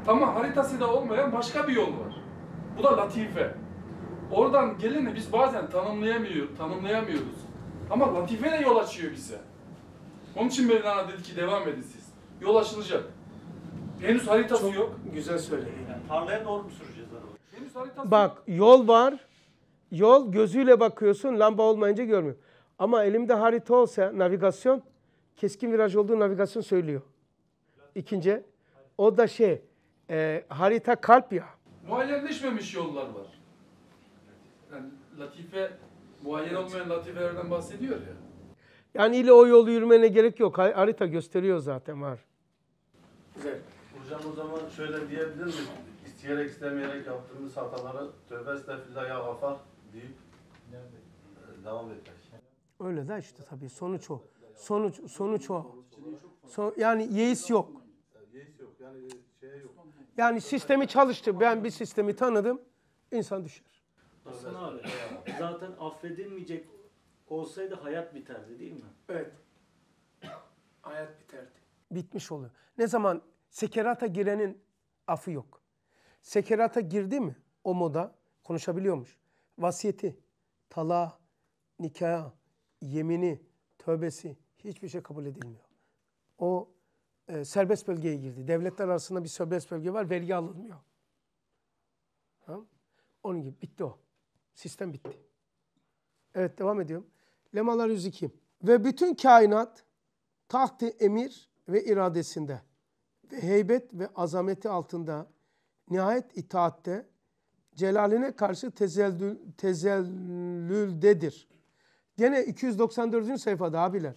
Ama haritası da olmayan başka bir yol var. Bu da latife. Oradan geleni biz bazen tanımlayamıyor, tanımlayamıyoruz. Ama latife de yol açıyor bize. Onun için Mevlana dedi ki devam edin siz. Yol açılacak. Henüz haritası Çok yok. Güzel söyledin. Yani tarlaya doğru mu süreceğiz arabayı? Henüz haritası Bak yol var. Yol gözüyle bakıyorsun. Lamba olmayınca görmüyor. Ama elimde harita olsa navigasyon keskin viraj olduğu navigasyon söylüyor. İkinci o da şey e, harita kalp ya muayyenleşmemiş yollar var. Yani latife, muayyen olmayan latifelerden bahsediyor ya. Yani ile o yolu yürümene gerek yok. Harita gösteriyor zaten var. Güzel. Hocam o zaman şöyle diyebilir miyim? İsteyerek istemeyerek yaptığımız hataları tövbe estağfirullah ya gafar deyip e, devam etmek. Öyle de işte tabii sonuç o. Sonuç sonuç o. So, yani yeis yok. Yeis yok. Yani şey yok. Yani sistemi çalıştı. Ben bir sistemi tanıdım. İnsan düşer. Hasan abi zaten affedilmeyecek olsaydı hayat biterdi değil mi? Evet. Hayat biterdi. Bitmiş oluyor. Ne zaman sekerata girenin afı yok. Sekerata girdi mi o moda konuşabiliyormuş. Vasiyeti, tala, nikah, yemini, tövbesi hiçbir şey kabul edilmiyor. O e, serbest bölgeye girdi. Devletler arasında bir serbest bölge var, vergi alınmıyor. Tamam? Onun gibi bitti o. Sistem bitti. Evet devam ediyorum. Lemalar 102. Ve bütün kainat tahtı emir ve iradesinde ve heybet ve azameti altında nihayet itaatte celaline karşı tezellül, tezellüldedir. Gene 294. sayfada abiler.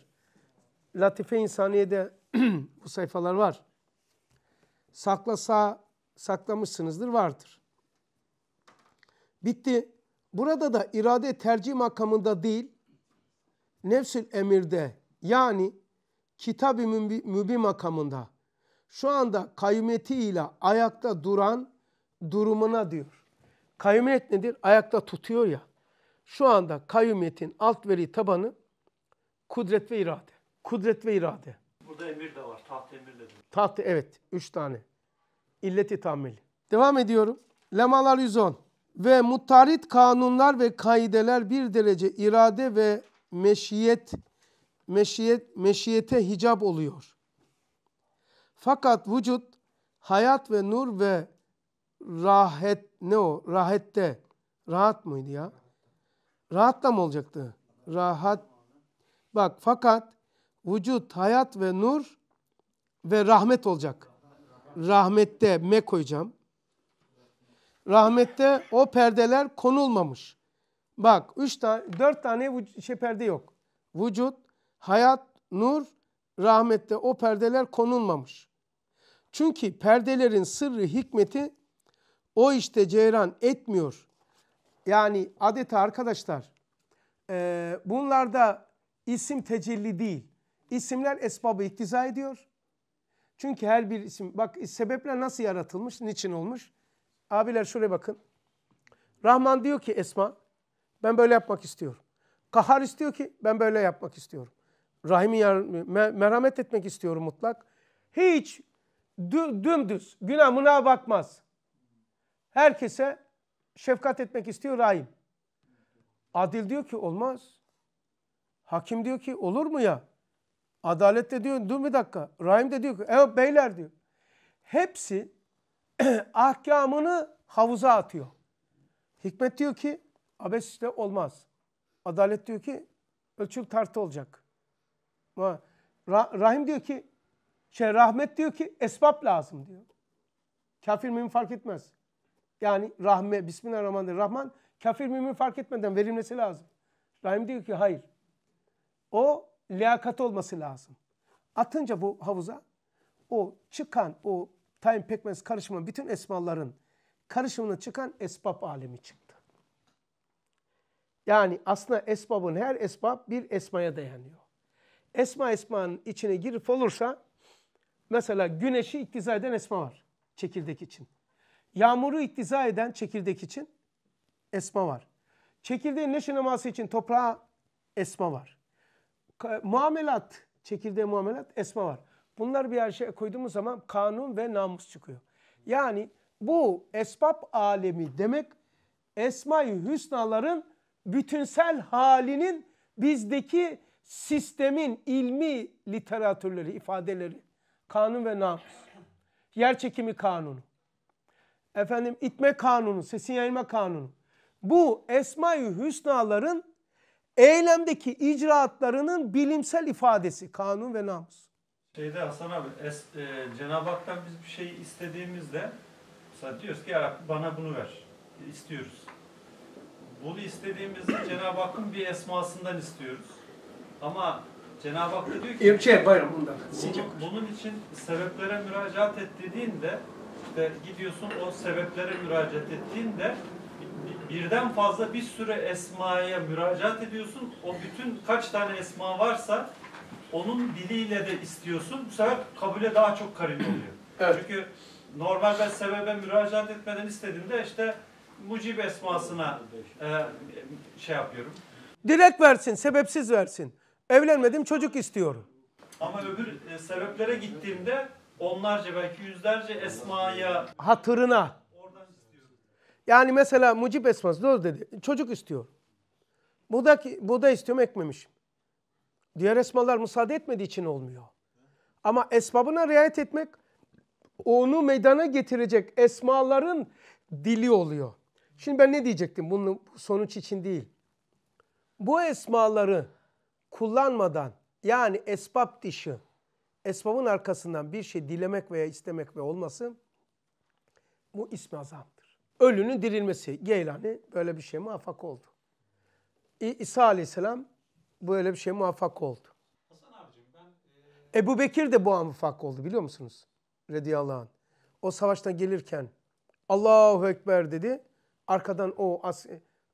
Latife İnsaniye'de [CLEARS THROAT] bu sayfalar var. Saklasa saklamışsınızdır vardır. Bitti. Burada da irade tercih makamında değil, nefsül emirde yani kitab-ı mübi makamında şu anda kaymetiyle ayakta duran durumuna diyor. Kaymiyet nedir? Ayakta tutuyor ya. Şu anda kaymiyetin alt veri tabanı kudret ve irade. Kudret ve irade. Burada emir de var. Taht emirle. de. Taht evet. Üç tane. İlleti tamil Devam ediyorum. Lemalar 110. Ve mutarit kanunlar ve kaideler bir derece irade ve meşiyet, meşiyet, meşiyete hicap oluyor. Fakat vücut, hayat ve nur ve rahat, ne o? Rahette. Rahat mıydı ya? Rahatla mı olacaktı? Rahat. Bak fakat vücut, hayat ve nur ve rahmet olacak. Rahmette me koyacağım. Rahmette o perdeler konulmamış. Bak üç tane, dört tane şey perde yok. Vücut, hayat, nur, rahmette o perdeler konulmamış. Çünkü perdelerin sırrı, hikmeti o işte ceyran etmiyor. Yani adeta arkadaşlar e, bunlarda isim tecelli değil. İsimler esbabı iktiza ediyor. Çünkü her bir isim, bak sebepler nasıl yaratılmış, niçin olmuş? Abiler şuraya bakın. Rahman diyor ki Esma, ben böyle yapmak istiyorum. Kahar istiyor ki ben böyle yapmak istiyorum. Rahimi merhamet etmek istiyorum mutlak. Hiç dümdüz günah günahına bakmaz. Herkese şefkat etmek istiyor rahim. Adil diyor ki olmaz. Hakim diyor ki olur mu ya? Adalet de diyor dur bir dakika. Rahim de diyor ki evet beyler diyor. Hepsi [CLEARS THROAT] ahkamını havuza atıyor. Hikmet diyor ki abes işte olmaz. Adalet diyor ki ölçül tartı olacak. Ra Rahim diyor ki şey rahmet diyor ki esbab lazım diyor. Kafir mümin fark etmez. Yani rahme bismillahirrahmanirrahim rahman kafir mümin fark etmeden verilmesi lazım. Rahim diyor ki hayır. O liyakat olması lazım. Atınca bu havuza o çıkan o tayin pekmez karışımı bütün esmaların karışımına çıkan esbab alemi çıktı. Yani aslında esbabın her esbab bir esmaya dayanıyor. Esma esmanın içine girip olursa mesela güneşi iktiza eden esma var çekirdek için. Yağmuru iktiza eden çekirdek için esma var. Çekirdeğin neşe neması için toprağa esma var muamelat, çekirdeği muamelat, esma var. Bunlar bir şey koyduğumuz zaman kanun ve namus çıkıyor. Yani bu esbab alemi demek esma-i hüsnaların bütünsel halinin bizdeki sistemin ilmi literatürleri, ifadeleri, kanun ve namus, yer çekimi kanunu, efendim itme kanunu, sesin yayılma kanunu. Bu esma-i hüsnaların eylemdeki icraatlarının bilimsel ifadesi kanun ve namus. Şeyde Hasan abi es, e, Cenab-ı Hak'tan biz bir şey istediğimizde mesela diyoruz ki ya Rabbi bana bunu ver istiyoruz. Bunu istediğimizde Cenab-ı Hakk'ın bir esmasından istiyoruz. Ama Cenab-ı Hak diyor ki Evçe şey, bayram bundan. Bunun, bunun için sebeplere müracaat et dediğinde işte gidiyorsun o sebeplere müracaat ettiğinde birden fazla bir sürü esmaya müracaat ediyorsun. O bütün kaç tane esma varsa onun diliyle de istiyorsun. Bu sefer kabule daha çok karin oluyor. [CLEARS THROAT] Evet. Çünkü normal ben sebebe müracaat etmeden istediğimde işte mucib esmasına e, şey yapıyorum. Dilek versin, sebepsiz versin. Evlenmedim çocuk istiyorum. Ama öbür e, sebeplere gittiğimde onlarca belki yüzlerce esmaya... Hatırına. Yani mesela mucib esmaz doz dedi. Çocuk istiyor. Bu da bu da istiyorum ekmemiş. Diğer esmalar müsaade etmediği için olmuyor. Ama esbabına riayet etmek onu meydana getirecek esmaların dili oluyor. Şimdi ben ne diyecektim bunun sonuç için değil. Bu esmaları kullanmadan yani esbab dışı esbabın arkasından bir şey dilemek veya istemek ve olması bu ismi azam ölünün dirilmesi. Geylani böyle bir şey muvaffak oldu. İsa aleyhisselam böyle bir şey muvaffak oldu. Hasan abicim e, Ebu Bekir de bu an muvaffak oldu biliyor musunuz? Radiyallahu anh. O savaştan gelirken Allahu Ekber dedi. Arkadan o as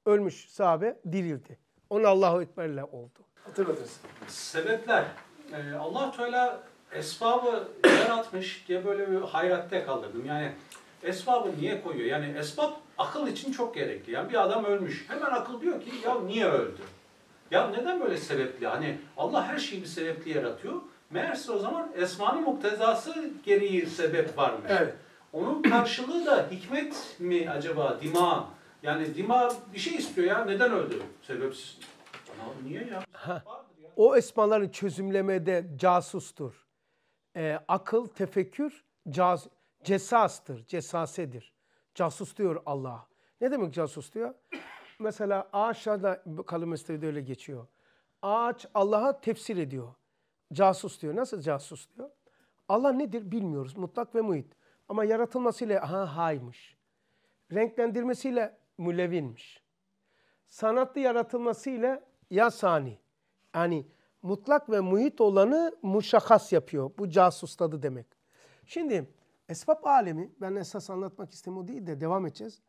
ölmüş sahabe dirildi. Onu Allahu Ekber'le oldu. Hatırladınız. Sebepler. Ee, allah Teala esbabı yaratmış diye böyle bir hayratte kaldırdım. Yani esbabı niye koyuyor? Yani esbab akıl için çok gerekli. Yani bir adam ölmüş. Hemen akıl diyor ki ya niye öldü? Ya neden böyle sebepli? Hani Allah her şeyi bir sebepli yaratıyor. Meğerse o zaman esmanın muktezası gereği sebep varmış. Evet. Onun karşılığı da hikmet mi acaba? Dima. Yani dima bir şey istiyor ya. Neden öldü? Sebepsiz. Ya niye ya? O esmaları çözümlemede casustur. Ee, akıl, tefekkür, casus Cesastır, cesasedir. Casus diyor Allah. Ne demek casus diyor? [CLEARS THROAT] Mesela ağaçlarda kalimesinde öyle geçiyor. Ağaç Allah'a tefsir ediyor. Casus diyor. Nasıl casus diyor? Allah nedir bilmiyoruz. Mutlak ve muhit. Ama yaratılmasıyla ha haymış. Renklendirmesiyle mülevinmiş. Sanatlı yaratılmasıyla ya sani. Yani mutlak ve muhit olanı muşakas yapıyor. Bu casusladı demek. Şimdi Esbab alemi, ben esas anlatmak istemiyorum değil de devam edeceğiz.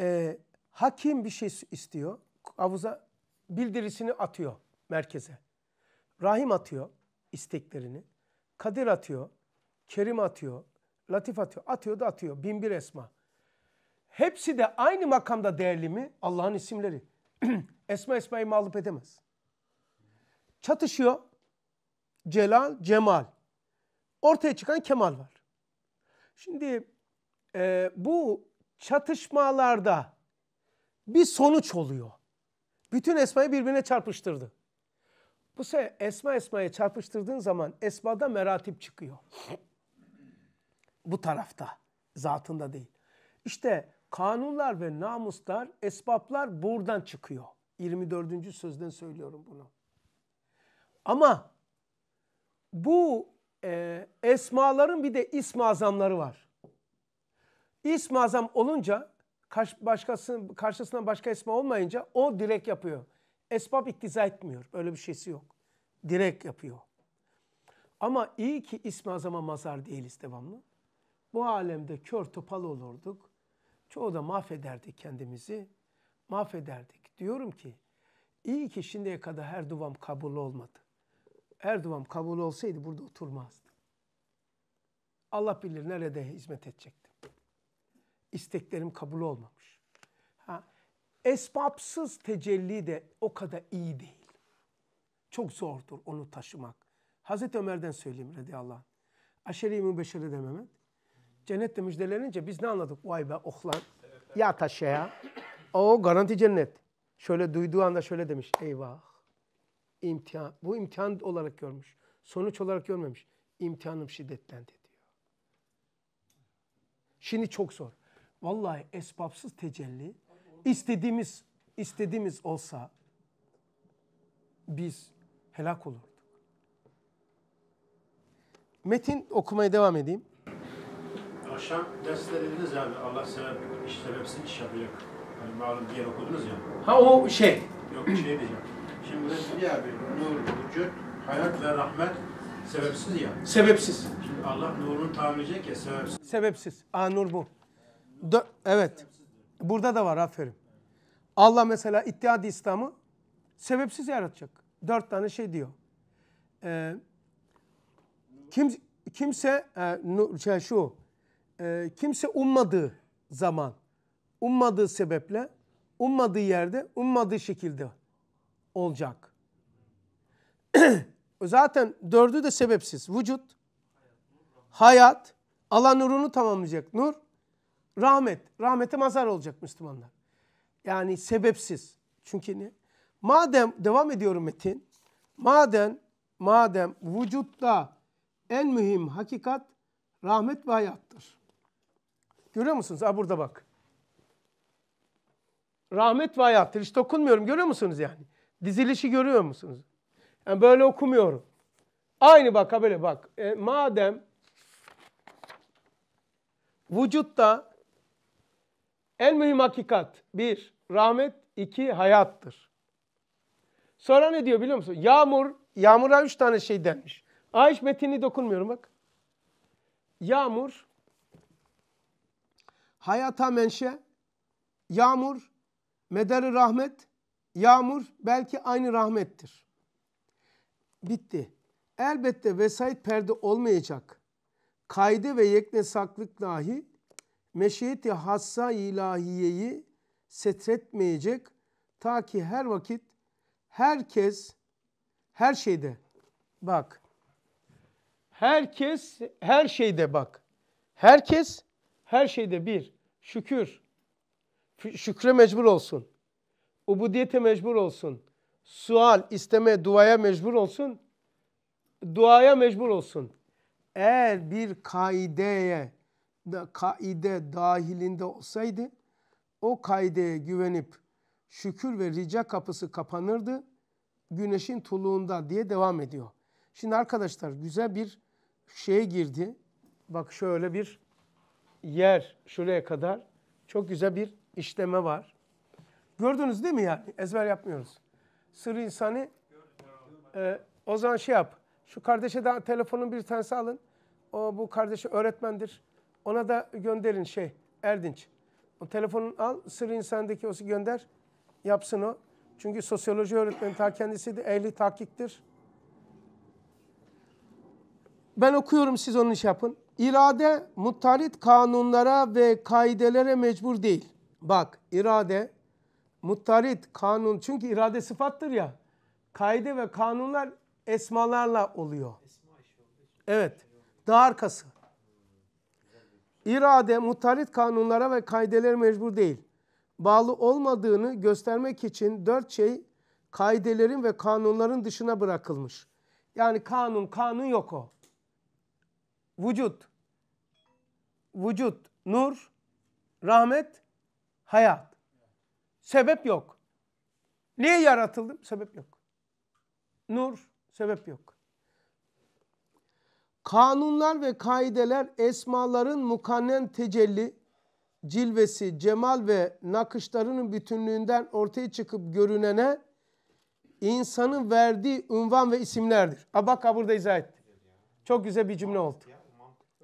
Ee, hakim bir şey istiyor. Havuza bildirisini atıyor merkeze. Rahim atıyor isteklerini. Kadir atıyor. Kerim atıyor. Latif atıyor. Atıyor da atıyor. Bin bir esma. Hepsi de aynı makamda değerli mi? Allah'ın isimleri. [CLEARS THROAT] esma esmayı mağlup edemez. Çatışıyor. Celal, Cemal. Ortaya çıkan Kemal var. Şimdi e, bu çatışmalarda bir sonuç oluyor. Bütün esmayı birbirine çarpıştırdı. Bu sefer esma esmaya çarpıştırdığın zaman esmada meratip çıkıyor. Bu tarafta, zatında değil. İşte kanunlar ve namuslar, esbaplar buradan çıkıyor. 24. sözden söylüyorum bunu. Ama bu e, esmaların bir de ism azamları var. İsm azam olunca karş, başkasının, karşısına başka esma olmayınca o direk yapıyor. Esbab iktiza etmiyor. Öyle bir şeysi yok. Direk yapıyor. Ama iyi ki ism azama mazar değiliz devamlı. Bu alemde kör topal olurduk. Çoğu da mahvederdik kendimizi. Mahvederdik. Diyorum ki iyi ki şimdiye kadar her duvam kabul olmadı. Erdoğan kabul olsaydı burada oturmazdı. Allah bilir nerede hizmet edecektim. İsteklerim kabul olmamış. Ha, esbapsız tecelli de o kadar iyi değil. Çok zordur onu taşımak. Hazreti Ömer'den söyleyeyim radıyallahu anh. Aşere-i Mübeşşere de Mehmet. Cennette müjdelenince biz ne anladık? Vay be ohlan. Ya taşe ya. o garanti cennet. Şöyle duyduğu anda şöyle demiş. Eyvah imtihan, bu imtihan olarak görmüş. Sonuç olarak görmemiş. İmtihanım şiddetlendi diyor. Şimdi çok zor. Vallahi esbabsız tecelli istediğimiz istediğimiz olsa biz helak olurduk. Metin okumaya devam edeyim. Akşam dersler dediniz yani Allah sebep, iş sebepsiz iş yapacak. Hani malum diğer okudunuz ya. Ha o şey. Yok şey diyeceğim. Şimdi ya bir nur, vücut, hayat ve rahmet sebepsiz ya. Sebepsiz. Şimdi Allah nurunu tamir edecek ya sebepsiz. Sebepsiz. Aa nur bu. Dö evet. Burada da var aferin. Allah mesela ittihad İslam'ı sebepsiz yaratacak. Dört tane şey diyor. Ee, kim, kimse e, nur, şey şu e, kimse ummadığı zaman ummadığı sebeple ummadığı yerde ummadığı şekilde olacak. [CLEARS THROAT] Zaten dördü de sebepsiz. Vücut, hayat, Allah nurunu tamamlayacak. Nur, rahmet. Rahmete mazar olacak Müslümanlar. Yani sebepsiz. Çünkü ne? Madem, devam ediyorum Metin. Madem, madem vücutta en mühim hakikat rahmet ve hayattır. Görüyor musunuz? Ha burada bak. Rahmet ve hayattır. Hiç dokunmuyorum. Görüyor musunuz yani? Dizilişi görüyor musunuz? Yani böyle okumuyorum. Aynı bak böyle bak. E, madem vücutta en mühim hakikat bir rahmet iki hayattır. Sonra ne diyor biliyor musun? Yağmur, yağmura üç tane şey denmiş. Ayş metini dokunmuyorum bak. Yağmur, hayata menşe, yağmur, mederi rahmet, Yağmur belki aynı rahmettir. Bitti. Elbette vesayet perde olmayacak. Kaide ve yekne saklık dahi meşiyeti hassa ilahiyeyi setretmeyecek ta ki her vakit herkes her şeyde bak herkes her şeyde bak herkes her şeyde bir şükür şükre mecbur olsun ubudiyete mecbur olsun. Sual, isteme, duaya mecbur olsun. Duaya mecbur olsun. Eğer bir kaideye, kaide dahilinde olsaydı o kaideye güvenip şükür ve rica kapısı kapanırdı. Güneşin tuluğunda diye devam ediyor. Şimdi arkadaşlar güzel bir şeye girdi. Bak şöyle bir yer şuraya kadar çok güzel bir işleme var. Gördünüz değil mi yani? Ezber yapmıyoruz. Sır insanı E, ee, o zaman şey yap. Şu kardeşe daha telefonun bir tanesi alın. O bu kardeşi öğretmendir. Ona da gönderin şey Erdinç. O telefonun al sır insandaki osu gönder. Yapsın o. Çünkü sosyoloji öğretmeni ta kendisi de ehli tahkiktir. Ben okuyorum siz onun iş yapın. İrade muttarit kanunlara ve kaidelere mecbur değil. Bak irade muttarit, kanun. Çünkü irade sıfattır ya. Kaide ve kanunlar esmalarla oluyor. Evet. daha arkası. İrade muttarit kanunlara ve kaideler mecbur değil. Bağlı olmadığını göstermek için dört şey kaidelerin ve kanunların dışına bırakılmış. Yani kanun, kanun yok o. Vücut, vücut, nur, rahmet, hayat. Sebep yok. Niye yaratıldım? Sebep yok. Nur, sebep yok. Kanunlar ve kaideler esmaların mukannen tecelli, cilvesi, cemal ve nakışlarının bütünlüğünden ortaya çıkıp görünene insanın verdiği ünvan ve isimlerdir. Ha bak burada izah etti. Çok güzel bir cümle oldu.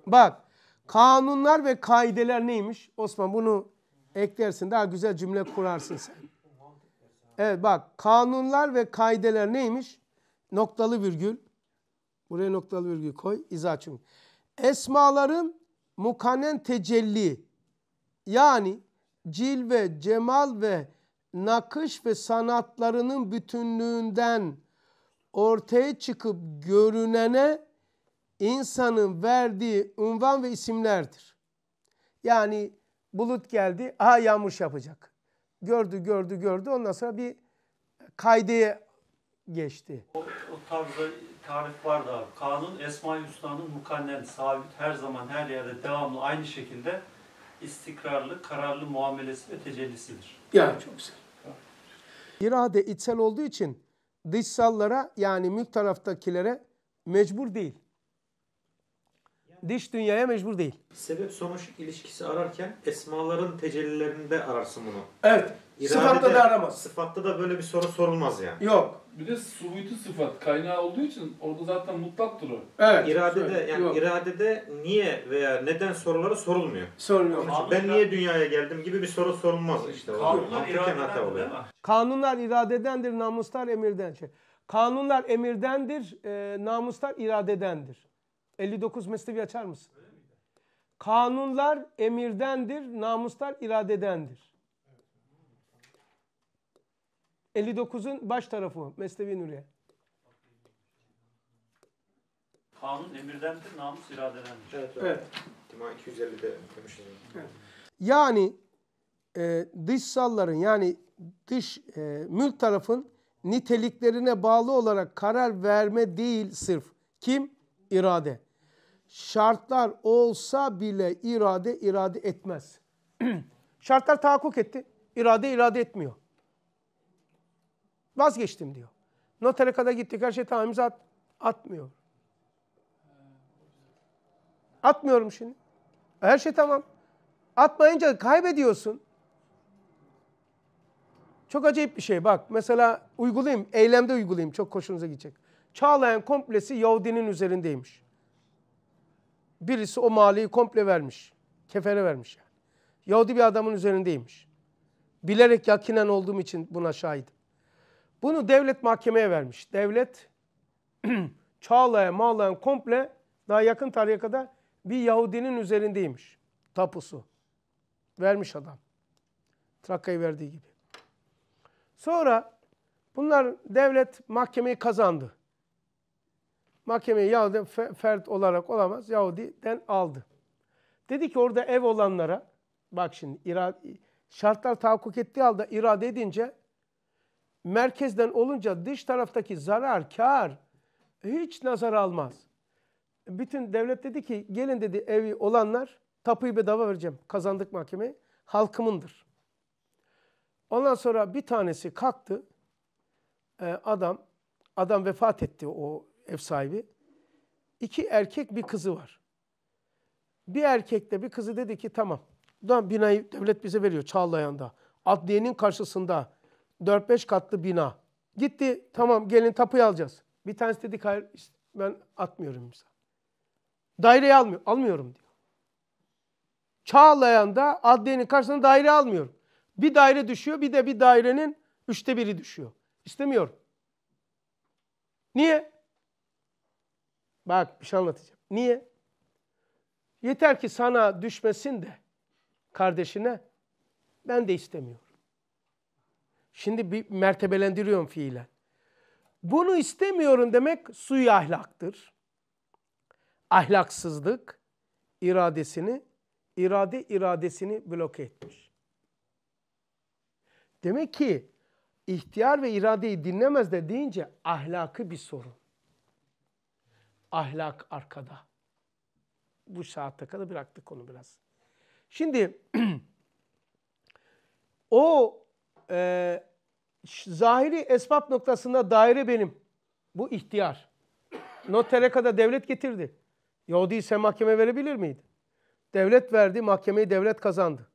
Bak kanunlar ve kaideler neymiş? Osman bunu eklersin. Daha güzel cümle kurarsın sen. Evet bak kanunlar ve kaideler neymiş? Noktalı virgül. Buraya noktalı virgül koy. İzah çünkü. Esmaların mukanen tecelli. Yani cil ve cemal ve nakış ve sanatlarının bütünlüğünden ortaya çıkıp görünene insanın verdiği unvan ve isimlerdir. Yani Bulut geldi. Aha yağmur şey yapacak. Gördü, gördü, gördü. Ondan sonra bir kaydeye geçti. O, o tarzda tarif vardı abi. Kanun Esma-i Hüsna'nın mukannen, sabit, her zaman, her yerde devamlı aynı şekilde istikrarlı, kararlı muamelesi ve tecellisidir. Ya çok güzel. İrade içsel olduğu için dışsallara yani mülk taraftakilere mecbur değil dış dünyaya mecbur değil. Sebep sonuç ilişkisi ararken esmaların tecellilerinde ararsın bunu. Evet. İradede, sıfatta da aramaz. Sıfatta da böyle bir soru sorulmaz yani. Yok. Bir de subutu sıfat kaynağı olduğu için orada zaten mutlaktır o. Evet. İradede yani Yok. iradede niye veya neden soruları sorulmuyor. Sorulmuyor. Kanunlar, ben niye dünyaya geldim gibi bir soru sorulmaz işte. Kanunlar iradedendir değil mi? Kanunlar iradedendir, namuslar emirden. Kanunlar emirdendir, e, namuslar iradedendir. 59 mesnevi açar mısın? Kanunlar emirdendir, namuslar iradedendir. 59'un baş tarafı Mesnevi Nuriye. Kanun emirdendir, namus iradedendir. Evet. evet. 250'de Evet. Yani e, salların yani dış e, mülk tarafın niteliklerine bağlı olarak karar verme değil sırf. Kim? irade şartlar olsa bile irade irade etmez. [CLEARS THROAT] şartlar tahakkuk etti. İrade irade etmiyor. Vazgeçtim diyor. Notere kadar gittik her şey tamam imza at, atmıyor. Atmıyorum şimdi. Her şey tamam. Atmayınca kaybediyorsun. Çok acayip bir şey bak. Mesela uygulayayım, eylemde uygulayayım. Çok hoşunuza gidecek. Çağlayan komplesi Yahudinin üzerindeymiş birisi o maliyi komple vermiş. Kefere vermiş yani. Yahudi bir adamın üzerindeymiş. Bilerek yakinen olduğum için buna şahidim. Bunu devlet mahkemeye vermiş. Devlet [CLEARS THROAT] çağlaya Mağlayan komple daha yakın tarihe kadar bir Yahudinin üzerindeymiş. Tapusu. Vermiş adam. Trakya'yı verdiği gibi. Sonra bunlar devlet mahkemeyi kazandı. Mahkemeyi Yahudi fert olarak olamaz. Yahudi'den aldı. Dedi ki orada ev olanlara bak şimdi irade, şartlar tahakkuk ettiği halde irade edince merkezden olunca dış taraftaki zarar, kar hiç nazar almaz. Bütün devlet dedi ki gelin dedi evi olanlar tapuyu bedava vereceğim. Kazandık mahkemeyi. Halkımındır. Ondan sonra bir tanesi kalktı. Ee, adam adam vefat etti o ev sahibi. İki erkek bir kızı var. Bir erkekle bir kızı dedi ki tamam. Ulan binayı devlet bize veriyor Çağlayan'da. Adliyenin karşısında 4-5 katlı bina. Gitti tamam gelin tapuyu alacağız. Bir tanesi dedi hayır işte ben atmıyorum imza. Daireyi almıyor, almıyorum diyor. Çağlayan'da adliyenin karşısında daire almıyorum. Bir daire düşüyor bir de bir dairenin üçte biri düşüyor. İstemiyorum. Niye? Bak bir şey anlatacağım. Niye? Yeter ki sana düşmesin de kardeşine ben de istemiyorum. Şimdi bir mertebelendiriyorum fiilen. Bunu istemiyorum demek suyu ahlaktır. Ahlaksızlık iradesini, irade iradesini bloke etmiş. Demek ki ihtiyar ve iradeyi dinlemez de deyince ahlakı bir sorun. Ahlak arkada. Bu saatte kadar bıraktık onu biraz. Şimdi [CLEARS THROAT] o e, zahiri esbab noktasında daire benim. Bu ihtiyar. Notereka'da devlet getirdi. Yahudi ise mahkeme verebilir miydi? Devlet verdi, mahkemeyi devlet kazandı.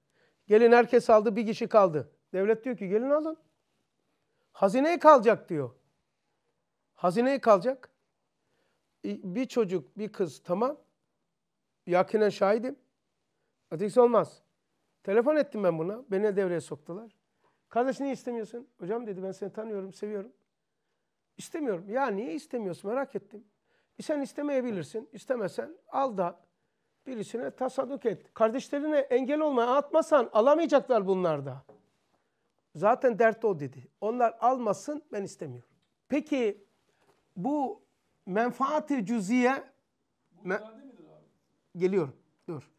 Gelin herkes aldı, bir kişi kaldı. Devlet diyor ki gelin alın. Hazineye kalacak diyor. Hazineye kalacak bir çocuk, bir kız tamam. Yakinen şahidim. Ateist olmaz. Telefon ettim ben buna. Beni devreye soktular. Kardeş niye istemiyorsun? Hocam dedi ben seni tanıyorum, seviyorum. İstemiyorum. Ya niye istemiyorsun merak ettim. E sen istemeyebilirsin. İstemezsen al da birisine tasadduk et. Kardeşlerine engel olmaya atmasan alamayacaklar bunlar da. Zaten dert o dedi. Onlar almasın ben istemiyorum. Peki bu menfaati cüziye me geliyorum. Dur.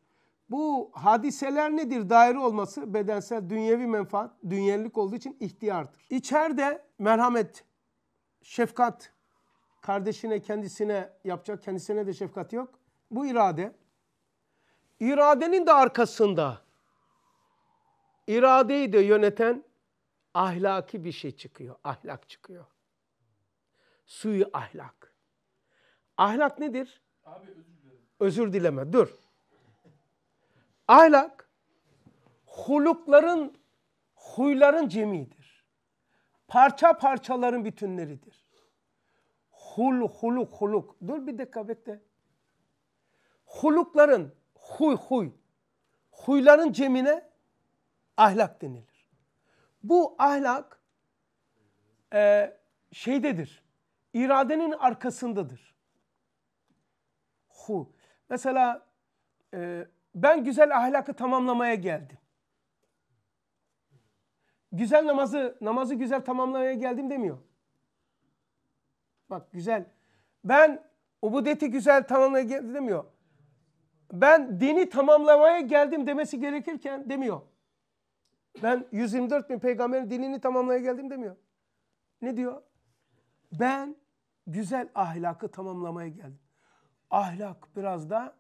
Bu hadiseler nedir? Daire olması bedensel dünyevi menfaat, dünyelik olduğu için ihtiyardır. İçeride merhamet, şefkat, kardeşine kendisine yapacak, kendisine de şefkat yok. Bu irade. İradenin de arkasında iradeyi de yöneten ahlaki bir şey çıkıyor. Ahlak çıkıyor. Suyu ahlak. Ahlak nedir? Abi özür dilerim. Özür dileme. Dur. Ahlak hulukların, huyların cemidir. Parça parçaların bütünleridir. Hul, huluk, huluk. Dur bir dakika bekle. Hulukların, huy, huy. Huyların cemine ahlak denilir. Bu ahlak e, şeydedir. İradenin arkasındadır hu. Mesela e, ben güzel ahlakı tamamlamaya geldim. Güzel namazı, namazı güzel tamamlamaya geldim demiyor. Bak güzel. Ben ubudeti güzel tamamlamaya geldim demiyor. Ben dini tamamlamaya geldim demesi gerekirken demiyor. Ben 124 bin peygamberin dinini tamamlamaya geldim demiyor. Ne diyor? Ben güzel ahlakı tamamlamaya geldim ahlak biraz da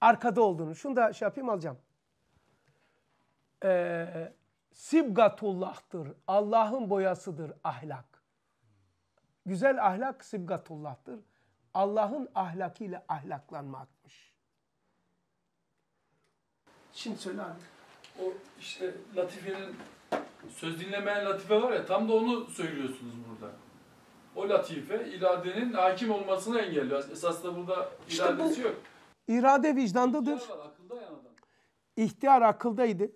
arkada olduğunu. Şunu da şey yapayım alacağım. Ee, sibgatullah'tır. Allah'ın boyasıdır ahlak. Güzel ahlak sibgatullah'tır. Allah'ın ahlakıyla ahlaklanmakmış. Şimdi söyle abi. O işte Latife'nin söz dinlemeyen Latife var ya tam da onu söylüyorsunuz burada o latife iradenin hakim olmasını engelliyor. Esasında burada işte iradesi bu, yok. İrade vicdandadır. İhtiyar, var, akılda İhtiyar akıldaydı.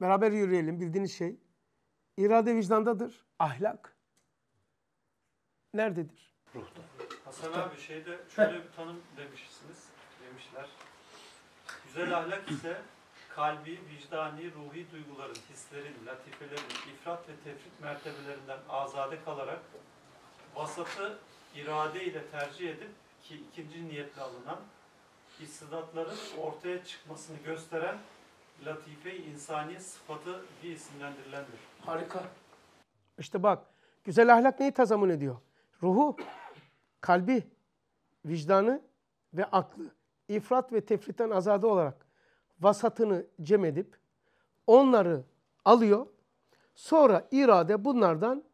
Beraber yürüyelim bildiğiniz şey. İrade vicdandadır. Ahlak. Nerededir? Ruhta. Hasan abi şeyde şöyle bir tanım demişsiniz. Demişler. Güzel ahlak ise kalbi, vicdani, ruhi duyguların, hislerin, latifelerin, ifrat ve tefrit mertebelerinden azade kalarak vasatı irade ile tercih edip ki ikinci niyetle alınan istidatların ortaya çıkmasını gösteren latife-i insani sıfatı bir isimlendirilendir. Harika. İşte bak güzel ahlak neyi tazamun ediyor? Ruhu, kalbi, vicdanı ve aklı. ifrat ve tefritten azade olarak vasatını cem edip onları alıyor. Sonra irade bunlardan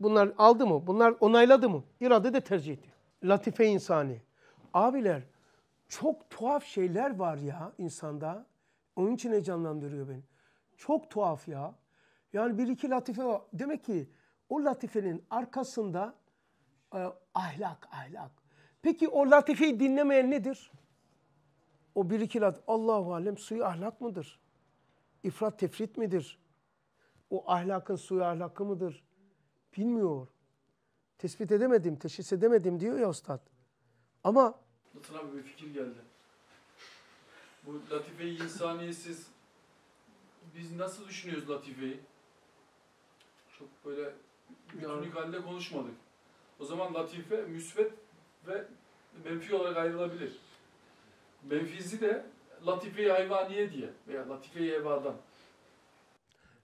Bunlar aldı mı? Bunlar onayladı mı? İrade de tercih etti. Latife insani. Abiler çok tuhaf şeyler var ya insanda. Onun için heyecanlandırıyor beni. Çok tuhaf ya. Yani bir iki latife var. Demek ki o latifenin arkasında e, ahlak, ahlak. Peki o latifeyi dinlemeyen nedir? O bir iki latif, Allahu alem suyu ahlak mıdır? İfrat tefrit midir? O ahlakın suyu ahlakı mıdır? Bilmiyor. Tespit edemedim, teşhis edemedim diyor ya ustad. Ama... Nasıl abi bir fikir geldi. Bu Latife-i İnsaniye'siz biz nasıl düşünüyoruz Latife'yi? Çok böyle bütünlük halde konuşmadık. O zaman Latife, müsvet ve menfi olarak ayrılabilir. Menfizi de Latife-i Hayvaniye diye veya Latife-i Eva'dan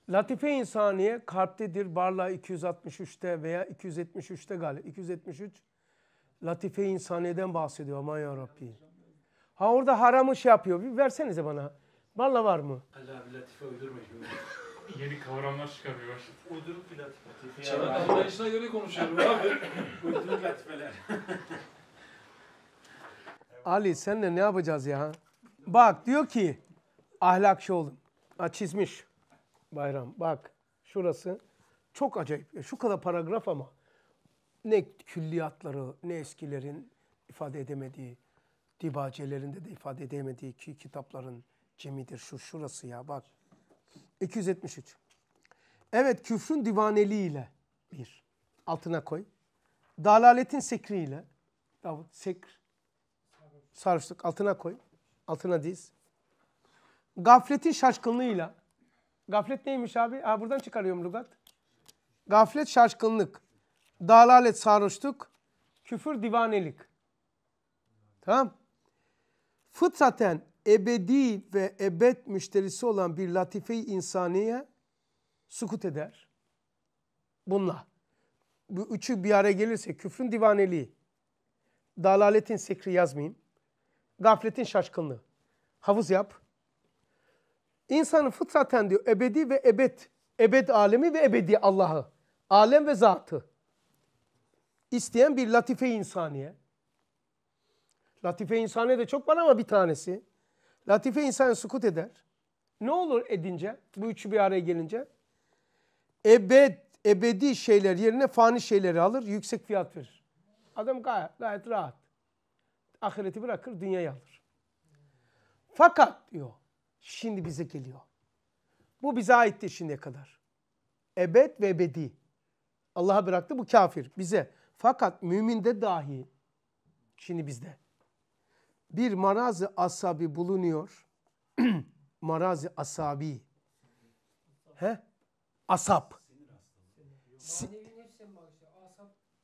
Latife insaniye kalptedir. Barla 263'te veya 273'te galiba. 273 latife insaniyeden bahsediyor aman ya Rabbi. Ha orada haramı şey yapıyor. Bir versenize bana. Barla var mı? Allah abi latife uydurma şimdi. [LAUGHS] Yeni kavramlar çıkarıyor. Uydurup bir latife. Çağın anlayışına göre konuşuyorum abi. [LAUGHS] Uydurup latifeler. [LAUGHS] Ali senle ne yapacağız ya? Bak diyor ki ahlakçı oldum. olun. Ha, çizmiş. Bayram bak şurası çok acayip. Şu kadar paragraf ama ne külliyatları ne eskilerin ifade edemediği, dibacelerinde de ifade edemediği ki kitapların cemidir şu şurası ya bak. 273. Evet küfrün divaneliğiyle bir. Altına koy. Dalaletin sekriyle. Davut sekr. Sarhoşluk altına koy. Altına diz. Gafletin şaşkınlığıyla. Gaflet neymiş abi? Aa, buradan çıkarıyorum lugat. Gaflet şaşkınlık. Dalalet sarhoşluk. Küfür divanelik. Tamam. Fıtraten ebedi ve ebed müşterisi olan bir latife-i insaniye sukut eder. Bununla. Bu üçü bir araya gelirse küfrün divaneliği, dalaletin sekri yazmayayım, gafletin şaşkınlığı. Havuz yap. İnsanın fıtraten diyor ebedi ve ebed. Ebed alemi ve ebedi Allah'ı. Alem ve zatı. İsteyen bir latife insaniye. Latife insaniye de çok var ama bir tanesi. Latife insan sukut eder. Ne olur edince, bu üçü bir araya gelince? Ebed, ebedi şeyler yerine fani şeyleri alır, yüksek fiyat verir. Adam gayet, gayet rahat. Ahireti bırakır, dünyayı alır. Fakat diyor, şimdi bize geliyor. Bu bize aitti şimdiye kadar. Ebed ve ebedi. Allah'a bıraktı bu kafir bize. Fakat müminde dahi şimdi bizde. Bir marazi asabi bulunuyor. [CLEARS THROAT] marazi asabi. He? Asap. Si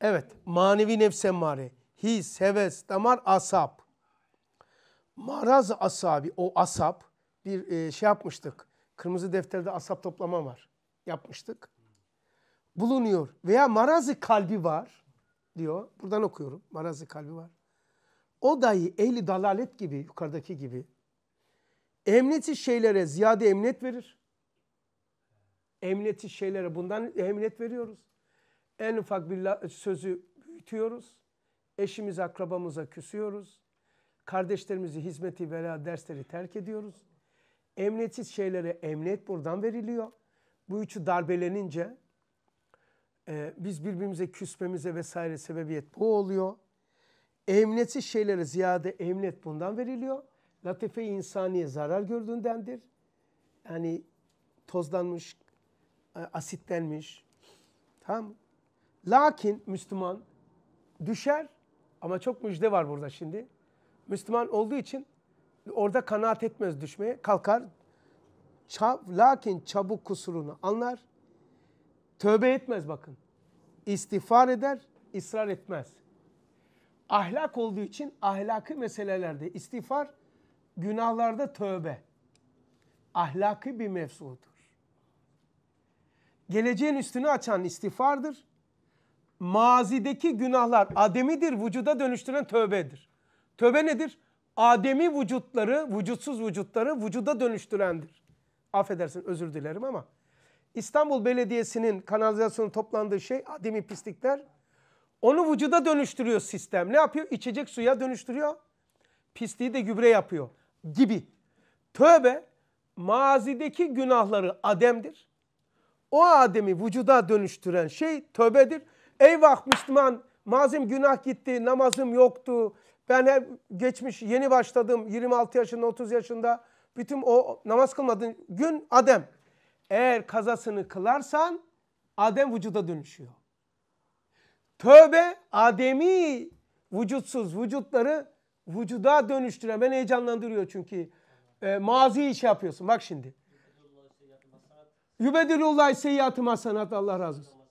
evet. Manevi nefs emmare. His, heves, damar, asap. Maraz asabi o asap bir e, şey yapmıştık. Kırmızı defterde asap toplama var. Yapmıştık. Bulunuyor. Veya marazi kalbi var diyor. Buradan okuyorum. Marazi kalbi var. O dahi ehli dalalet gibi, yukarıdaki gibi emniyetsiz şeylere ziyade emniyet verir. emniyeti şeylere bundan emniyet veriyoruz. En ufak bir sözü büyütüyoruz. Eşimiz, akrabamıza küsüyoruz. Kardeşlerimizi hizmeti veya dersleri terk ediyoruz. Emniyetsiz şeylere emniyet buradan veriliyor. Bu üçü darbelenince e, biz birbirimize küsmemize vesaire sebebiyet bu oluyor. Emniyetsiz şeylere ziyade emniyet bundan veriliyor. Latife-i insaniye zarar gördüğündendir. Yani tozlanmış, e, asitlenmiş. Tamam Lakin Müslüman düşer ama çok müjde var burada şimdi. Müslüman olduğu için orada kanaat etmez düşmeye kalkar. Çab, lakin çabuk kusurunu anlar. Tövbe etmez bakın. İstiğfar eder, ısrar etmez. Ahlak olduğu için ahlaki meselelerde istiğfar, günahlarda tövbe. Ahlaki bir mevzudur. Geleceğin üstünü açan istiğfardır. Mazideki günahlar ademidir, vücuda dönüştüren tövbedir. Tövbe nedir? Ademi vücutları, vücutsuz vücutları vücuda dönüştürendir. Affedersin özür dilerim ama İstanbul Belediyesi'nin kanalizasyonu toplandığı şey ademi pislikler. Onu vücuda dönüştürüyor sistem. Ne yapıyor? İçecek suya dönüştürüyor. Pisliği de gübre yapıyor gibi. Tövbe mazideki günahları ademdir. O ademi vücuda dönüştüren şey tövbedir. Eyvah Müslüman mazim günah gitti, namazım yoktu, ben hep geçmiş yeni başladım 26 yaşında 30 yaşında bütün o namaz kılmadığın gün adem. Eğer kazasını kılarsan adem vücuda dönüşüyor. Tövbe ademi vücutsuz vücutları vücuda dönüştüren beni heyecanlandırıyor çünkü. E, mazi iş yapıyorsun bak şimdi. Yübedülullah seyyiatı masanat Allah razı olsun.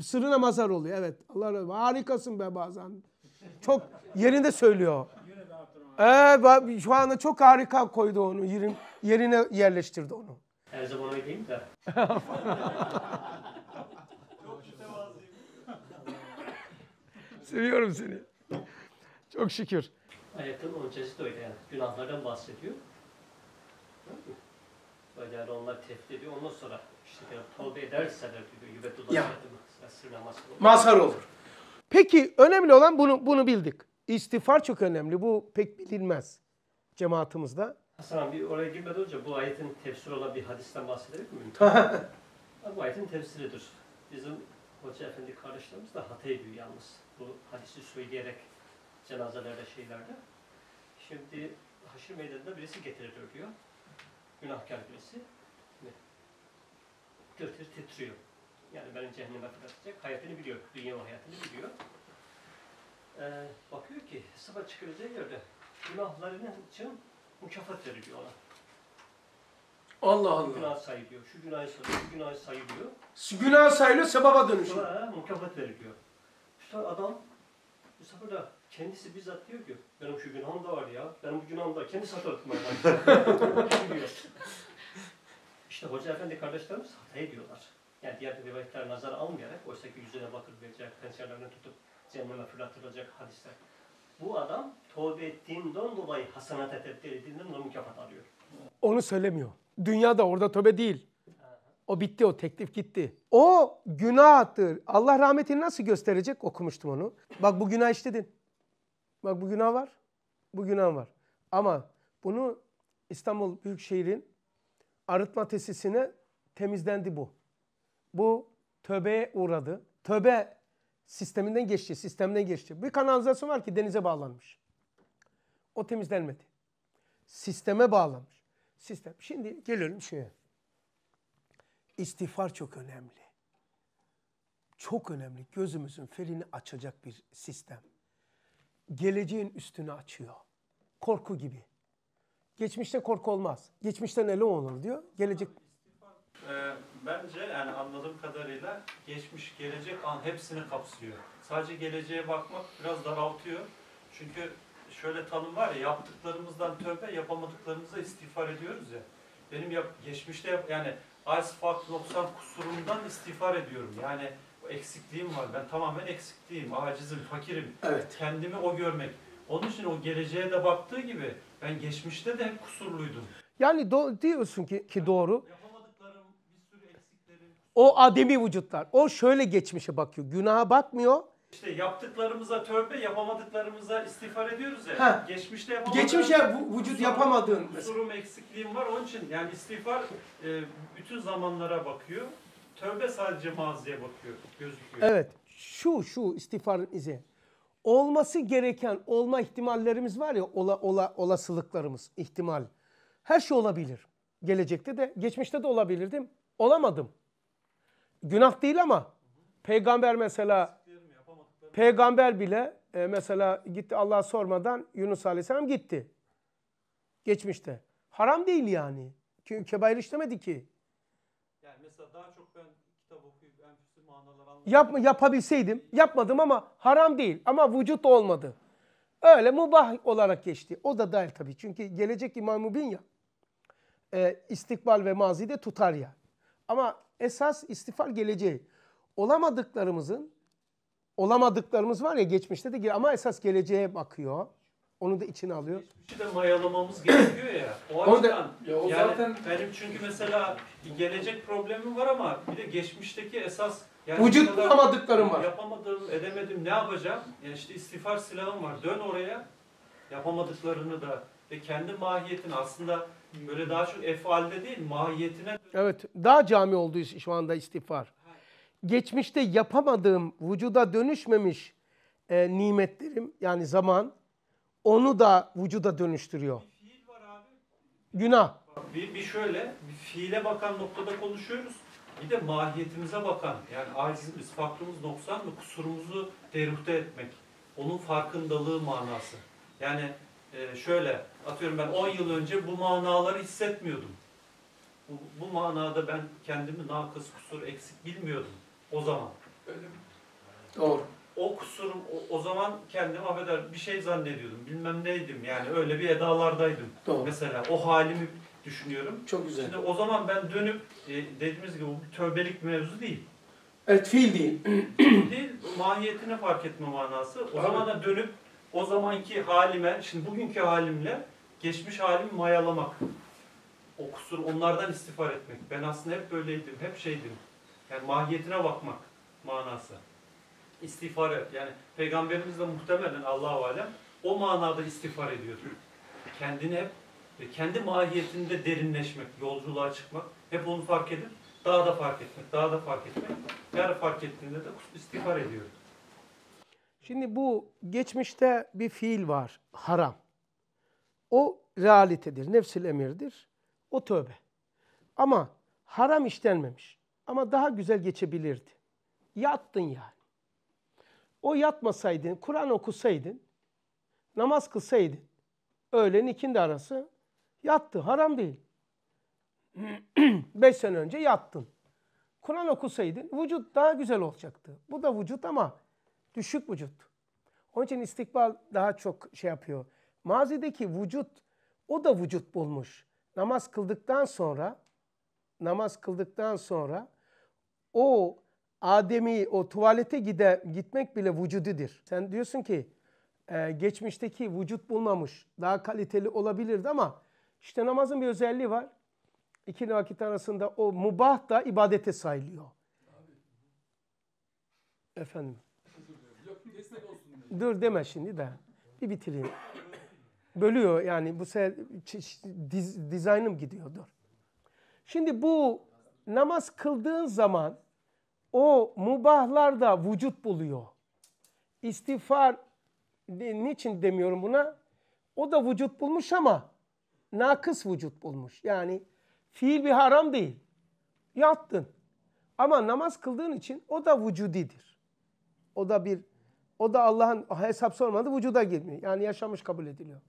Sırrına mazar oluyor evet. Allah razı olsun. Harikasın be bazen. Çok yerinde söylüyor. Ee, şu anda çok harika koydu onu. yerine yerleştirdi onu. Her zaman öyleyim de. Seviyorum seni. Çok şükür. Ayetin öncesi de öyle yani. Günahlardan bahsediyor. Böyle yani onlar tefrit ediyor. Ondan sonra işte yani tövbe ederseler diyor. Yübetullah ya. mazhar olur. Mazhar olur. Peki önemli olan bunu bunu bildik. İstiğfar çok önemli. Bu pek bilinmez cemaatimizde. Hasan abi oraya girmeden önce bu ayetin tefsir olan bir hadisten bahsedebilir miyim? [LAUGHS] bu ayetin tefsiridir. Bizim Hoca Efendi kardeşlerimiz de hataydı yalnız. Bu hadisi söyleyerek cenazelerde şeylerde. Şimdi haşir meydanında birisi getirilir diyor. Günahkar birisi. Götür titriyor. Yani benim cehenneme fırlatacak. Hayatını biliyor. Dünya hayatını biliyor. Ee, bakıyor ki sabah çıkaracağı yerde günahlarının için mükafat veriliyor ona. Allah Allah. Şu günah sayılıyor. Şu günah sayılıyor. Şu günah sayılıyor. Şu günah sayılıyor. Sebaba dönüşüyor. Sonra mükafat veriliyor. İşte adam bu Mustafa da kendisi bizzat diyor ki benim şu günahım da var ya. Benim bu günahım da kendisi hatırlatmaya [LAUGHS] başlıyor. işte hoca efendi kardeşlerimiz hata ediyorlar. Yani diğer rivayetler nazar almayarak oysa ki yüzüne bakıp verecek, pençelerine tutup cenneme fırlatılacak hadisler. Bu adam tövbe ettiğinden dolayı hasenata tebdil edildiğinden dolayı mükafat alıyor. Onu söylemiyor. Dünya da orada tövbe değil. O bitti o teklif gitti. O günahtır. Allah rahmetini nasıl gösterecek? Okumuştum onu. Bak bu günah işledin. Bak bu günah var. Bu günah var. Ama bunu İstanbul Büyükşehir'in arıtma tesisine temizlendi bu bu töbeye uğradı. Töbe sisteminden geçti, sistemden geçti. Bir kanalizasyon var ki denize bağlanmış. O temizlenmedi. Sisteme bağlanmış. Sistem. Şimdi gelelim şeye. İstiğfar çok önemli. Çok önemli. Gözümüzün ferini açacak bir sistem. Geleceğin üstünü açıyor. Korku gibi. Geçmişte korku olmaz. Geçmişten ele olur diyor. Gelecek e, bence yani anladığım kadarıyla geçmiş, gelecek an hepsini kapsıyor. Sadece geleceğe bakmak biraz daraltıyor. Çünkü şöyle tanım var ya yaptıklarımızdan tövbe, yapamadıklarımıza istiğfar ediyoruz ya. Benim yap, geçmişte yap, yani az fark noksan kusurumdan istiğfar ediyorum. Yani eksikliğim var. Ben tamamen eksikliğim. acizim, fakirim. Evet. Kendimi o görmek. Onun için o geleceğe de baktığı gibi ben geçmişte de hep kusurluydum. Yani do- diyorsun ki, ki doğru. O ademi vücutlar. O şöyle geçmişe bakıyor. Günaha bakmıyor. İşte yaptıklarımıza tövbe, yapamadıklarımıza istiğfar ediyoruz ya. Ha. Geçmişte yapamadığın... Geçmişe vücut kusurum, yapamadığın... Kusurum, eksikliğim var. Onun için yani istiğfar e, bütün zamanlara bakıyor. Tövbe sadece maziye bakıyor, gözüküyor. Evet. Şu, şu istiğfar izi. Olması gereken olma ihtimallerimiz var ya, ola, ola, olasılıklarımız, ihtimal. Her şey olabilir. Gelecekte de, geçmişte de olabilirdim, Olamadım. Günah değil ama peygamber mesela peygamber bile e, mesela gitti Allah'a sormadan Yunus Aleyhisselam gitti. Geçmişte. Haram değil yani. Ke kebair işlemedi ki. Yani mesela daha çok ben kitap okuyup enfüsü manalar anladım. Yapma, yapabilseydim. Yapmadım ama haram değil. Ama vücut olmadı. Öyle mubah olarak geçti. O da dahil tabii. Çünkü gelecek İmam bin ya e, istikbal ve mazide tutar ya. Ama esas istifal geleceği. Olamadıklarımızın, olamadıklarımız var ya geçmişte de ama esas geleceğe bakıyor. Onu da içine alıyor. Geçmişi de mayalamamız gerekiyor ya. O Onu açıdan ya o yani zaten... benim çünkü mesela gelecek problemim var ama bir de geçmişteki esas yani Vücut bulamadıklarım var. Yapamadım, edemedim, ne yapacağım? Yani işte istifar silahım var. Dön oraya. Yapamadıklarını da ve kendi mahiyetini aslında Böyle daha çok efalde değil, mahiyetine... Evet, daha cami olduğu şu anda istiğfar. Geçmişte yapamadığım, vücuda dönüşmemiş e, nimetlerim, yani zaman, onu da vücuda dönüştürüyor. Bir fiil var abi. Günah. Bir, bir şöyle, bir fiile bakan noktada konuşuyoruz. Bir de mahiyetimize bakan, yani acizimiz, farklımız noksan mı, kusurumuzu deruhte etmek. Onun farkındalığı manası. Yani e, şöyle, atıyorum ben 10 yıl önce bu manaları hissetmiyordum. Bu, bu manada ben kendimi nakıs, kusur, eksik bilmiyordum o zaman. Doğru. O kusurum o, o zaman kendimi affeder bir şey zannediyordum. Bilmem neydim yani öyle bir edalardaydım. Doğru. Mesela o halimi düşünüyorum. Çok güzel. Şimdi o zaman ben dönüp e, dediğimiz gibi bu tövbelik mevzu değil. Evet fiil değil. değil mahiyetini fark etme manası. O zaman da dönüp o zamanki halime, şimdi bugünkü halimle geçmiş halimi mayalamak. O kusur onlardan istiğfar etmek. Ben aslında hep böyleydim, hep şeydim. Yani mahiyetine bakmak manası. İstiğfar et. Yani peygamberimiz de muhtemelen Allahu alem o manada istiğfar ediyor. Kendini hep kendi mahiyetinde derinleşmek, yolculuğa çıkmak, hep onu fark edip daha da fark etmek, daha da fark etmek, her fark ettiğinde de istiğfar ediyor. Şimdi bu geçmişte bir fiil var, haram. O realitedir, nefsil emirdir. O tövbe. Ama haram işlenmemiş. Ama daha güzel geçebilirdi. Yattın yani. O yatmasaydın, Kur'an okusaydın, namaz kılsaydın, öğlen ikindi arası yattı. Haram değil. [CLEARS THROAT] Beş sene önce yattın. Kur'an okusaydın vücut daha güzel olacaktı. Bu da vücut ama düşük vücut. Onun için istikbal daha çok şey yapıyor mazideki vücut o da vücut bulmuş. Namaz kıldıktan sonra namaz kıldıktan sonra o Adem'i o tuvalete gide, gitmek bile vücudidir. Sen diyorsun ki e, geçmişteki vücut bulmamış daha kaliteli olabilirdi ama işte namazın bir özelliği var. İki vakit arasında o mubah da ibadete sayılıyor. Efendim. Dur deme şimdi de. Bir bitireyim bölüyor yani bu sefer diz, dizaynım gidiyordur. Şimdi bu namaz kıldığın zaman o mubahlar da vücut buluyor. İstiğfar niçin demiyorum buna? O da vücut bulmuş ama nakıs vücut bulmuş. Yani fiil bir haram değil. Yattın. Ama namaz kıldığın için o da vücudidir. O da bir o da Allah'ın hesap sormadı vücuda girmiyor. Yani yaşamış kabul ediliyor.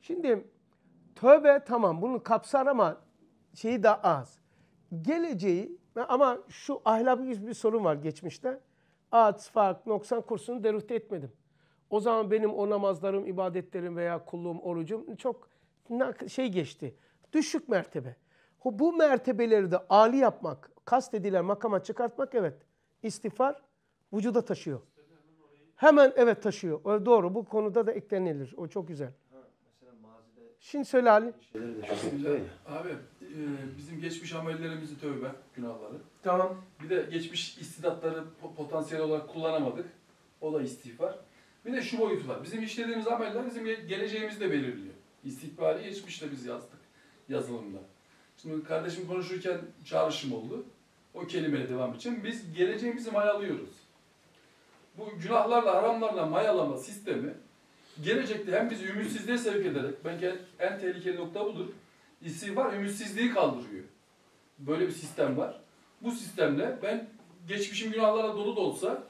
Şimdi tövbe tamam bunu kapsar ama şeyi daha az. Geleceği ama şu ahlaki bir sorun var geçmişte. Ad, fark, noksan kursunu deruhte etmedim. O zaman benim o namazlarım, ibadetlerim veya kulluğum, orucum çok şey geçti. Düşük mertebe. Bu mertebeleri de âli yapmak, kast kastedilen makama çıkartmak evet. İstiğfar vücuda taşıyor. Hemen evet taşıyor. doğru bu konuda da eklenilir. O çok güzel. Şimdi söyle Ali. Abi e, bizim geçmiş amellerimizi tövbe günahları. Tamam. Bir de geçmiş istidatları potansiyel olarak kullanamadık. O da istiğfar. Bir de şu boyutlar. Bizim işlediğimiz ameller bizim geleceğimizi de belirliyor. İstikbali geçmişte biz yazdık yazılımda. Şimdi kardeşim konuşurken çağrışım oldu. O kelimeyle devam için. Biz geleceğimizi mayalıyoruz. Bu günahlarla, haramlarla mayalama sistemi gelecekte hem bizi ümitsizliğe sevk ederek, belki en tehlikeli nokta budur. İstihbar ümitsizliği kaldırıyor. Böyle bir sistem var. Bu sistemle ben geçmişim günahlara dolu da olsa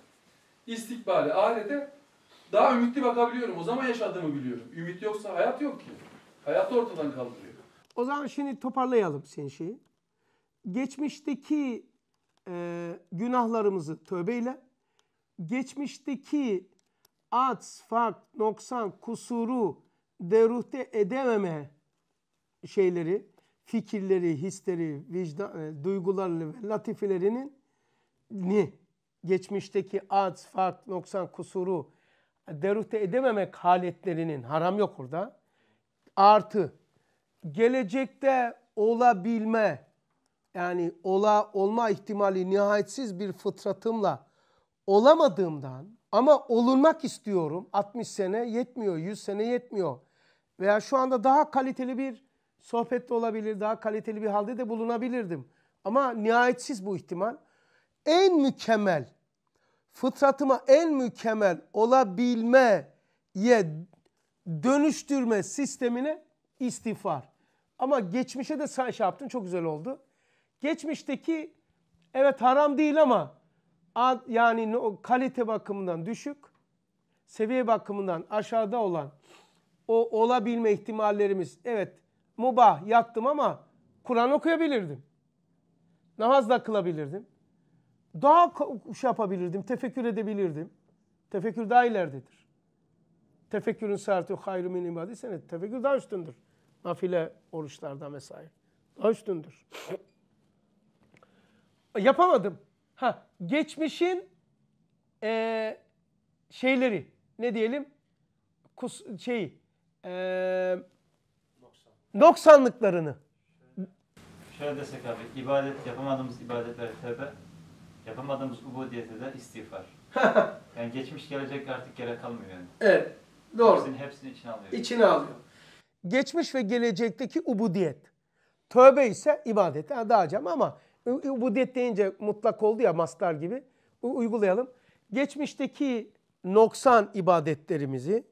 istikbale, ahirete daha ümitli bakabiliyorum. O zaman yaşadığımı biliyorum. Ümit yoksa hayat yok ki. Hayat ortadan kaldırıyor. O zaman şimdi toparlayalım senin şeyi. Geçmişteki e, günahlarımızı tövbeyle, geçmişteki aç, fark, noksan, kusuru deruhte edememe şeyleri, fikirleri, hisleri, vicdan, e, duygularını ve latifelerinin ni geçmişteki aç, fark, noksan, kusuru deruhte edememek haletlerinin haram yok orada. Artı gelecekte olabilme yani ola olma ihtimali nihayetsiz bir fıtratımla olamadığımdan ama olunmak istiyorum. 60 sene yetmiyor, 100 sene yetmiyor. Veya şu anda daha kaliteli bir sohbette olabilir, daha kaliteli bir halde de bulunabilirdim. Ama nihayetsiz bu ihtimal. En mükemmel, fıtratıma en mükemmel olabilmeye dönüştürme sistemine istiğfar. Ama geçmişe de sen şey yaptın çok güzel oldu. Geçmişteki evet haram değil ama ad, yani kalite bakımından düşük, seviye bakımından aşağıda olan o olabilme ihtimallerimiz evet mubah yattım ama Kur'an okuyabilirdim. Namaz da kılabilirdim. Daha şey yapabilirdim, tefekkür edebilirdim. Tefekkür daha ileridedir. Tefekkürün saati hayru min ibadi senet. Tefekkür daha üstündür. Nafile oruçlarda vesaire. Daha üstündür. [SNIFFS] Yapamadım. Ha, geçmişin e, şeyleri ne diyelim kus, şey e, Noksan. noksanlıklarını. Şöyle desek abi ibadet yapamadığımız ibadetler tevbe yapamadığımız ubudiyete de istiğfar. [LAUGHS] yani geçmiş gelecek artık gerek kalmıyor yani. Evet. Doğru. Hepsini, hepsini içine alıyor. İçine alıyor. Geçmiş ve gelecekteki ubudiyet. Tövbe ise ibadete dağacağım ama ubudiyet deyince mutlak oldu ya mastar gibi. Uygulayalım. Geçmişteki noksan ibadetlerimizi,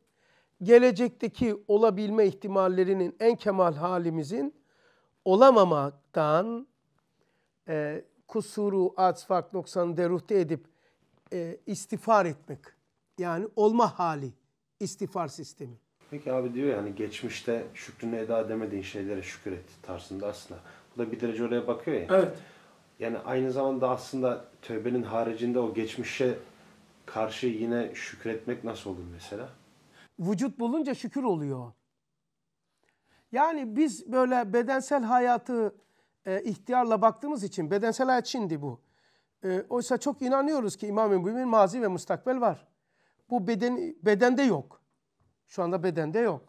gelecekteki olabilme ihtimallerinin en kemal halimizin olamamaktan e, kusuru, atsfak, noksanı deruhte edip e, istifar etmek. Yani olma hali, istifar sistemi. Peki abi diyor yani geçmişte şükrünü eda edemediğin şeylere şükür et tarzında aslında. Bu da bir derece oraya bakıyor ya. Evet. Yani aynı zamanda aslında tövbenin haricinde o geçmişe karşı yine şükretmek nasıl olur mesela? Vücut bulunca şükür oluyor. Yani biz böyle bedensel hayatı e, ihtiyarla baktığımız için bedensel hayat şimdi bu. E, oysa çok inanıyoruz ki İmam-ı Mümin mazi ve mustakbel var. Bu beden bedende yok. Şu anda bedende yok.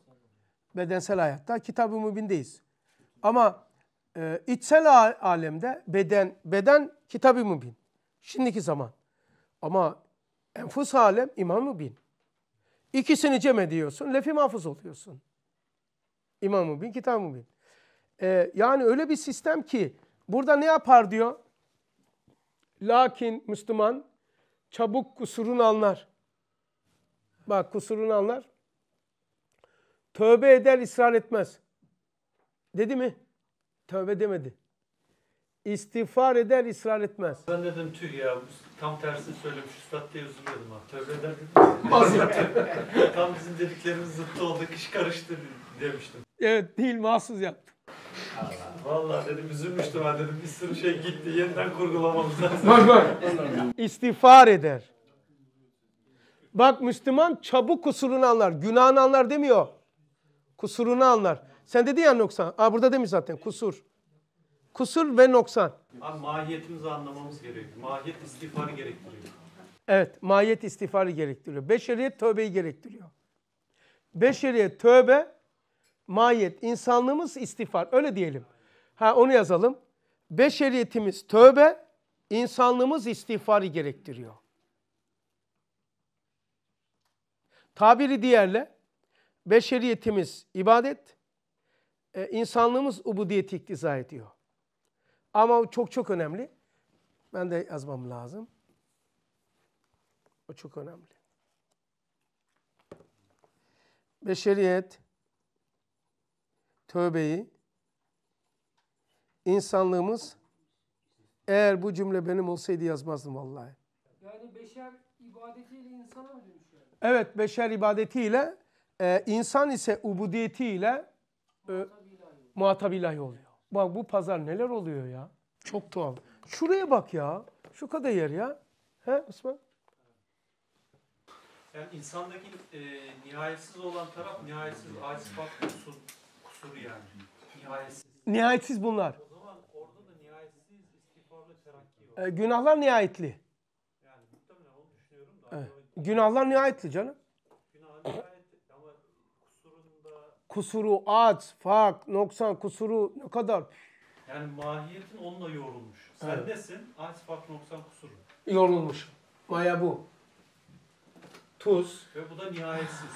Bedensel hayatta kitab-ı mübindeyiz. Ama e, içsel alemde beden, beden kitabı mı bin? Şimdiki zaman. Ama enfus alem imamı bin. İkisini cem ediyorsun, lefi mahfuz oluyorsun. İmamı bin, kitabı bin. E, ee, yani öyle bir sistem ki burada ne yapar diyor? Lakin Müslüman çabuk kusurun anlar. Bak kusurun anlar. Tövbe eder, ısrar etmez. Dedi mi? Tövbe demedi. İstiğfar eder, ısrar etmez. Ben dedim tüh ya tam tersini söylemiş üstad diye üzülüyordum ha. Tövbe eder dedim. [LAUGHS] [LAUGHS] tam bizim dediklerimiz zıttı oldu, iş karıştı demiştim. Evet değil mahsus yaptım. vallahi dedim üzülmüştüm ha dedim bir sürü şey gitti yeniden kurgulamamız lazım. Bak bak. İstiğfar eder. Bak Müslüman çabuk kusurunu anlar. Günahını anlar demiyor. Kusurunu anlar. Sen dedin ya noksan. Aa burada demiş zaten kusur. Kusur ve noksan. Abi mahiyetimizi anlamamız gerekiyor. Mahiyet istiğfarı gerektiriyor. Evet mahiyet istiğfarı gerektiriyor. Beşeriyet tövbeyi gerektiriyor. Beşeriyet tövbe, mahiyet insanlığımız istiğfar. Öyle diyelim. Ha onu yazalım. Beşeriyetimiz tövbe, insanlığımız istiğfarı gerektiriyor. Tabiri diğerle beşeriyetimiz ibadet, e, insanlığımız ubudiyeti iktiza ediyor. Ama çok çok önemli. Ben de yazmam lazım. O çok önemli. Beşeriyet, tövbeyi, insanlığımız eğer bu cümle benim olsaydı yazmazdım vallahi. Yani beşer ibadetiyle insana mı dönüşüyor? Evet, beşer ibadetiyle, e, insan ise ubudiyetiyle e, Muhatap ilahi oluyor. Bak bu pazar neler oluyor ya. Çok tuhaf. Şuraya bak ya. Şu kadar yer ya. He Osman? Yani insandaki e, nihayetsiz olan taraf nihayetsiz aciz bak kusur, kusur yani. Nihayetsiz. Nihayetsiz bunlar. O zaman orada da nihayetsiz istiğfarlı terakki var. E, günahlar nihayetli. Yani muhtemelen onu düşünüyorum da. Evet. Günahlar nihayetli canım. kusuru, aç, fark, noksan, kusuru ne kadar? Yani mahiyetin onunla yoğrulmuş. Sen evet. desin aç, fark, noksan, kusuru. Yorulmuş. Maya bu. Tuz. Ve bu da nihayetsiz.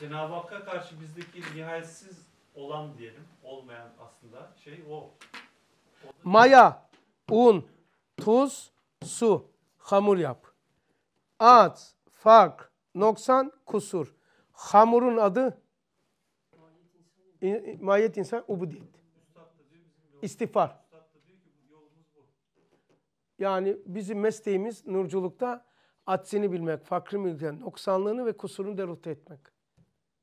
Cenab-ı Hakk'a karşı bizdeki nihayetsiz olan diyelim, olmayan aslında şey o. o Maya, un, tuz, su, hamur yap. At, fark, noksan, kusur. Hamurun adı mahiyet insan ubudiyet. İstifar. Yani bizim mesleğimiz nurculukta atsini bilmek, fakrı bilmek, noksanlığını ve kusurunu deruhte etmek.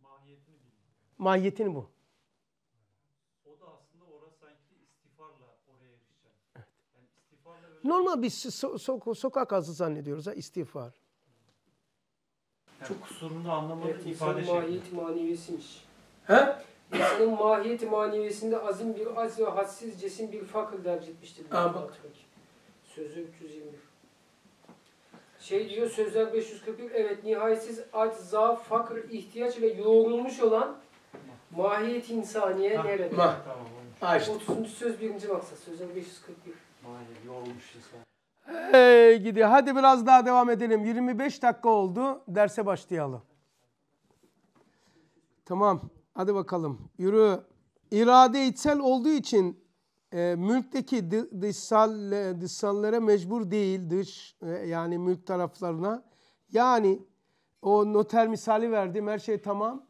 Mahiyetini bilmek. Mahiyetini bu. O da aslında orada sanki istiğfarla oraya erişecek. Evet. Yani istiğfarla öyle... Normal bir so so sokak azı zannediyoruz ha istifar. Yani Çok kusurunu anlamadık evet, ifade şekli. Mahiyet maneviyesiymiş. He? insanın mahiyeti maneviyesinde azim bir az ve hadsiz cesim bir fakir derc etmiştir. Aa, Sözü 320. Şey diyor sözler 541 evet nihayetsiz aç, zaaf, fakr, ihtiyaç ve yoğrulmuş olan mahiyet insaniye ha, nerede? Ma. Tamam, ha, işte. 30. söz 1. maksat sözler 541. Mahiyet yoğrulmuş insan. Hey gidi Hadi biraz daha devam edelim. 25 dakika oldu. Derse başlayalım. Tamam. Hadi bakalım yürü. İrade içsel olduğu için e, mülkteki dışsal, e, dışsallara mecbur değil dış e, yani mülk taraflarına. Yani o noter misali verdim her şey tamam.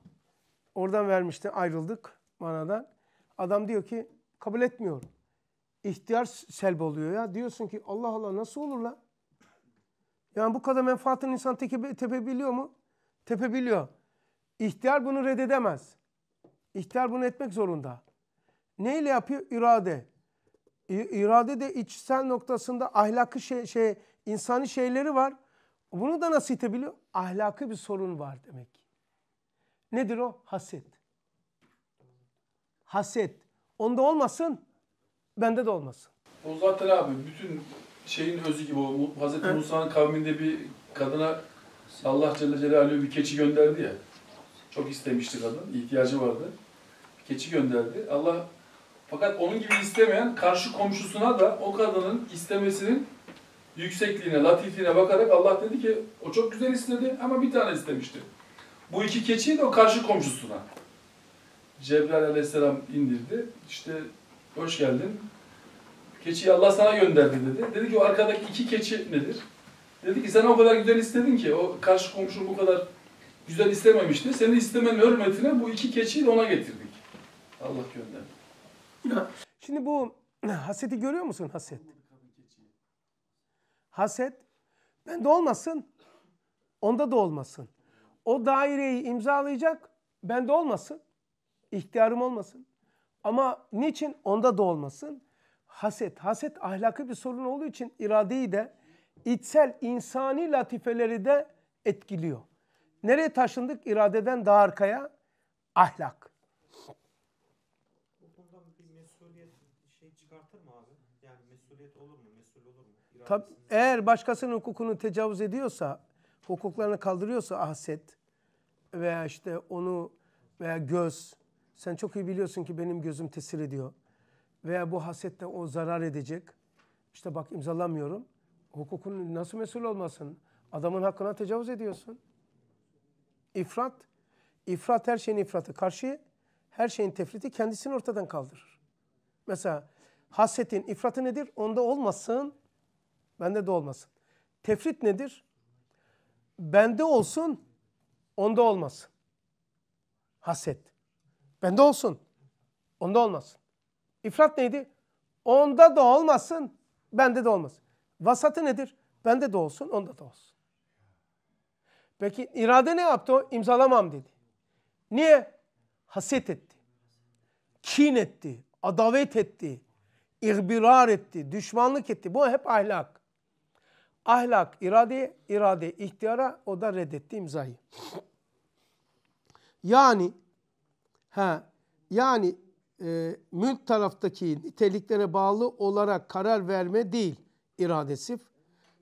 Oradan vermişti ayrıldık manadan. Adam diyor ki kabul etmiyorum. İhtiyar selb oluyor ya. Diyorsun ki Allah Allah nasıl olur lan Yani bu kadar menfaatin insan tepebiliyor mu? Tepebiliyor. İhtiyar bunu reddedemez. İhtiyar bunu etmek zorunda. Neyle yapıyor? İrade. İrade de içsel noktasında ahlakı şey, şey insani şeyleri var. Bunu da nasıl itebiliyor? Ahlakı bir sorun var demek. Nedir o? Haset. Haset. Onda olmasın, bende de olmasın. O zaten abi bütün şeyin özü gibi o Hazreti Musa'nın kavminde bir kadına Allah Celle Celaluhu bir keçi gönderdi ya. Çok istemişti kadın, ihtiyacı vardı. Keçi gönderdi. Allah fakat onun gibi istemeyen karşı komşusuna da o kadının istemesinin yüksekliğine, latifliğine bakarak Allah dedi ki o çok güzel istedi ama bir tane istemişti. Bu iki keçiyi de o karşı komşusuna. Cebrail aleyhisselam indirdi. İşte hoş geldin. Keçiyi Allah sana gönderdi dedi. Dedi ki o arkadaki iki keçi nedir? Dedi ki sen o kadar güzel istedin ki o karşı komşun bu kadar güzel istememişti. Senin istemen hürmetine bu iki keçiyi de ona getirdik. Allah gönderdi. Şimdi bu [CLEARS THROAT] haseti görüyor musun haset? Haset ben de olmasın. Onda da olmasın. O daireyi imzalayacak. Ben de olmasın. İhtiyarım olmasın. Ama niçin onda da olmasın? Haset. Haset ahlaki bir sorun olduğu için iradeyi de içsel insani latifeleri de etkiliyor. Nereye taşındık? İradeden daha arkaya ahlak. Şey Tabii, eğer başkasının hukukunu tecavüz ediyorsa, hukuklarını kaldırıyorsa haset veya işte onu veya göz, sen çok iyi biliyorsun ki benim gözüm tesir ediyor. Veya bu hasette o zarar edecek. İşte bak imzalamıyorum. Hukukun nasıl mesul olmasın? Adamın hakkına tecavüz ediyorsun. İfrat, ifrat her şeyin ifratı karşı, her şeyin tefriti kendisini ortadan kaldırır. Mesela hasetin ifratı nedir? Onda olmasın, bende de olmasın. Tefrit nedir? Bende olsun, onda olmasın. Haset. Bende olsun, onda olmasın. İfrat neydi? Onda da olmasın, bende de olmasın. Vasatı nedir? Bende de olsun, onda da olsun. Peki irade ne yaptı o? İmzalamam dedi. Niye? Haset etti. Kin etti. Adavet etti. İhbirar etti. Düşmanlık etti. Bu hep ahlak. Ahlak irade irade ihtiyara o da reddetti imzayı. [SNIFFS] Yani ha yani e, mülk taraftaki niteliklere bağlı olarak karar verme değil iradesi.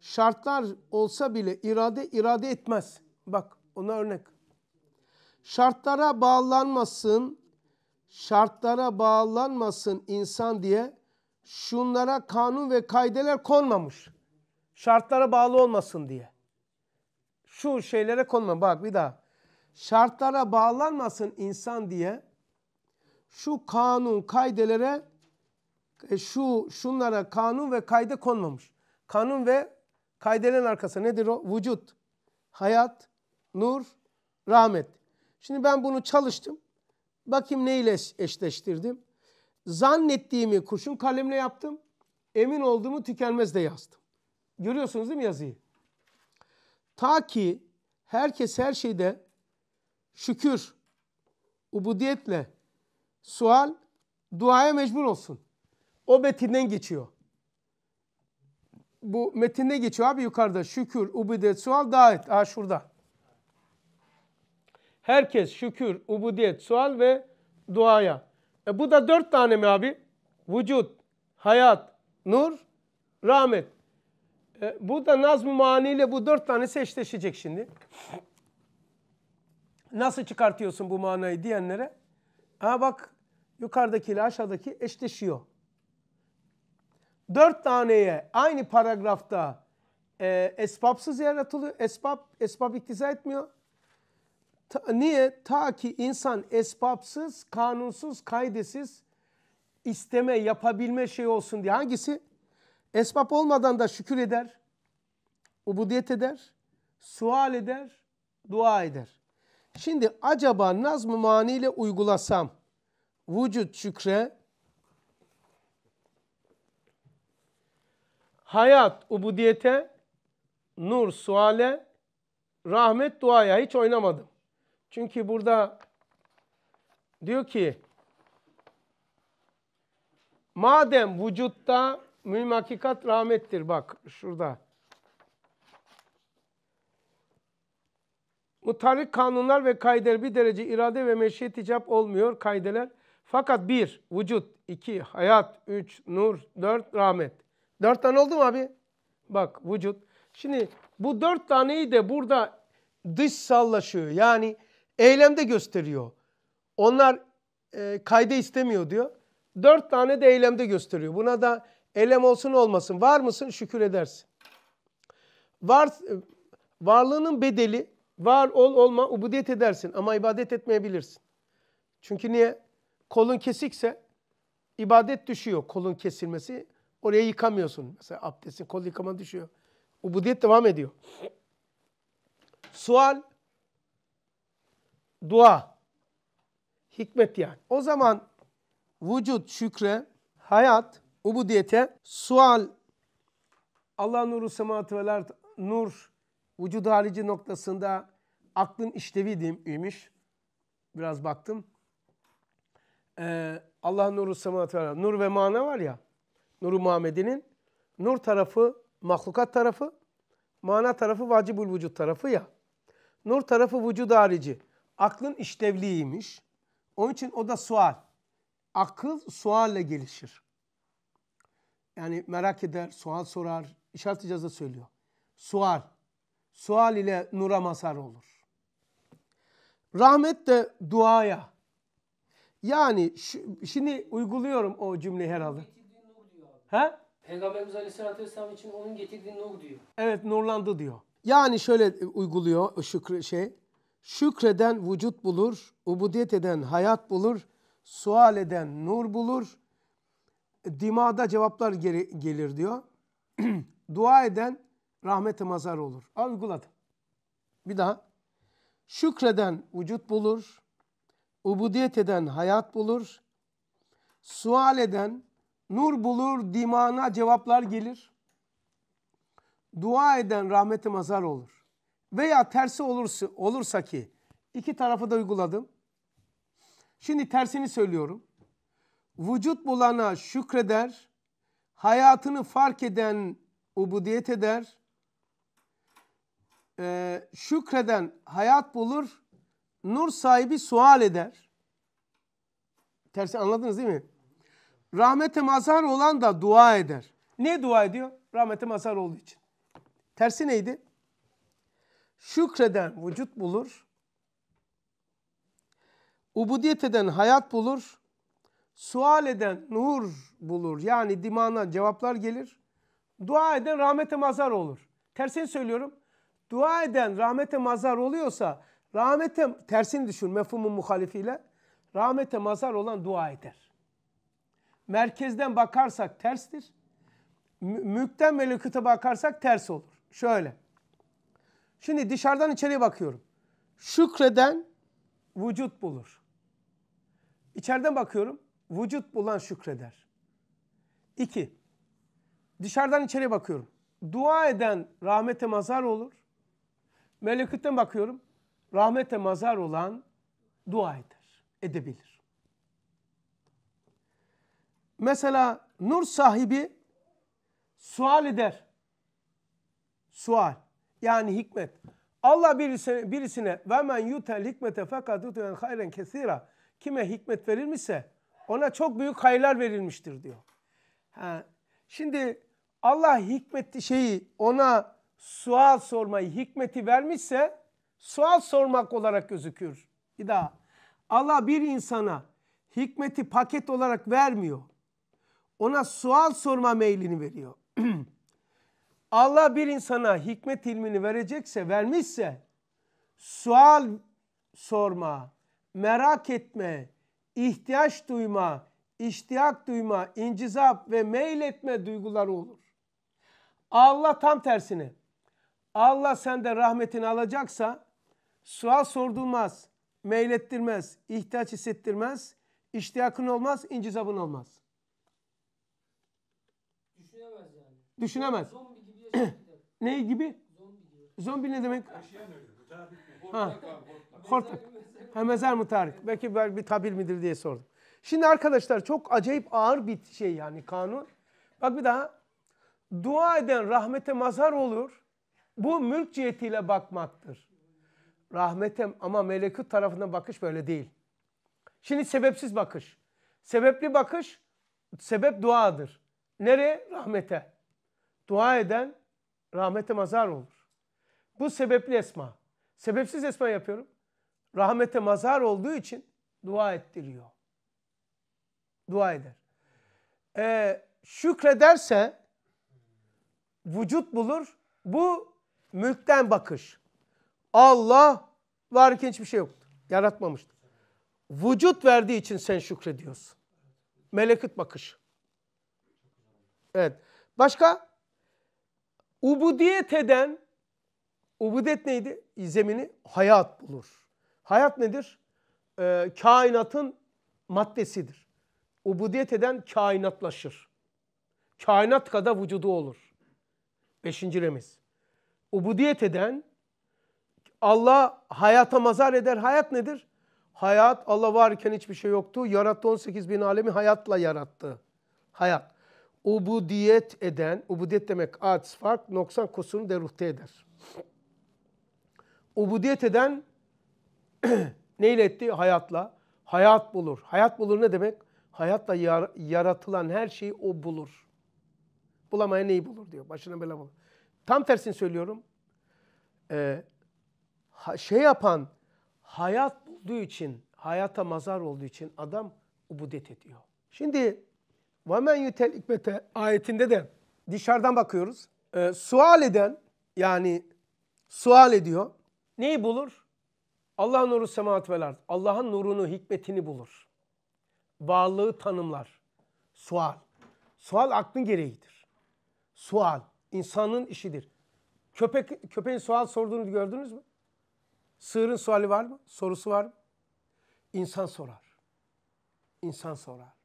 Şartlar olsa bile irade irade etmez. Bak ona örnek. Şartlara bağlanmasın, şartlara bağlanmasın insan diye şunlara kanun ve kaideler konmamış. Şartlara bağlı olmasın diye. Şu şeylere konma. Bak bir daha. Şartlara bağlanmasın insan diye şu kanun kaidelere e, şu şunlara kanun ve kayda konmamış. Kanun ve kaydelerin arkası nedir o? Vücut, hayat, nur, rahmet. Şimdi ben bunu çalıştım. Bakayım neyle eşleştirdim. Zannettiğimi kurşun kalemle yaptım. Emin olduğumu tükenmezle yazdım. Görüyorsunuz değil mi yazıyı? Ta ki herkes her şeyde şükür, ubudiyetle, sual, duaya mecbur olsun. O metinden geçiyor. Bu metinde geçiyor abi yukarıda. Şükür, ubudiyet, sual, davet. Aha şurada. Herkes şükür, ubudiyet, sual ve duaya. E bu da dört tane mi abi? Vücut, hayat, nur, rahmet. E, bu da nazm-ı maniyle bu dört tanesi eşleşecek şimdi. Nasıl çıkartıyorsun bu manayı diyenlere? Ha bak yukarıdaki ile aşağıdaki eşleşiyor. Dört taneye aynı paragrafta e, esbabsız yaratılıyor. Esbab, esbab iktiza etmiyor. Ta, niye? Ta ki insan esbapsız, kanunsuz, kaydesiz isteme, yapabilme şey olsun diye. Hangisi? Esbab olmadan da şükür eder, ubudiyet eder, sual eder, dua eder. Şimdi acaba nazm-ı maniyle uygulasam vücut şükre, hayat ubudiyete, nur suale, rahmet duaya hiç oynamadım. Çünkü burada diyor ki madem vücutta mühim hakikat rahmettir bak şurada. Mutarrik kanunlar ve kaydeler bir derece irade ve meşiyet icap olmuyor kaydeler. Fakat bir, vücut. iki hayat. Üç, nur. Dört, rahmet. Dört tane oldu mu abi? Bak, vücut. Şimdi bu dört taneyi de burada dışsallaşıyor. Yani Eylemde gösteriyor. Onlar e, kayda istemiyor diyor. Dört tane de eylemde gösteriyor. Buna da eylem olsun olmasın. Var mısın şükür edersin. Var, varlığının bedeli var ol olma ubudiyet edersin ama ibadet etmeyebilirsin. Çünkü niye? Kolun kesikse ibadet düşüyor kolun kesilmesi. Oraya yıkamıyorsun. Mesela abdestin kol yıkama düşüyor. Ubudiyet devam ediyor. Sual dua, hikmet yani. O zaman vücut şükre, hayat, ubudiyete, sual, Allah nuru semaat ve nur, vücud halici noktasında aklın işlevi demiş. Biraz baktım. Ee, Allah nuru semaat ve Nur ve mana var ya. Nuru Muhammedi'nin. Nur tarafı mahlukat tarafı. Mana tarafı vacibul vücut tarafı ya. Nur tarafı vücud harici aklın işlevliğiymiş, Onun için o da sual. Akıl sualle gelişir. Yani merak eder, sual sorar. İşaret icazda söylüyor. Sual. Sual ile nura mazhar olur. Rahmet de duaya. Yani şimdi uyguluyorum o cümleyi herhalde. He? Peygamberimiz Aleyhisselatü Vesselam için onun getirdiği nur diyor. Evet nurlandı diyor. Yani şöyle uyguluyor şükür şey. Şükreden vücut bulur, ubudiyet eden hayat bulur, sual eden nur bulur. Dimada cevaplar geri, gelir diyor. [CLEARS THROAT] Dua eden rahmete mazar olur. Al uyguladım. Bir daha. Şükreden vücut bulur, ubudiyet eden hayat bulur, sual eden nur bulur, dimana cevaplar gelir. Dua eden rahmete mazar olur. Veya tersi olursa, olursa ki iki tarafı da uyguladım. Şimdi tersini söylüyorum. Vücut bulana şükreder, hayatını fark eden ubudiyet eder, ee, şükreden hayat bulur, nur sahibi sual eder. Tersi anladınız değil mi? Rahmete mazhar olan da dua eder. Ne dua ediyor? Rahmete mazhar olduğu için. Tersi neydi? Şükreden vücut bulur. Ubudiyet eden hayat bulur. Sual eden nur bulur. Yani dimana cevaplar gelir. Dua eden rahmete mazar olur. Tersini söylüyorum. Dua eden rahmete mazar oluyorsa rahmete tersini düşün mefhumun muhalifiyle. Rahmete mazar olan dua eder. Merkezden bakarsak terstir. Mülkten meleküte bakarsak ters olur. Şöyle. Şimdi dışarıdan içeriye bakıyorum. Şükreden vücut bulur. İçeriden bakıyorum. Vücut bulan şükreder. İki. Dışarıdan içeriye bakıyorum. Dua eden rahmete mazar olur. Melekütten bakıyorum. Rahmete mazar olan dua eder, edebilir. Mesela nur sahibi sual eder. Sual. Yani hikmet. Allah birisine, birisine ve men yutel hikmete fakat yutel hayren kesira. Kime hikmet verilmişse ona çok büyük hayırlar verilmiştir diyor. Ha. Şimdi Allah hikmetli şeyi ona sual sormayı hikmeti vermişse sual sormak olarak gözükür. Bir daha Allah bir insana hikmeti paket olarak vermiyor. Ona sual sorma meylini veriyor. [CLEARS THROAT] Allah bir insana hikmet ilmini verecekse, vermişse sual sorma, merak etme, ihtiyaç duyma, iştiyak duyma, incizap ve meyletme duyguları olur. Allah tam tersine. Allah senden rahmetini alacaksa sual sordurmaz, meylettirmez, ihtiyaç hissettirmez, iştiyakın olmaz, incizabın olmaz. Düşünemez yani. Düşünemez. Ne gibi? Zombi ne demek? Ha. Hortlak. Ha, mezar mı Tarık? Belki ben bir tabir midir diye sordum. Şimdi arkadaşlar çok acayip ağır bir şey yani kanun. Bak bir daha. Dua eden rahmete mazhar olur. Bu mülk cihetiyle bakmaktır. Rahmete ama melekut tarafından bakış böyle değil. Şimdi sebepsiz bakış. Sebepli bakış sebep duadır. Nereye? Rahmete. Dua eden Rahmete mazar olur. Bu sebepli esma. Sebepsiz esma yapıyorum. Rahmete mazar olduğu için dua ettiriyor. Dua eder. Ee, şükrederse vücut bulur. Bu mülkten bakış. Allah varken hiçbir şey yoktu. Yaratmamıştı. Vücut verdiği için sen şükrediyorsun. Melekut bakış. Evet. Başka? Ubudiyet eden, ubudet neydi? Zemini hayat bulur. Hayat nedir? Ee, kainatın maddesidir. Ubudiyet eden kainatlaşır. Kainat kadar vücudu olur. Beşinci remiz. Ubudiyet eden Allah hayata mazar eder. Hayat nedir? Hayat Allah varken hiçbir şey yoktu. Yarattı 18 bin alemi hayatla yarattı. Hayat ubudiyet eden, ubudiyet demek aciz fark, noksan kusurunu deruhte eder. Ubudiyet eden [CLEARS THROAT] neyle etti? Hayatla. Hayat bulur. Hayat bulur ne demek? Hayatla yar- yaratılan her şeyi o bulur. Bulamaya neyi bulur diyor. Başına bela bulur. Tam tersini söylüyorum. Ee, ha, şey yapan hayat bulduğu için, hayata mazar olduğu için adam ubudiyet ediyor. Şimdi وَمَنْ يُتَلْ hikmete ayetinde de dışarıdan bakıyoruz. E, sual eden yani sual ediyor. Neyi bulur? Allah'ın nuru semaat vel Allah'ın nurunu, hikmetini bulur. Varlığı tanımlar. Sual. Sual aklın gereğidir. Sual insanın işidir. Köpek köpeğin sual sorduğunu gördünüz mü? Sığırın suali var mı? Sorusu var mı? İnsan sorar. İnsan sorar.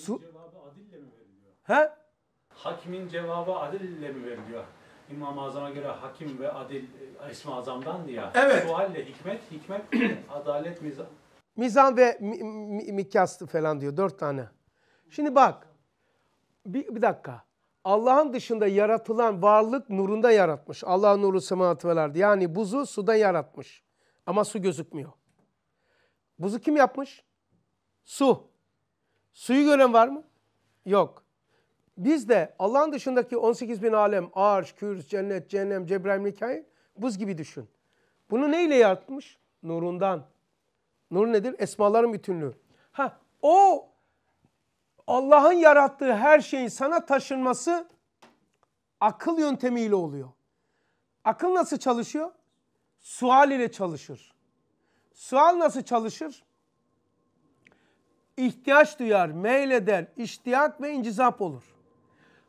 Su... cevabı adille mi veriliyor? He? Hakimin cevabı adille mi veriliyor? İmam-ı Azam'a göre hakim ve adil e, ismi azamdan diye. Evet. Sualle hikmet, hikmet adalet mizan. Mizan ve mi, mi, mikyastı falan diyor dört tane. Şimdi bak bir, bir dakika. Allah'ın dışında yaratılan varlık nurunda yaratmış. Allah'ın nuru semaatı velardı. Yani buzu suda yaratmış. Ama su gözükmüyor. Buzu kim yapmış? Su. Suyu gören var mı? Yok. Biz de Allah'ın dışındaki 18 bin alem, arş, kürs, cennet, cehennem, cebrail, hikaye buz gibi düşün. Bunu neyle yaratmış? Nurundan. Nur nedir? Esmaların bütünlüğü. Ha, o Allah'ın yarattığı her şeyin sana taşınması akıl yöntemiyle oluyor. Akıl nasıl çalışıyor? Sual ile çalışır. Sual nasıl çalışır? ihtiyaç duyar, meyleder, iştiyak ve incizap olur.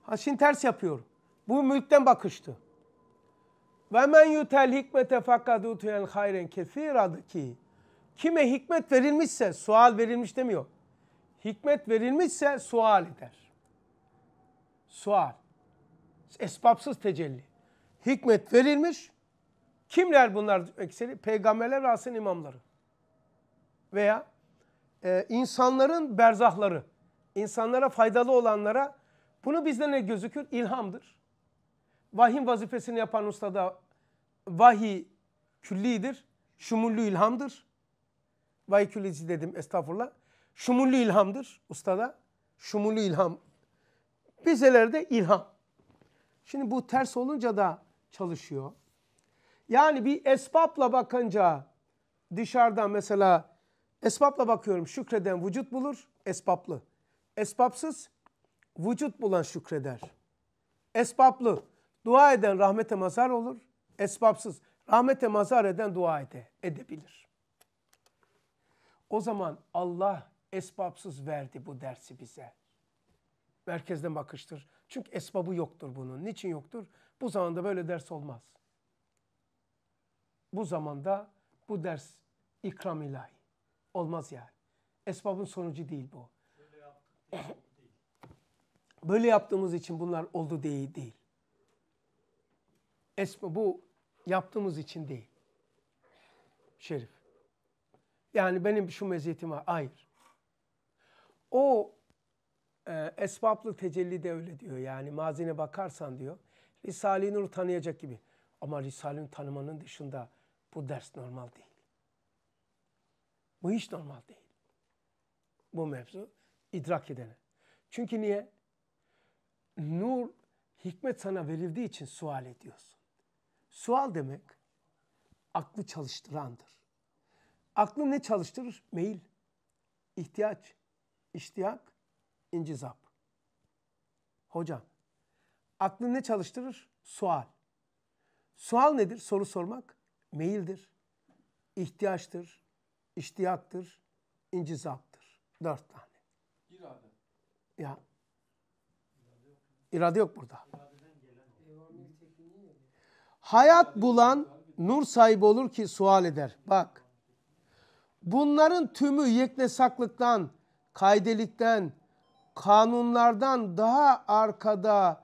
Ha şimdi ters yapıyorum. Bu mülkten bakıştı. Ve men yutel hikmete fakat utuyel hayren adı ki kime hikmet verilmişse sual verilmiş demiyor. Hikmet verilmişse sual eder. Sual. Esbapsız tecelli. Hikmet verilmiş. Kimler bunlar ekseri? Peygamberler ve asıl imamları. Veya e, insanların berzahları, insanlara faydalı olanlara bunu bizde ne gözükür? İlhamdır. Vahim vazifesini yapan usta da vahiy küllidir, şumullü ilhamdır. Vahiy küllici dedim estağfurullah. Şumullü ilhamdır usta da, Şumullü ilham. Bizelerde ilham. Şimdi bu ters olunca da çalışıyor. Yani bir esbabla bakınca dışarıda mesela Esbapla bakıyorum şükreden vücut bulur, esbaplı. Esbapsız vücut bulan şükreder. Esbaplı dua eden rahmete mazar olur, esbapsız rahmete mazar eden dua ede, edebilir. O zaman Allah esbapsız verdi bu dersi bize. Merkezden bakıştır. Çünkü esbabı yoktur bunun. Niçin yoktur? Bu zamanda böyle ders olmaz. Bu zamanda bu ders ikram ilahi. Olmaz yani. Esbabın sonucu değil bu. Böyle [LAUGHS] şey yaptığımız için bunlar oldu değil değil. Esma bu yaptığımız için değil. Şerif. Yani benim şu meziyetim var. Hayır. O e, esbaplı tecelli de öyle diyor. Yani mazine bakarsan diyor. Risale-i Nur tanıyacak gibi. Ama Risale-i tanımanın dışında bu ders normal değil. Bu hiç normal değil. Bu mevzu idrak edene. Çünkü niye? Nur, hikmet sana verildiği için sual ediyorsun. Sual demek aklı çalıştırandır. Aklı ne çalıştırır? Meyil, ihtiyaç, iştiyak, incizap. Hocam, aklı ne çalıştırır? Sual. Sual nedir? Soru sormak meyildir, ihtiyaçtır, iştiyaktır, incizaptır. Dört tane. İrade. Ya. İrade yok, İrade burada. Hayat bulan nur sahibi olur ki sual eder. Bak. Bunların tümü yeknesaklıktan, kaydelikten, kanunlardan daha arkada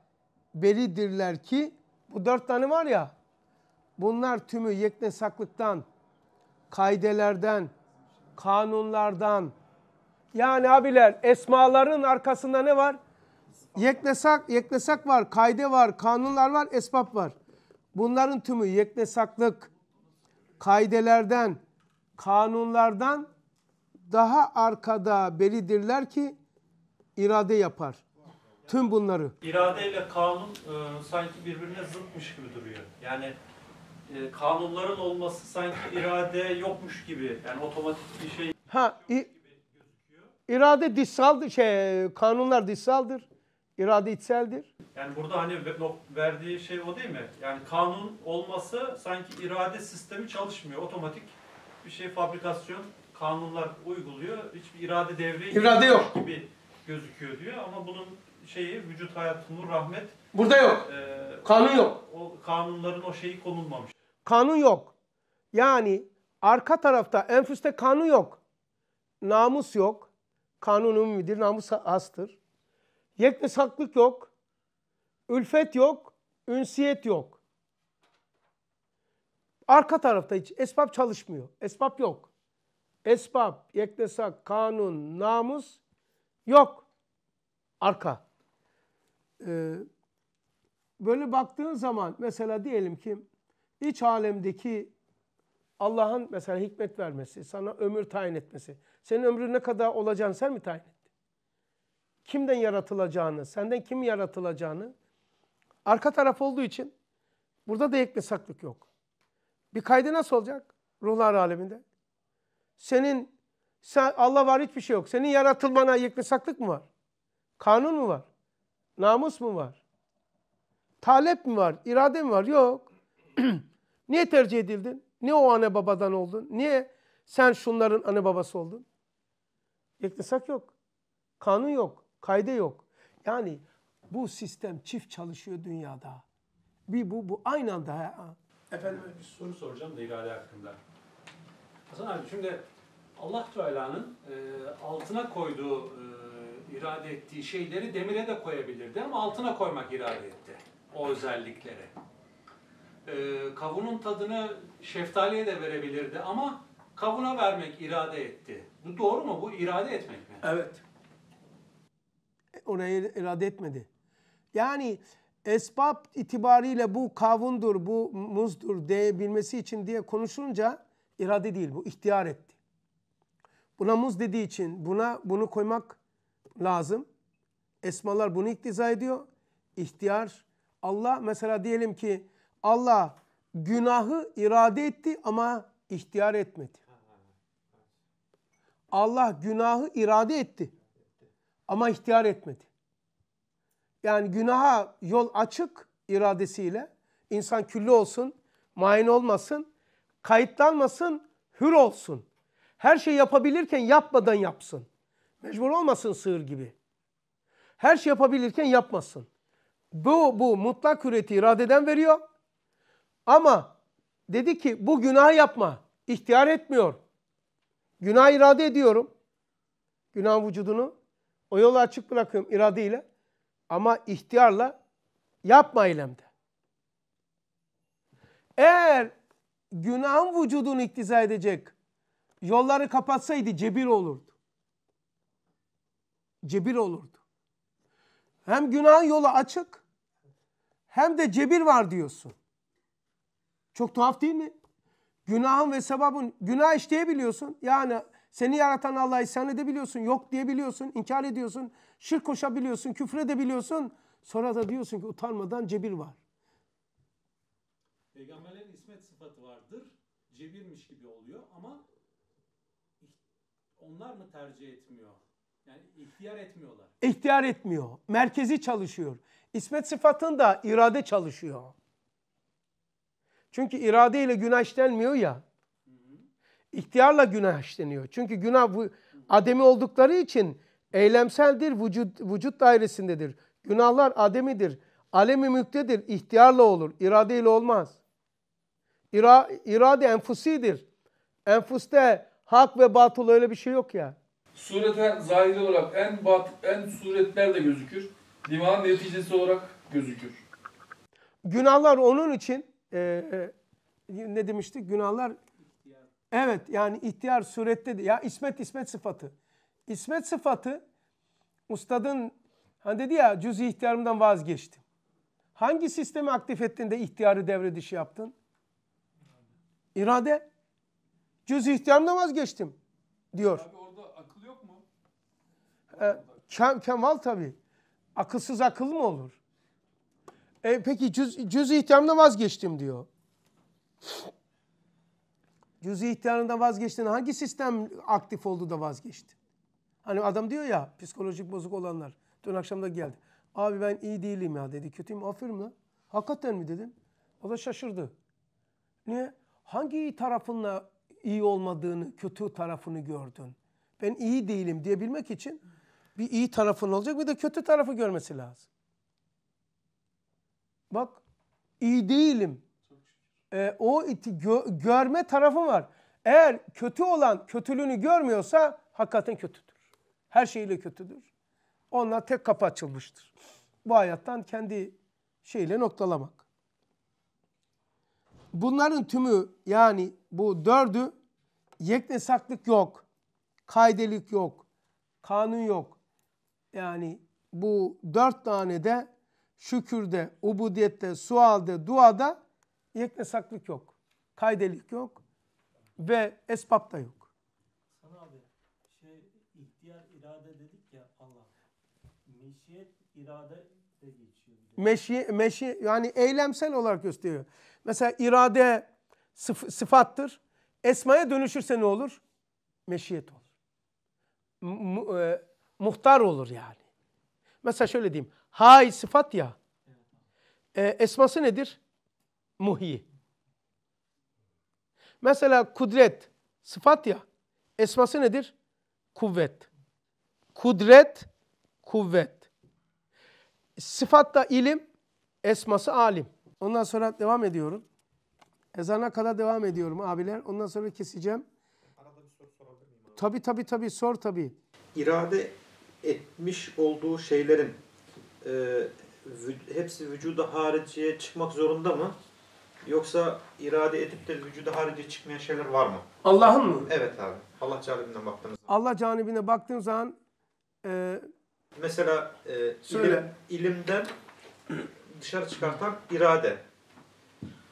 beridirler ki bu dört tane var ya bunlar tümü yeknesaklıktan, kaydelerden, kanunlardan. Yani abiler esmaların arkasında ne var? Yeknesak, yeknesak var, kayde var, kanunlar var, esbab var. Bunların tümü yeknesaklık, kaydelerden, kanunlardan daha arkada belidirler ki irade yapar. Tüm bunları. İrade ile kanun e, sanki birbirine zıtmış gibi duruyor. Yani e, kanunların olması sanki irade yokmuş gibi yani otomatik bir şey ha, i, irade dışsaldır şey kanunlar dışsaldır. İrade içseldir. Yani burada hani verdiği şey o değil mi? Yani kanun olması sanki irade sistemi çalışmıyor. Otomatik bir şey fabrikasyon kanunlar uyguluyor. Hiçbir irade devreye irade yok gibi gözüküyor diyor ama bunun şeyi vücut hayatı nur rahmet burada yok. E, kanun o, yok. O kanunların o şeyi konulmamış. Kanun yok. Yani arka tarafta enfüste kanun yok. Namus yok. Kanun umumidir, namus astır. Yeknesaklık yok. Ülfet yok. Ünsiyet yok. Arka tarafta hiç esbab çalışmıyor. Esbab yok. Esbab, yeknesak, kanun, namus yok. Arka. Ee, böyle baktığın zaman mesela diyelim ki iç alemdeki Allah'ın mesela hikmet vermesi, sana ömür tayin etmesi. Senin ömrün ne kadar olacağını sen mi tayin ettin? Kimden yaratılacağını, senden kim yaratılacağını arka taraf olduğu için burada da ekme saklık yok. Bir kaydı nasıl olacak? Ruhlar aleminde. Senin sen, Allah var hiçbir şey yok. Senin yaratılmana yıkmış saklık mı var? Kanun mu var? Namus mu var? Talep mi var? İrade mi var? Yok. [CLEARS THROAT] Niye tercih edildin? Niye o anne babadan oldun? Niye sen şunların anne babası oldun? İktisak yok. Kanun yok. Kayda yok. Yani bu sistem çift çalışıyor dünyada. Bir bu, bu aynı anda. Efendim bir soru soracağım da ihale hakkında. Hasan abi şimdi Allah Teala'nın e, altına koyduğu, e, irade ettiği şeyleri demire de koyabilirdi ama altına koymak irade etti. O özellikleri e, kavunun tadını şeftaliye de verebilirdi ama kavuna vermek irade etti. Bu doğru mu? Bu irade etmek mi? Evet. Oraya irade etmedi. Yani esbab itibariyle bu kavundur, bu muzdur diyebilmesi için diye konuşunca irade değil bu, ihtiyar etti. Buna muz dediği için buna bunu koymak lazım. Esmalar bunu iktiza ediyor. İhtiyar Allah mesela diyelim ki Allah günahı irade etti ama ihtiyar etmedi. Allah günahı irade etti ama ihtiyar etmedi. Yani günaha yol açık iradesiyle insan küllü olsun, main olmasın, kayıtlanmasın, hür olsun. Her şey yapabilirken yapmadan yapsın. Mecbur olmasın sığır gibi. Her şey yapabilirken yapmasın. Bu, bu mutlak hürriyeti iradeden veriyor. Ama dedi ki bu günah yapma. İhtiyar etmiyor. Günah irade ediyorum. Günah vücudunu. O yola açık bırakıyorum iradeyle. Ama ihtiyarla yapma eylemde. Eğer günahın vücudunu iktiza edecek yolları kapatsaydı cebir olurdu. Cebir olurdu. Hem günahın yolu açık hem de cebir var diyorsun. Çok tuhaf değil mi? Günahın ve sebabın günah işleyebiliyorsun. Yani seni yaratan Allah'ı isyan edebiliyorsun. Yok diyebiliyorsun, inkar ediyorsun. Şirk koşabiliyorsun, küfür edebiliyorsun. Sonra da diyorsun ki utanmadan cebir var. Peygamberlerin ismet sıfatı vardır. Cebirmiş gibi oluyor ama onlar mı tercih etmiyor? Yani ihtiyar etmiyorlar. İhtiyar etmiyor. Merkezi çalışıyor. İsmet sıfatında irade çalışıyor. Çünkü irade ile günah işlenmiyor ya. İhtiyarla günah işleniyor. Çünkü günah bu ademi oldukları için eylemseldir, vücut, vücut dairesindedir. Günahlar ademidir. Alemi müktedir, İhtiyarla olur. ile olmaz. İra, irade enfusidir. Enfuste hak ve batıl öyle bir şey yok ya. Surete zahiri olarak en bat, en suretler de gözükür. Limanın neticesi olarak gözükür. Günahlar onun için ee, e, ne demiştik? Günahlar ihtiyar. Evet yani ihtiyar surette ya ismet ismet sıfatı. İsmet sıfatı ustadın hani dedi ya cüz-i ihtiyarımdan vazgeçtim. Hangi sistemi aktif ettin de ihtiyarı devre dışı yaptın? İrade. Cüz ihtiyarımdan vazgeçtim diyor. Abi orada akıl yok mu? Ee, kem, kemal tabii. Akılsız akıl mı olur? E, peki cüz, cüz ihtiyamda vazgeçtim diyor. Cüz ihtiyarında vazgeçtiğinde hangi sistem aktif oldu da vazgeçti? Hani adam diyor ya psikolojik bozuk olanlar. Dün akşam da geldi. Abi ben iyi değilim ya dedi. Kötüyüm aferin lan. Hakikaten mi dedim. O da şaşırdı. Niye? Hangi iyi tarafınla iyi olmadığını, kötü tarafını gördün? Ben iyi değilim diyebilmek için bir iyi tarafın olacak bir de kötü tarafı görmesi lazım. Bak iyi değilim. E, o iti gö görme tarafı var. Eğer kötü olan kötülüğünü görmüyorsa hakikaten kötüdür. Her şeyiyle kötüdür. Onunla tek kapı açılmıştır. Bu hayattan kendi şeyle noktalamak. Bunların tümü yani bu dördü yeknesaklık yok. Kaydelik yok. Kanun yok. Yani bu dört tane de şükürde, ubudiyette, sualde, duada yeknesaklık yok. Kaydelik yok ve esbab da yok. Sana abi şey ihtiyar irade dedik ya Allah. Meşiyet irade de geçiyor. Meşi, meşi yani eylemsel olarak gösteriyor. Mesela irade sıf sıfattır. Esmaya dönüşürse ne olur? Meşiyet olur. M mu e muhtar olur yani. Mesela şöyle diyeyim. Hay sıfat ya. E, esması nedir? Muhi. Mesela kudret sıfat ya. Esması nedir? Kuvvet. Kudret, kuvvet. Sıfatta ilim, esması alim. Ondan sonra devam ediyorum. Ezana kadar devam ediyorum abiler. Ondan sonra keseceğim. Arada bir soru Tabii tabii tabii sor tabii. İrade etmiş olduğu şeylerin e, hepsi vücuda hariciye çıkmak zorunda mı? Yoksa irade edip de vücuda harici çıkmayan şeyler var mı? Allah'ın mı? Evet abi. Allah canibinden baktığımız zaman. Allah canibinden baktığın zaman e, mesela e, ilim, ilimden dışarı çıkartan irade.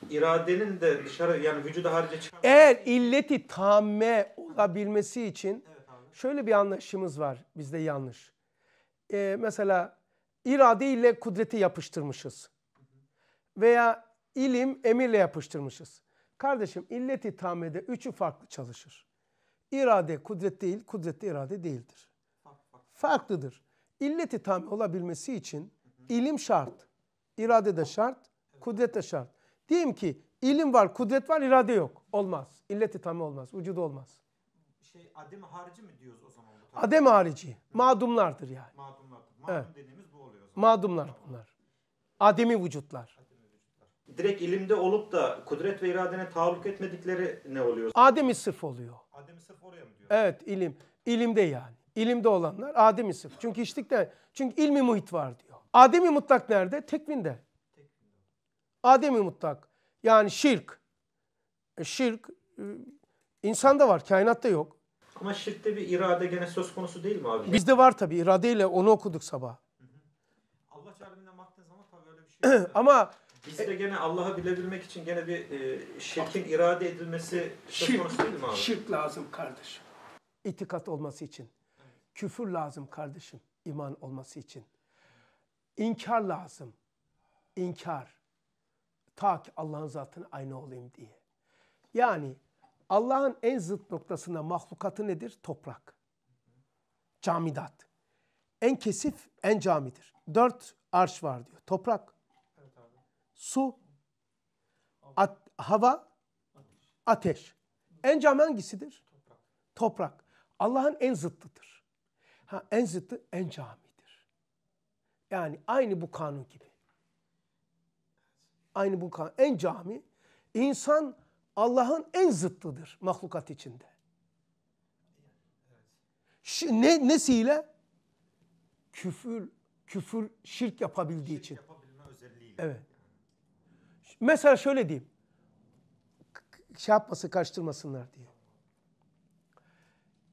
İradenin de dışarı yani vücuda harici çıkan... Eğer illeti tamme olabilmesi için evet şöyle bir anlayışımız var bizde yanlış. E, mesela irade ile kudreti yapıştırmışız. Veya ilim emirle yapıştırmışız. Kardeşim illeti tamede üçü farklı çalışır. İrade kudret değil, kudret de irade değildir. Farklıdır. İlleti tam olabilmesi için ilim şart, irade de şart, kudret de şart. Diyeyim ki ilim var, kudret var, irade yok. Olmaz. İlleti tam olmaz, vücuda olmaz. Şey adem harici mi diyoruz o zaman? Adem harici, madumlardır yani. Madumlardır. Madum evet. dediğimiz Madumlar bunlar. Ademi vücutlar. Direkt ilimde olup da kudret ve iradene taalluk etmedikleri ne oluyor? Ademi sırf oluyor. Ademi sırf oraya mı diyor? Evet ilim. İlimde yani. İlimde olanlar ademi sırf. Çünkü içtikten, çünkü ilmi muhit var diyor. Ademi mutlak nerede? Tekvinde. Ademi mutlak. Yani şirk. E, şirk e, insanda var, kainatta yok. Ama şirkte bir irade gene söz konusu değil mi abi? Bizde var tabii iradeyle onu okuduk sabah. [CLEARS THROAT] Ama Bizde gene Allah'ı bilebilmek için gene bir e, şirkin irade edilmesi şirk, değil mi abi? Şirk lazım kardeşim. İtikat olması için. Küfür lazım kardeşim. iman olması için. İnkar lazım. İnkar. Ta ki Allah'ın zatına aynı olayım diye. Yani Allah'ın en zıt noktasında mahlukatı nedir? Toprak. Camidat. En kesif, en camidir. Dört arş var diyor. Toprak, su, at, hava, ateş. En cam hangisidir? Toprak. Allah'ın en zıttıdır. Ha, en zıttı en camidir. Yani aynı bu kanun gibi. Aynı bu kanun. En cami. İnsan Allah'ın en zıttıdır mahlukat içinde. Şi, ne, nesiyle? Küfür, küfür, şirk yapabildiği şirk için. Yapabilme özelliğiyle. Evet. Mesela şöyle diyeyim. Şey yapması karıştırmasınlar diye.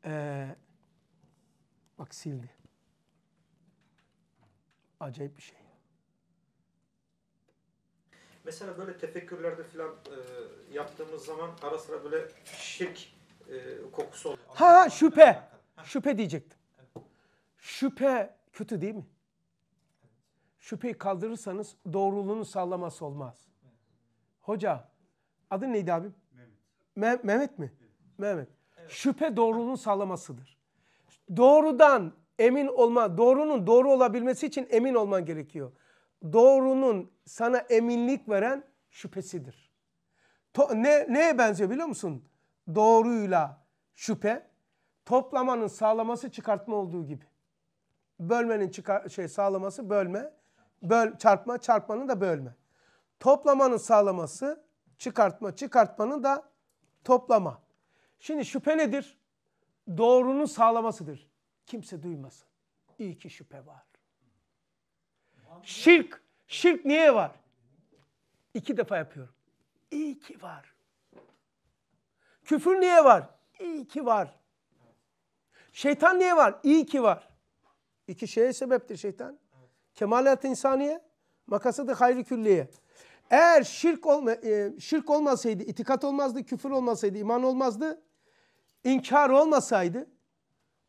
Ee, bak sildi. Acayip bir şey. Mesela böyle tefekkürlerde falan e, yaptığımız zaman ara sıra böyle şirk e, kokusu oluyor. Ha şüphe. Şüphe diyecektim. Şüphe kötü değil mi? Şüpheyi kaldırırsanız doğruluğunu sağlaması olmaz. Hoca. Adın neydi abim? Mehmet. Me Mehmet mi? Evet. Mehmet. Evet. Şüphe doğruluğun sağlamasıdır. Doğrudan emin olma, doğrunun doğru olabilmesi için emin olman gerekiyor. Doğrunun sana eminlik veren şüphesidir. To ne, neye benziyor biliyor musun? Doğruyla şüphe toplamanın sağlaması çıkartma olduğu gibi. Bölmenin çıkar, şey sağlaması bölme, böl, çarpma, çarpmanın da bölme. Toplamanın sağlaması çıkartma, çıkartmanın da toplama. Şimdi şüphe nedir? Doğrunun sağlamasıdır. Kimse duymasın. İyi ki şüphe var. Şirk, şirk niye var? İki defa yapıyorum. İyi ki var. Küfür niye var? İyi ki var. Şeytan niye var? İyi ki var. İki şeye sebeptir şeytan. Kemalat insaniye, makası da hayri külliye. Eğer şirk, olma, e, şirk olmasaydı, itikat olmazdı, küfür olmasaydı, iman olmazdı, inkar olmasaydı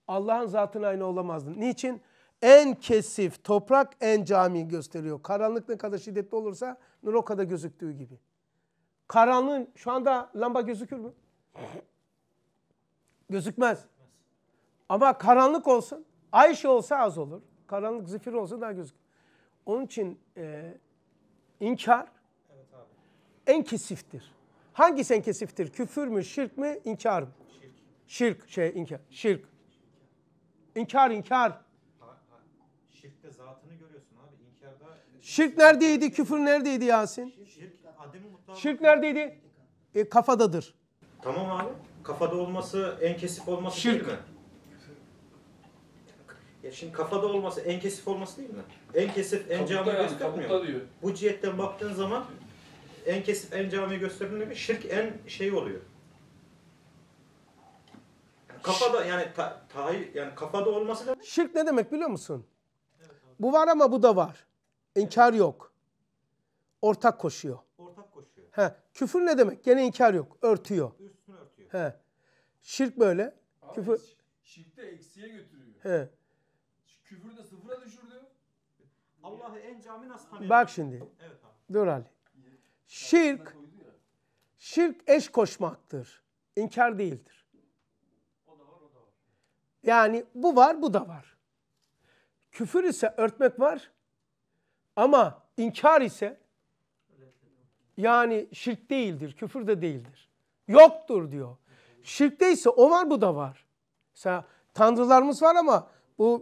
Allah'ın zatına aynı olamazdın. Niçin? En kesif, toprak en cami gösteriyor. Karanlık ne kadar şiddetli olursa nur o kadar gözüktüğü gibi. Karanlığın şu anda lamba gözükür mü? [SNIFFS] Gözükmez. Ama karanlık olsun, Ayşe olsa az olur. Karanlık zifir olsa daha gözükür. Onun için e, inkar en kesiftir. Hangisi en kesiftir? Küfür mü, şirk mi, inkar mı? Şirk. Şirk, şey inkar, şirk. İnkar, inkar. Şirkte zatını görüyorsun abi. İnkarda... Şirk neredeydi, küfür neredeydi Yasin? Şirk, şirk neredeydi? E, kafadadır. Tamam abi. Kafada olması, en kesif olması şirk. değil mi? şimdi kafada olması, en kesif olması değil mi? En kesif, en cami göstermiyor. Bu cihetten baktığın zaman en kesip en cami gösterilme bir şirk en şey oluyor. Yani kafada yani ta, ta, yani kafada olması demek. Şirk ne demek biliyor musun? Evet, bu var ama bu da var. İnkar evet. yok. Ortak koşuyor. Ortak koşuyor. He. Küfür ne demek? Gene inkar yok. Örtüyor. Üstünü örtüyor. He. Şirk böyle. Abi, Küfür. Şirk de eksiye götürüyor. He. Küfür de sıfıra düşürdü. Allah'ı en cami nasıl tanıyor? Bak şimdi. Evet abi. Dur Ali. Şirk, şirk eş koşmaktır. İnkar değildir. Yani bu var, bu da var. Küfür ise örtmek var ama inkar ise yani şirk değildir, küfür de değildir. Yoktur diyor. Şirkte ise o var, bu da var. Mesela tanrılarımız var ama bu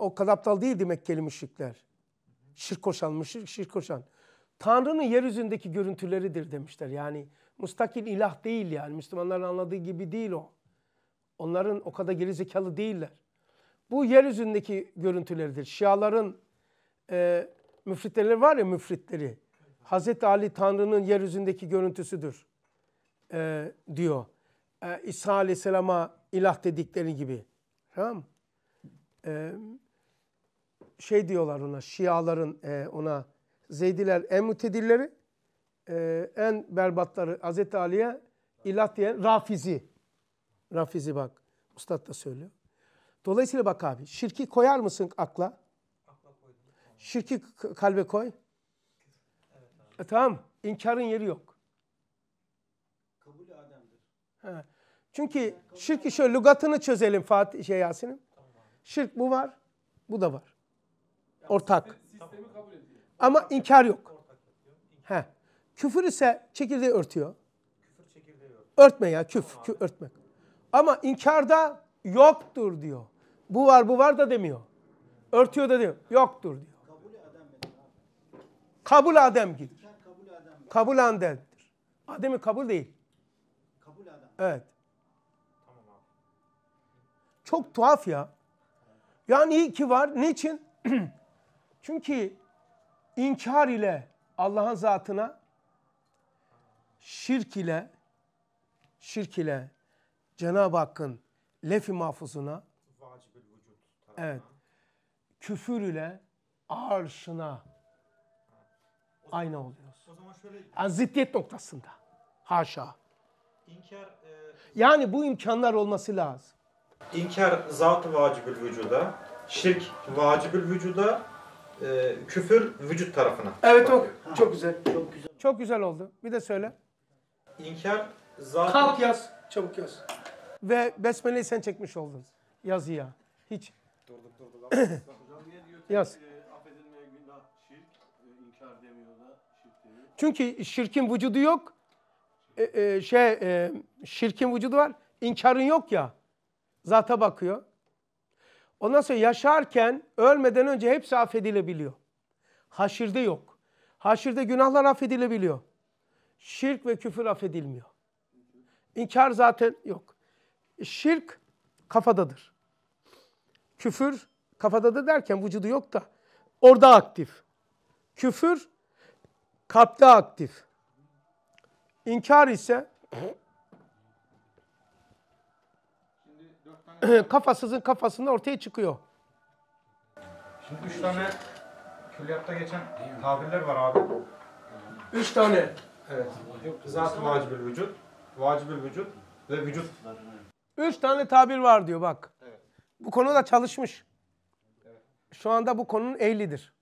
o kadar değil demek kelime şirkler. Şirk koşan, müşrik, şirk koşan. Tanrı'nın yeryüzündeki görüntüleridir demişler. Yani mustakil ilah değil yani Müslümanların anladığı gibi değil o. Onların o kadar gerizekalı değiller. Bu yeryüzündeki görüntüleridir. Şiaların e, müfritleri var ya müfritleri. Hazreti Ali Tanrı'nın yeryüzündeki görüntüsüdür e, diyor. E, İsa Aleyhisselam'a ilah dedikleri gibi. Tamam E, şey diyorlar ona Şiaların e, ona Zeydiler en mütedilleri, e, en berbatları Hazreti Ali'ye ilah diyen Rafizi. Rafizi bak. Ustad da söylüyor. Dolayısıyla bak abi şirki koyar mısın akla? Şirki kalbe koy. e, tamam. İnkarın yeri yok. He. Çünkü şirki şöyle lügatını çözelim Fatih şey Yasin'im. Şirk bu var, bu da var. Ortak. sistemi kabul ediyor. Ama inkar yok. He. Küfür ise çekirdeği örtüyor. Örtme ya küf, küf örtmek. Ama inkarda yoktur diyor. Bu var bu var da demiyor. Örtüyor da diyor. Yoktur diyor. Kabul Adem gidir. Kabul Adem'dir. Adem'i kabul değil. Kabul Adem. Evet. Çok tuhaf ya. Yani iyi ki var? Niçin? [CLEARS THROAT] Çünkü İnkar ile Allah'ın zatına, şirk ile, şirk ile Cenab-ı Hakk'ın lefi mahfuzuna, evet, küfür ile arşına aynı oluyoruz. O zaman şöyle... Yani ziddiyet noktasında. Haşa. İnkar, e... Yani bu imkanlar olması lazım. İnkar zat-ı vacibül vücuda, şirk vacibül vücuda, e, küfür vücut tarafına. Evet o. Çok güzel. Çok güzel. Çok güzel oldu. Bir de söyle. İnkar zaten... Kalk yaz. Çabuk yaz. Ve Besmele'yi sen çekmiş oldun yazı ya Hiç. Durduk durduk. [COUGHS] Hocam niye diyor ki yaz. E, affedilmeye günah şirk, e, inkar demiyor da şirk demiyor. Çünkü şirkin vücudu yok. E, e, şey e, şirkin vücudu var. İnkarın yok ya. Zata bakıyor. Ondan sonra yaşarken ölmeden önce hepsi affedilebiliyor. Haşirde yok. Haşirde günahlar affedilebiliyor. Şirk ve küfür affedilmiyor. İnkar zaten yok. Şirk kafadadır. Küfür kafadadır derken vücudu yok da orada aktif. Küfür kalpte aktif. İnkar ise [CLEARS THROAT] kafasızın kafasında ortaya çıkıyor. Şimdi üç tane külliyatta geçen tabirler var abi. Üç tane. Evet. Zat vacibül vücut, vacibül vücut ve vücut. Üç tane tabir var diyor bak. Bu konuda çalışmış. Şu anda bu konunun ehlidir.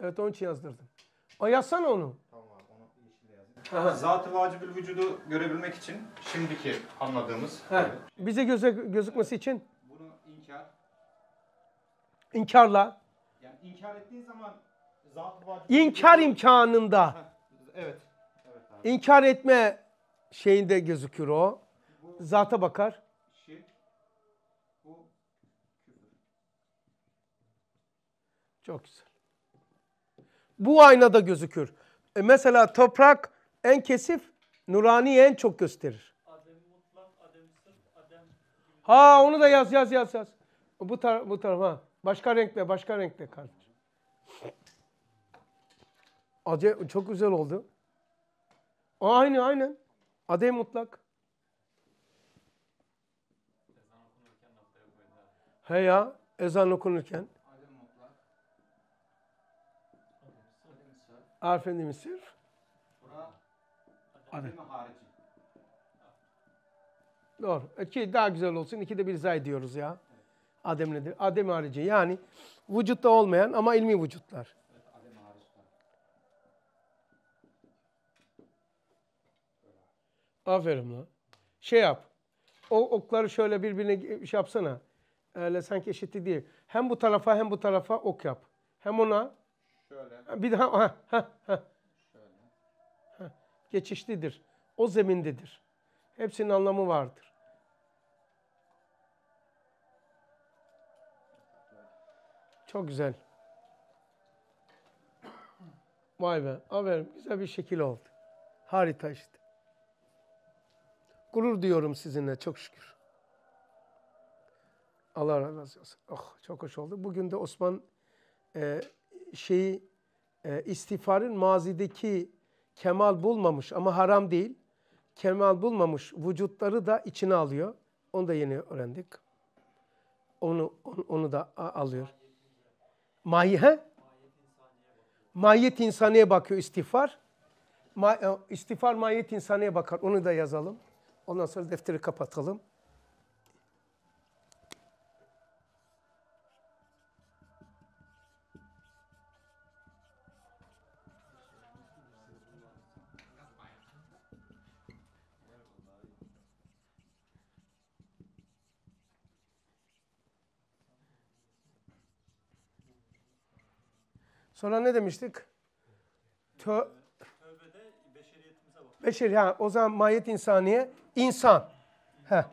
Evet onun için yazdırdım. O yazsana onu. Zat-ı vacibül vücudu görebilmek için şimdiki anladığımız. Heh. Bize göze, gözükmesi için Bunu inkar. inkarla, Yani inkar ettiğin zaman zat-ı vacibül inkar imkanında, Evet. Evet abi. inkar etme şeyinde gözükür o. Bu Zata bakar. Çok güzel. Bu aynada gözükür. E mesela toprak en kesif nurani en çok gösterir. Ha onu da yaz yaz yaz yaz. Bu tar bu tarafa. Başka renkle başka renkle kardeş. Ace çok güzel oldu. Aynı aynen. Adem mutlak. He ya ezan okunurken. Adem mutlak. Efendimiz sırf harici. Doğru. E, ki daha güzel olsun. İki de bir zay diyoruz ya. Adem nedir? Adem harici. Yani vücutta olmayan ama ilmi vücutlar. Aferin lan. Şey yap. O okları şöyle birbirine şey yapsana. Öyle sanki eşitli değil. Hem bu tarafa hem bu tarafa ok yap. Hem ona. Şöyle. Bir daha. Ha, ha, ha geçişlidir. O zemindedir. Hepsinin anlamı vardır. Çok güzel. Vay be. Aferin. Güzel bir şekil oldu. Harita işte. Gurur diyorum sizinle çok şükür. Allah razı olsun. Oh, çok hoş oldu. Bugün de Osman e, şeyi e, istiğfarın mazideki kemal bulmamış ama haram değil. Kemal bulmamış vücutları da içine alıyor. Onu da yeni öğrendik. Onu onu, onu da alıyor. Mahi he? Mahiyet insaniye bakıyor istiğfar. Ma, e, istiğfar mahiyet insaniye bakar. Onu da yazalım. Ondan sonra defteri kapatalım. Sonra ne demiştik? Tö Tövbede beşeriyetimize bak. Beşer, ha, o zaman mahiyet insaniye insan. Heh.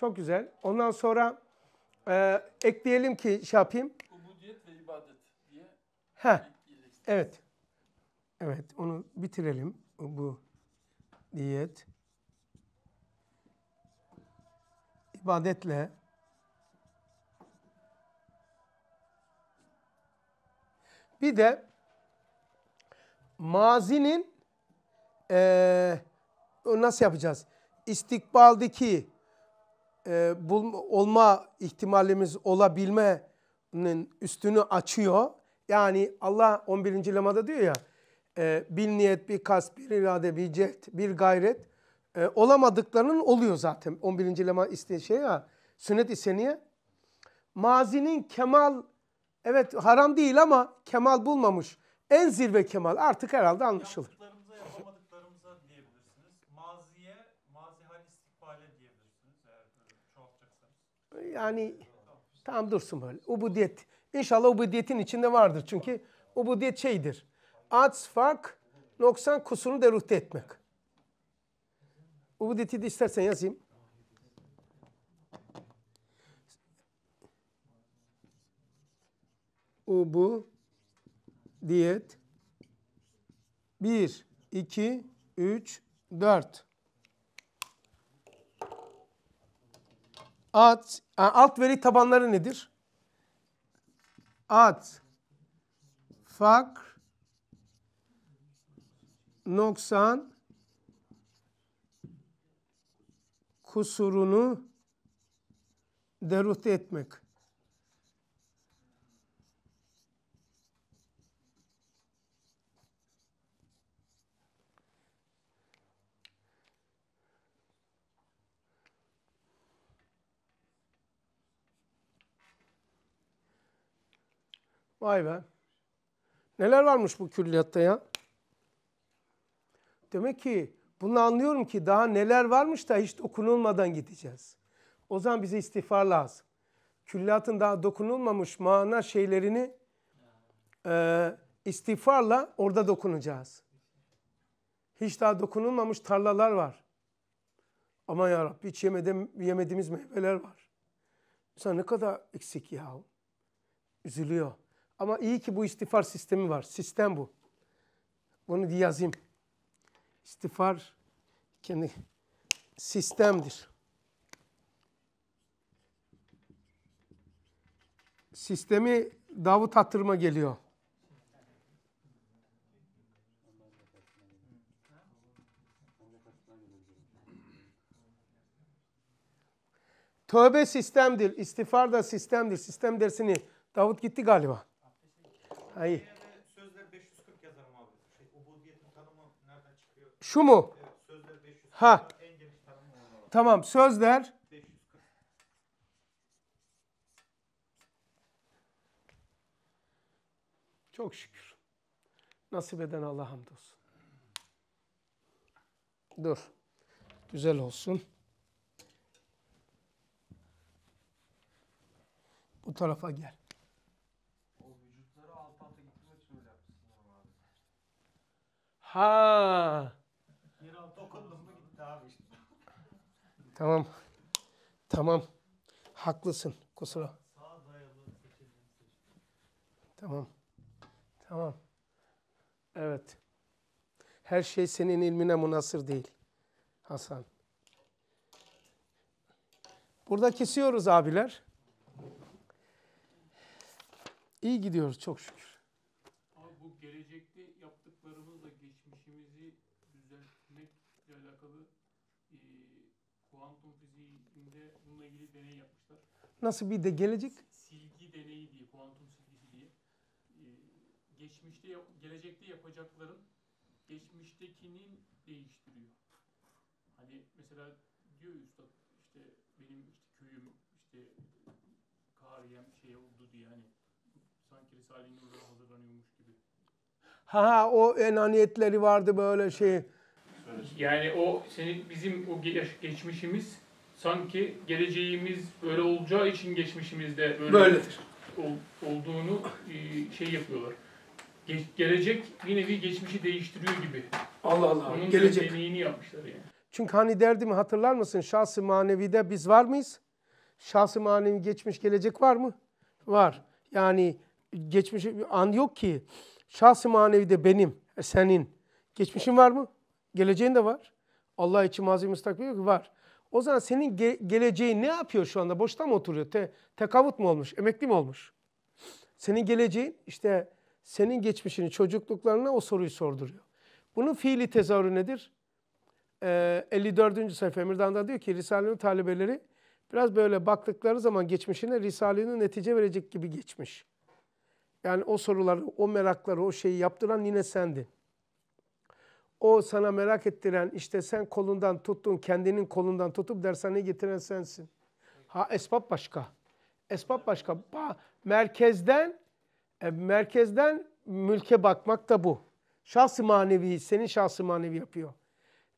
Çok güzel. Ondan sonra e, ekleyelim ki şey yapayım. Ubudiyet ve ibadet diye. Heh. Evet. Evet onu bitirelim. Bu diyet İbadetle. bir de mazinin e, nasıl yapacağız? İstikbaldeki e, bul, olma ihtimalimiz olabilmenin üstünü açıyor. Yani Allah 11. lemada diyor ya e, bir niyet, bir kas, bir irade, bir cehd, bir gayret e, olamadıklarının oluyor zaten. 11. lema istediği şey ya sünnet-i seniye. Mazinin kemal evet haram değil ama kemal bulmamış. En zirve kemal artık herhalde anlaşılır. yani tamam dursun böyle. Ubudiyet. İnşallah ubudiyetin içinde vardır. Çünkü ubudiyet şeydir. Ats fark, noksan, kusunu deruhte etmek. Ubudiyeti de istersen yazayım. Ubu diyet bir iki üç dört. Alt, alt veri tabanları nedir? At fak noksan kusurunu deruhte etmek. Vay be. Neler varmış bu külliyatta ya? Demek ki bunu anlıyorum ki daha neler varmış da hiç dokunulmadan gideceğiz. O zaman bize istiğfar lazım. Külliyatın daha dokunulmamış mana şeylerini e, istiğfarla orada dokunacağız. Hiç daha dokunulmamış tarlalar var. Ama ya Rabbi hiç yemedim, yemediğimiz meyveler var. İnsan ne kadar eksik ya. Üzülüyor. Ama iyi ki bu istiğfar sistemi var. Sistem bu. Bunu diye yazayım. İstiğfar kendi sistemdir. Sistemi Davut hatırıma geliyor. Tövbe sistemdir, istiğfar da sistemdir. Sistem dersini Davut gitti galiba. Ay. Sözler 540 yazarım abi. Şey, ubudiyetin tanımı nereden çıkıyor? Şu mu? Evet, sözler 540. Ha. En geniş tanımı Tamam sözler. 540. Çok şükür. Nasip eden Allah hamdolsun. Dur. Güzel olsun. Bu tarafa gel. Ha. Tamam. Tamam. Haklısın. Kusura. Tamam. Tamam. Evet. Her şey senin ilmine münasır değil. Hasan. Burada kesiyoruz abiler. İyi gidiyoruz çok şükür. Nasıl bir de gelecek? Silgi deneyi diye, kuantum silgisi diye. Ee, geçmişte, gelecekte yapacakların geçmiştekinin değiştiriyor. Hani mesela diyor üstad işte benim işte köyüm işte kariyem şey oldu diye hani sanki Risale-i Nur'a hazırlanıyormuş gibi. Ha o enaniyetleri vardı böyle şey. Yani o senin bizim o geçmişimiz sanki geleceğimiz böyle olacağı için geçmişimizde böyle Böyledir. Ol, olduğunu e, şey yapıyorlar. Ge- gelecek bir geçmişi değiştiriyor gibi. Allah Allah. Onun gelecek. deneyini yapmışlar yani. Çünkü hani derdimi hatırlar mısın? Şahsı manevide biz var mıyız? Şahsı manevi geçmiş gelecek var mı? Var. Yani geçmiş an yok ki. Şahsı manevide benim, senin. Geçmişin var mı? Geleceğin de var. Allah için mazi müstakbel yok ki var. O zaman senin ge geleceğin ne yapıyor şu anda? Boşta mı oturuyor? Te tekavut mu olmuş? Emekli mi olmuş? Senin geleceğin işte senin geçmişini, çocukluklarına o soruyu sorduruyor. Bunun fiili tezahürü nedir? Ee, 54. sayfa Emirdan'da diyor ki Risale'nin talebeleri biraz böyle baktıkları zaman geçmişine Risale'nin netice verecek gibi geçmiş. Yani o soruları, o merakları, o şeyi yaptıran yine sendin o sana merak ettiren işte sen kolundan tuttun, kendinin kolundan tutup dershaneye getiren sensin. Ha esbab başka. Esbab başka. Ba, merkezden e, merkezden mülke bakmak da bu. Şahsi manevi, senin şahsi manevi yapıyor.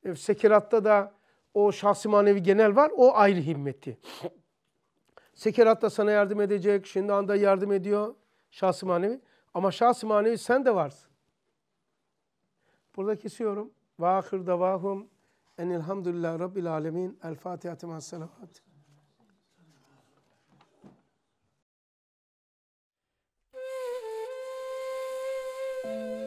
E, sekiratta da o şahsi manevi genel var, o ayrı himmeti. da sana yardım edecek, şimdi anda yardım ediyor şahsi manevi. Ama şahsi manevi sen de varsın. Burada kesiyorum. Ve ahir davahum enilhamdülillah rabbil alemin. El Fatiha temel selamat. thank [LAUGHS] you